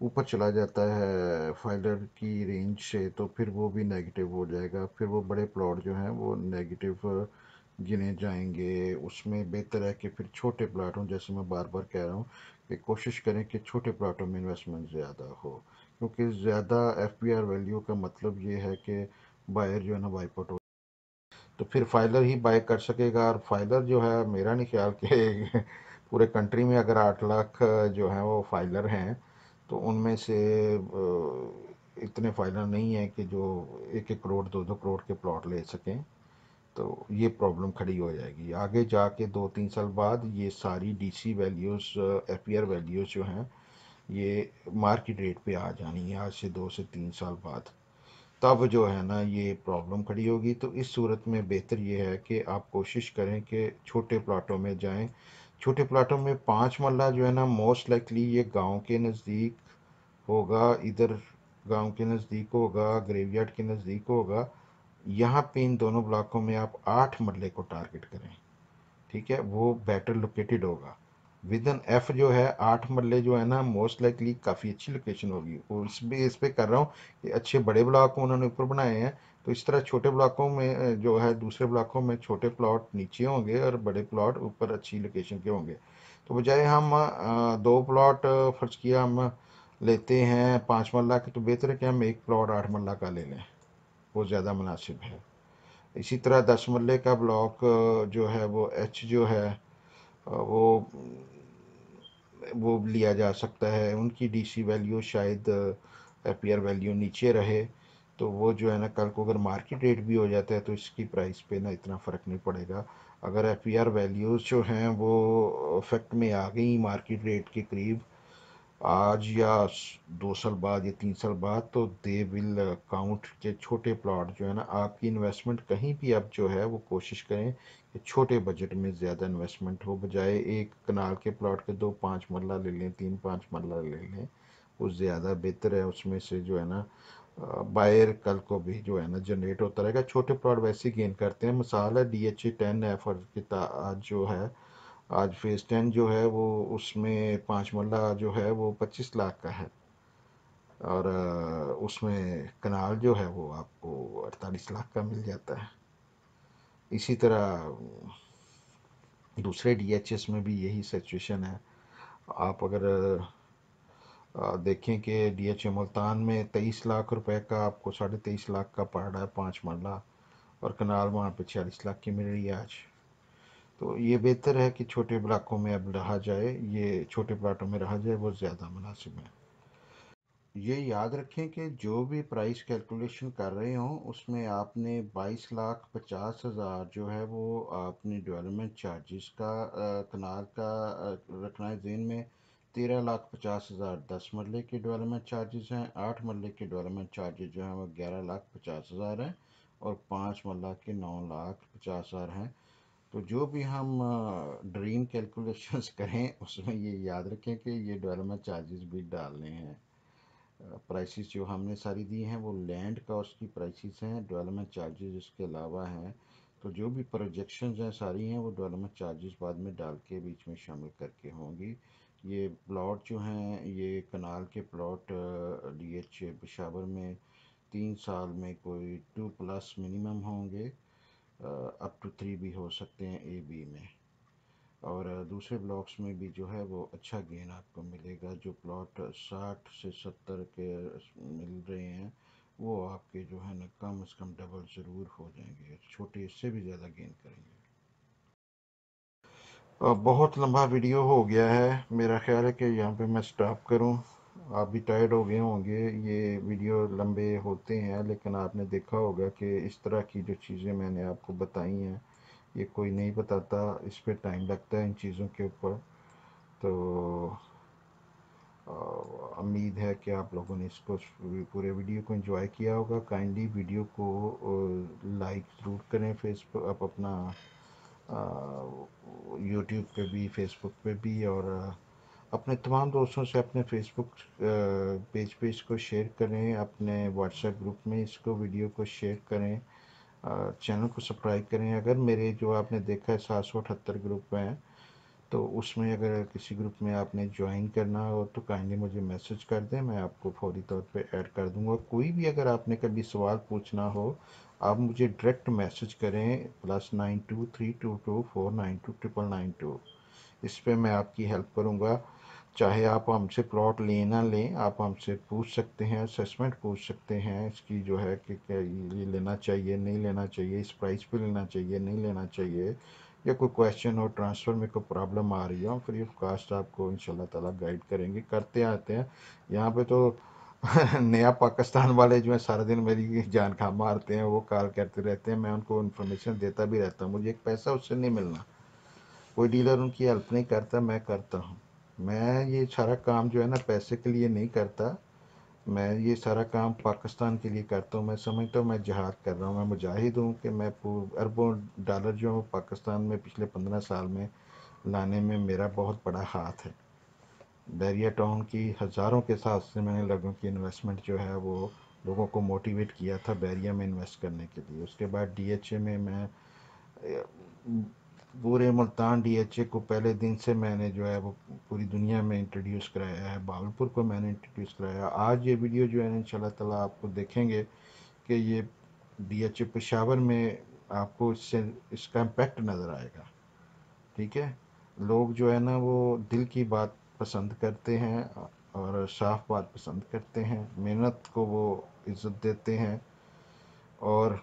ऊपर चला जाता है फाइलर की रेंज से तो फिर वो भी नेगेटिव हो जाएगा फिर वो बड़े प्लॉट जो हैं वो नेगेटिव गिने जाएंगे उसमें बेहतर है कि फिर छोटे प्लाटों जैसे मैं बार बार कह रहा हूँ कि कोशिश करें कि छोटे प्लाटों में इन्वेस्टमेंट ज़्यादा हो क्योंकि ज़्यादा एफ वैल्यू का मतलब ये है कि बायर जो है ना बाईपोट हो तो फिर फाइलर ही बाय कर सकेगा और फाइलर जो है मेरा नहीं ख्याल कि पूरे कंट्री में अगर आठ लाख जो है वो फाइलर हैं तो उनमें से इतने फाइलर नहीं हैं कि जो एक एक करोड़ दो दो करोड़ के प्लॉट ले सकें तो ये प्रॉब्लम खड़ी हो जाएगी आगे जाके दो तीन साल बाद ये सारी डीसी वैल्यूज़ एफपीआर वैल्यूज़ जो हैं ये मार्केट रेट पे आ जानी है आज से दो से तीन साल बाद तब जो है ना ये प्रॉब्लम खड़ी होगी तो इस सूरत में बेहतर ये है कि आप कोशिश करें कि छोटे प्लाटों में जाएं छोटे प्लाटों में पाँच मल्ला जो है ना मोस्ट लाइकली ये गांव के नज़दीक होगा इधर गांव के नज़दीक होगा ग्रेवयार्ड के नज़दीक होगा यहाँ पे इन दोनों ब्लॉकों में आप आठ मरले को टारगेट करें ठीक है वो बेटर लोकेटेड होगा विद इन एफ जो है आठ मरले जो है ना मोस्ट लाइकली काफ़ी अच्छी लोकेशन होगी और इस भी इस पर कर रहा हूँ कि अच्छे बड़े ब्लॉक उन्होंने ऊपर बनाए हैं तो इस तरह छोटे ब्लॉकों में जो है दूसरे ब्लॉकों में छोटे प्लॉट नीचे होंगे और बड़े प्लॉट ऊपर अच्छी लोकेशन के होंगे तो बजाय हम दो प्लॉट फर्ज किया हम लेते हैं पाँच मरला के तो बेहतर है कि हम एक प्लॉट आठ मरला का ले लें वो ज़्यादा मुनासिब है इसी तरह दस मल्ले का ब्लॉक जो है वो एच जो है वो वो लिया जा सकता है उनकी डीसी वैल्यू शायद एपियर वैल्यू नीचे रहे तो वो जो है ना कल को अगर मार्केट रेट भी हो जाता है तो इसकी प्राइस पे ना इतना फ़र्क नहीं पड़ेगा अगर एफ वैल्यूज़ जो हैं वो इफेक्ट में आ गई मार्केट रेट के करीब आज या दो साल बाद या तीन साल बाद तो दे विल काउंट के छोटे प्लॉट जो है ना आपकी इन्वेस्टमेंट कहीं भी आप जो है वो कोशिश करें कि छोटे बजट में ज़्यादा इन्वेस्टमेंट हो बजाय एक कनाल के प्लॉट के दो पाँच मरला ले लें तीन पाँच मरला ले लें वो ज़्यादा बेहतर है उसमें से जो है ना बायर कल को भी जो है ना जनरेट होता रहेगा छोटे प्लॉट वैसे गेन करते हैं मिसाल है D H A ten F और आज जो है आज फेज़ टेन जो है वो उसमें पाँच मल्ला जो है वो पच्चीस लाख का है और उसमें कनाल जो है वो आपको अड़तालीस लाख का मिल जाता है इसी तरह दूसरे डीएचएस में भी यही सिचुएशन है आप अगर देखें कि डी एच मुल्तान में तेईस लाख रुपए का आपको साढ़े तेईस लाख का पड़ रहा है पाँच मरला और कनाल वहाँ पे छियालीस लाख की मिल रही है आज तो ये बेहतर है कि छोटे ब्लाकों में अब रहा जाए ये छोटे प्लाटों में रहा जाए वो ज़्यादा मुनासिब है ये याद रखें कि जो भी प्राइस कैलकुलेशन कर रहे हों उसमें आपने बाईस लाख पचास हज़ार जो है वो आपने डेवलपमेंट चार्जेस का कनाल का रखना है जेन में तेरह लाख पचास हज़ार दस मरले के डेवलपमेंट चार्जेस हैं आठ मरले के डेवलपमेंट चार्जेस जो हैं वो ग्यारह लाख पचास हज़ार हैं और पाँच मरला के नौ लाख पचास हज़ार हैं तो जो भी हम ड्रीम कैलकुलेशंस करें उसमें ये याद रखें कि ये डेवलपमेंट चार्जेस भी डालने हैं प्राइसेस जो हमने सारी दी हैं वो लैंड कॉस्ट की प्राइसेस हैं डेवलपमेंट चार्जेस इसके अलावा हैं तो जो भी प्रोजेक्शंस हैं सारी हैं वो डेवलपमेंट चार्जेस बाद में डाल के बीच में शामिल करके होंगी ये प्लॉट जो हैं ये कनाल के प्लॉट डी एच पेशावर में तीन साल में कोई टू प्लस मिनिमम होंगे अप टू थ्री भी हो सकते हैं ए बी में और दूसरे ब्लॉक्स में भी जो है वो अच्छा गेन आपको मिलेगा जो प्लॉट साठ से सत्तर के मिल रहे हैं वो आपके जो है ना कम से कम डबल ज़रूर हो जाएंगे छोटे इससे भी ज़्यादा गेन करेंगे बहुत लंबा वीडियो हो गया है मेरा ख्याल है कि यहाँ पे मैं स्टॉप करूँ आप भी टायर्ड हो गए होंगे ये वीडियो लंबे होते हैं लेकिन आपने देखा होगा कि इस तरह की जो चीज़ें मैंने आपको बताई हैं ये कोई नहीं बताता इस पर टाइम लगता है इन चीज़ों के ऊपर तो उम्मीद है कि आप लोगों ने इसको पूरे वीडियो को एंजॉय किया होगा काइंडली वीडियो को लाइक ज़रूर करें फेसबुक आप अपना यूट्यूब पे भी फेसबुक पे भी और अपने तमाम दोस्तों से अपने फेसबुक पेज पे इसको शेयर करें अपने व्हाट्सएप ग्रुप में इसको वीडियो को शेयर करें चैनल को सब्सक्राइब करें अगर मेरे जो आपने देखा है सात सौ अठहत्तर ग्रुप में तो उसमें अगर किसी ग्रुप में आपने ज्वाइन करना हो तो काइंडली मुझे मैसेज कर दें मैं आपको फौरी तौर पे ऐड कर दूंगा कोई भी अगर आपने कभी सवाल पूछना हो आप मुझे डायरेक्ट मैसेज करें plus nine two three two two four nine two triple nine two इस पर मैं आपकी हेल्प करूँगा चाहे आप हमसे प्लॉट लें ना लें आप हमसे पूछ सकते हैं असेसमेंट पूछ सकते हैं इसकी जो है कि क्या ये लेना चाहिए नहीं लेना चाहिए इस प्राइस पे लेना चाहिए नहीं लेना चाहिए या कोई क्वेश्चन और ट्रांसफ़र में कोई प्रॉब्लम आ रही हो फ्री ऑफ कास्ट आपको इन ताला गाइड करेंगे करते आते हैं यहाँ पे तो नया पाकिस्तान वाले जो है सारा दिन मेरी जान खा मारते हैं वो कॉल करते रहते हैं मैं उनको इन्फॉर्मेशन देता भी रहता हूँ मुझे एक पैसा उससे नहीं मिलना कोई डीलर उनकी हेल्प नहीं करता मैं करता हूँ मैं ये सारा काम जो है ना पैसे के लिए नहीं करता मैं ये सारा काम पाकिस्तान के लिए करता हूँ मैं समझता हूँ मैं जहाद कर रहा हूँ मैं मुजाहिद हूँ कि मैं अरबों डॉलर जो है पाकिस्तान में पिछले पंद्रह साल में लाने में मेरा बहुत बड़ा हाथ है बैरिया टाउन की हज़ारों के हिसाब से मैंने लोगों की इन्वेस्टमेंट जो है वो लोगों को मोटिवेट किया था बैरिया में इन्वेस्ट करने के लिए उसके बाद डीएचए में मैं पूरे मुल्तान डी एच ए को पहले दिन से मैंने जो है वो पूरी दुनिया में इंट्रोड्यूस कराया है भावलपुर को मैंने इंट्रोड्यूस कराया आज ये वीडियो जो है इन तला आपको देखेंगे कि ये डी एच ए पेशावर में आपको इससे इसका इम्पेक्ट नज़र आएगा ठीक है लोग जो है ना वो दिल की बात पसंद करते हैं और साफ बात पसंद करते हैं मेहनत को वो इज़्ज़त देते हैं और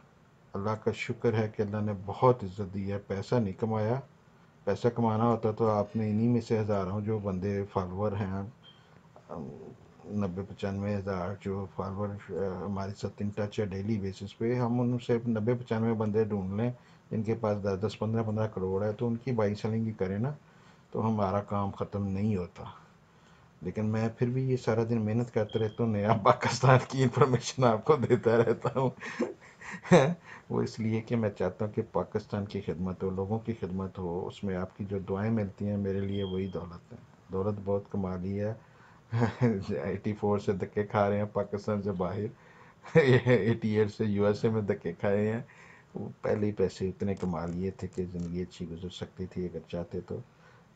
अल्लाह का शुक्र है कि अल्लाह ने बहुत इज़्ज़त दी है पैसा नहीं कमाया पैसा कमाना होता तो आपने इन्हीं में से हज़ारों जो बंदे फॉलोअर हैं नब्बे पचानवे हज़ार जो फॉलोअर हमारे साथ इन टच है डेली बेसिस पे हम उनसे नब्बे पचानवे बंदे ढूंढ लें जिनके पास दस दस पंद्रह पंद्रह करोड़ है तो उनकी बाई सेलिंग करें ना तो हमारा काम ख़त्म नहीं होता लेकिन मैं फिर भी ये सारा दिन मेहनत करते रहता हूँ नया पाकिस्तान की इन्फॉर्मेशन आपको देता रहता हूँ वो इसलिए कि मैं चाहता हूँ कि पाकिस्तान की खिदमत हो लोगों की खिदमत हो उसमें आपकी जो दुआएं मिलती हैं मेरे लिए वही दौलत है दौलत बहुत कमा ली है एटी फोर से धक्के खा रहे हैं पाकिस्तान से बाहर एटी एट से यू में धक्के खाए हैं वो पहले ही पैसे इतने कमा लिए थे कि ज़िंदगी अच्छी गुजर सकती थी अगर चाहते तो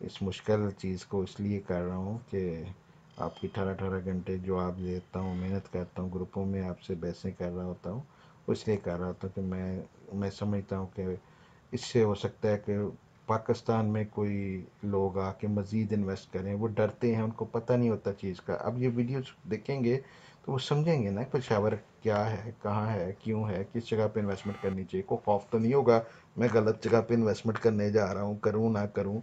इस मुश्किल चीज़ को इसलिए कर रहा हूँ कि आपकी अठारह अठारह घंटे जो आप देता हूँ मेहनत करता हूँ ग्रुपों में आपसे बहसें कर रहा होता हूँ इसलिए कह रहा था कि मैं मैं समझता हूँ कि इससे हो सकता है कि पाकिस्तान में कोई लोग आके मज़ीद इन्वेस्ट करें वो डरते हैं उनको पता नहीं होता चीज़ का अब ये वीडियो देखेंगे तो वो समझेंगे ना पेशावर क्या है कहाँ है क्यों है किस जगह पे इन्वेस्टमेंट करनी चाहिए कोई खौफ तो नहीं होगा मैं गलत जगह पे इन्वेस्टमेंट करने जा रहा हूँ करूँ ना करूँ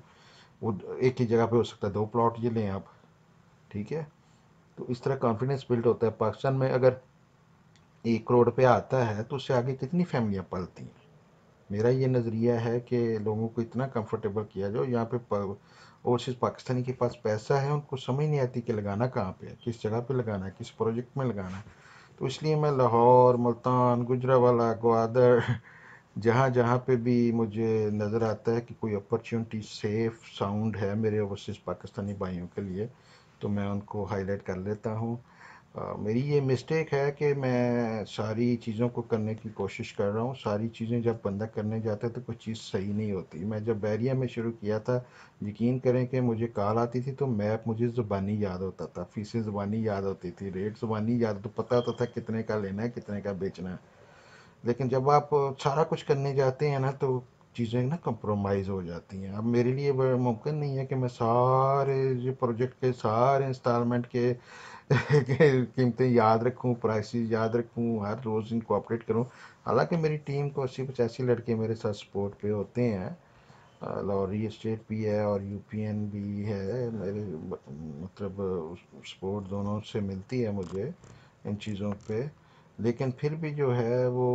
वो एक ही जगह पे हो सकता है दो प्लॉट ये लें आप ठीक है तो इस तरह कॉन्फिडेंस बिल्ड होता है पाकिस्तान में अगर एक करोड़ रुपया आता है तो उससे आगे कितनी फैमिलियाँ पलती हैं मेरा ये नज़रिया है कि लोगों को इतना कंफर्टेबल किया जाओ यहाँ पे ओवरसीज़ पाकिस्तानी के पास पैसा है उनको समझ नहीं आती कि लगाना कहाँ पे है किस जगह पे लगाना है किस प्रोजेक्ट में लगाना है तो इसलिए मैं लाहौर मुल्तान गुजरावाला ग्वादर जहाँ जहाँ पे भी मुझे नज़र आता है कि कोई अपॉर्चुनिटी सेफ़ साउंड है मेरे ओवरसीज़ पाकिस्तानी भाइयों के लिए तो मैं उनको हाईलाइट कर लेता हूँ हाँ, मेरी ये मिस्टेक है कि मैं सारी चीज़ों को करने की कोशिश कर रहा हूँ सारी चीज़ें जब बंदा करने जाता है तो कुछ चीज़ सही नहीं होती मैं जब बैरिया में शुरू किया था यकीन करें कि मुझे कॉल आती थी तो मैप मुझे ज़ुबानी याद होता था फीसें ज़ुबानी याद होती थी रेट ज़ुबानी याद तो पता होता था कितने का लेना है कितने का बेचना है लेकिन जब आप सारा कुछ करने जाते हैं ना तो चीज़ें ना कंप्रोमाइज़ हो जाती हैं अब मेरे लिए मुमकिन नहीं है कि मैं सारे प्रोजेक्ट के सारे इंस्टॉलमेंट के कीमतें तो याद रखूँ प्राइसेस याद रखूँ हर रोज़ इनको अपडेट करूँ हालांकि मेरी टीम को अस्सी पचासी लड़के मेरे साथ सपोर्ट पे होते हैं लॉरी स्टेट भी है और यूपीएन भी है मेरे मतलब सपोर्ट दोनों से मिलती है मुझे इन चीज़ों पे लेकिन फिर भी जो है वो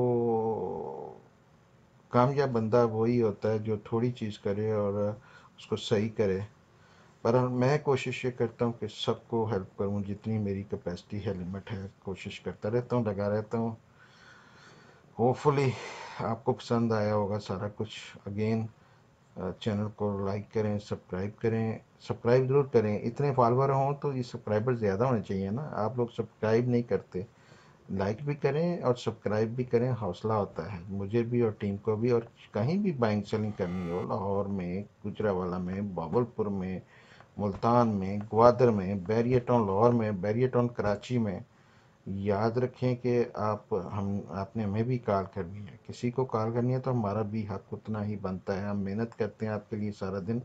कामयाब बंदा वही होता है जो थोड़ी चीज़ करे और उसको सही करे पर मैं कोशिश ये करता हूँ कि सबको हेल्प करूँ जितनी मेरी कैपेसिटी है लिमिट है कोशिश करता रहता हूँ लगा रहता हूँ होपफुली आपको पसंद आया होगा सारा कुछ अगेन चैनल को लाइक करें सब्सक्राइब करें सब्सक्राइब ज़रूर करें इतने फॉलोअर हों तो ये सब्सक्राइबर ज़्यादा होने चाहिए ना आप लोग सब्सक्राइब नहीं करते लाइक भी करें और सब्सक्राइब भी करें हौसला होता है मुझे भी और टीम को भी और कहीं भी बाइंग सेलिंग करनी हो लाहौर में गुजरावाला में बाबलपुर में मुल्तान में ग्वादर में बैरिया टाउन लाहौर में बैरिया टाउन कराची में याद रखें कि आप हम आपने हमें भी कॉल करनी है किसी को कॉल करनी है तो हमारा भी हक उतना ही बनता है हम मेहनत करते हैं आपके लिए सारा दिन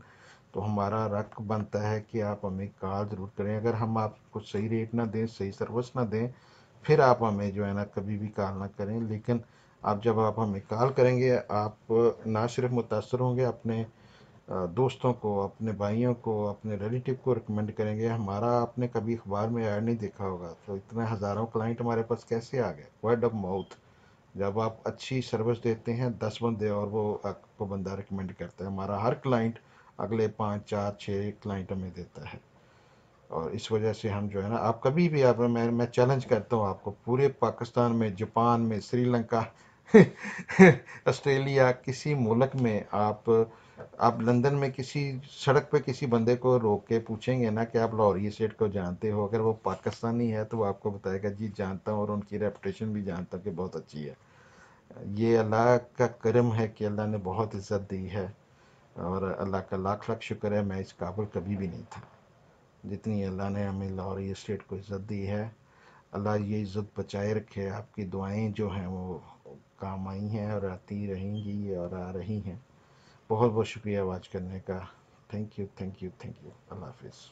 तो हमारा रक बनता है कि आप हमें कॉल ज़रूर करें अगर हम आपको सही रेट ना दें सही सर्विस ना दें फिर आप हमें जो है ना कभी भी कॉल ना करें लेकिन आप जब आप हमें कॉल करेंगे आप ना सिर्फ मुतासर होंगे अपने दोस्तों को अपने भाइयों को अपने रिलेटिव को रिकमेंड करेंगे हमारा आपने कभी अखबार में ऐड नहीं देखा होगा तो इतने हज़ारों क्लाइंट हमारे पास कैसे आ गए वर्ड ऑफ माउथ जब आप अच्छी सर्विस देते हैं दस बंदे और वो आपको बंदा रिकमेंड करता है हमारा हर क्लाइंट अगले पाँच चार छः क्लाइंट हमें देता है और इस वजह से हम जो है ना आप कभी भी आप मैं मैं चैलेंज करता हूँ आपको पूरे पाकिस्तान में जापान में श्रीलंका ऑस्ट्रेलिया किसी मुल्क में आप आप लंदन में किसी सड़क पे किसी बंदे को रोक के पूछेंगे ना कि आप लाहौरी स्टेट को जानते हो अगर वो पाकिस्तानी है तो वो आपको बताएगा जी जानता हूँ और उनकी रेपटेशन भी जानता हूँ कि बहुत अच्छी है ये अल्लाह का करम है कि अल्लाह ने बहुत इज़्ज़त दी है और अल्लाह का लाख लाख शुक्र है मैं इस काबुल कभी भी नहीं था जितनी अल्लाह ने हमें लाहौर स्टेट को इज़्ज़त दी है अल्लाह ये इज़्ज़त बचाए रखे आपकी दुआएं जो हैं वो काम आई हैं और आती रहेंगी और आ रही हैं बहुत बहुत शुक्रिया आवाज़ करने का thank you thank you thank you अल्लाह हाफिज़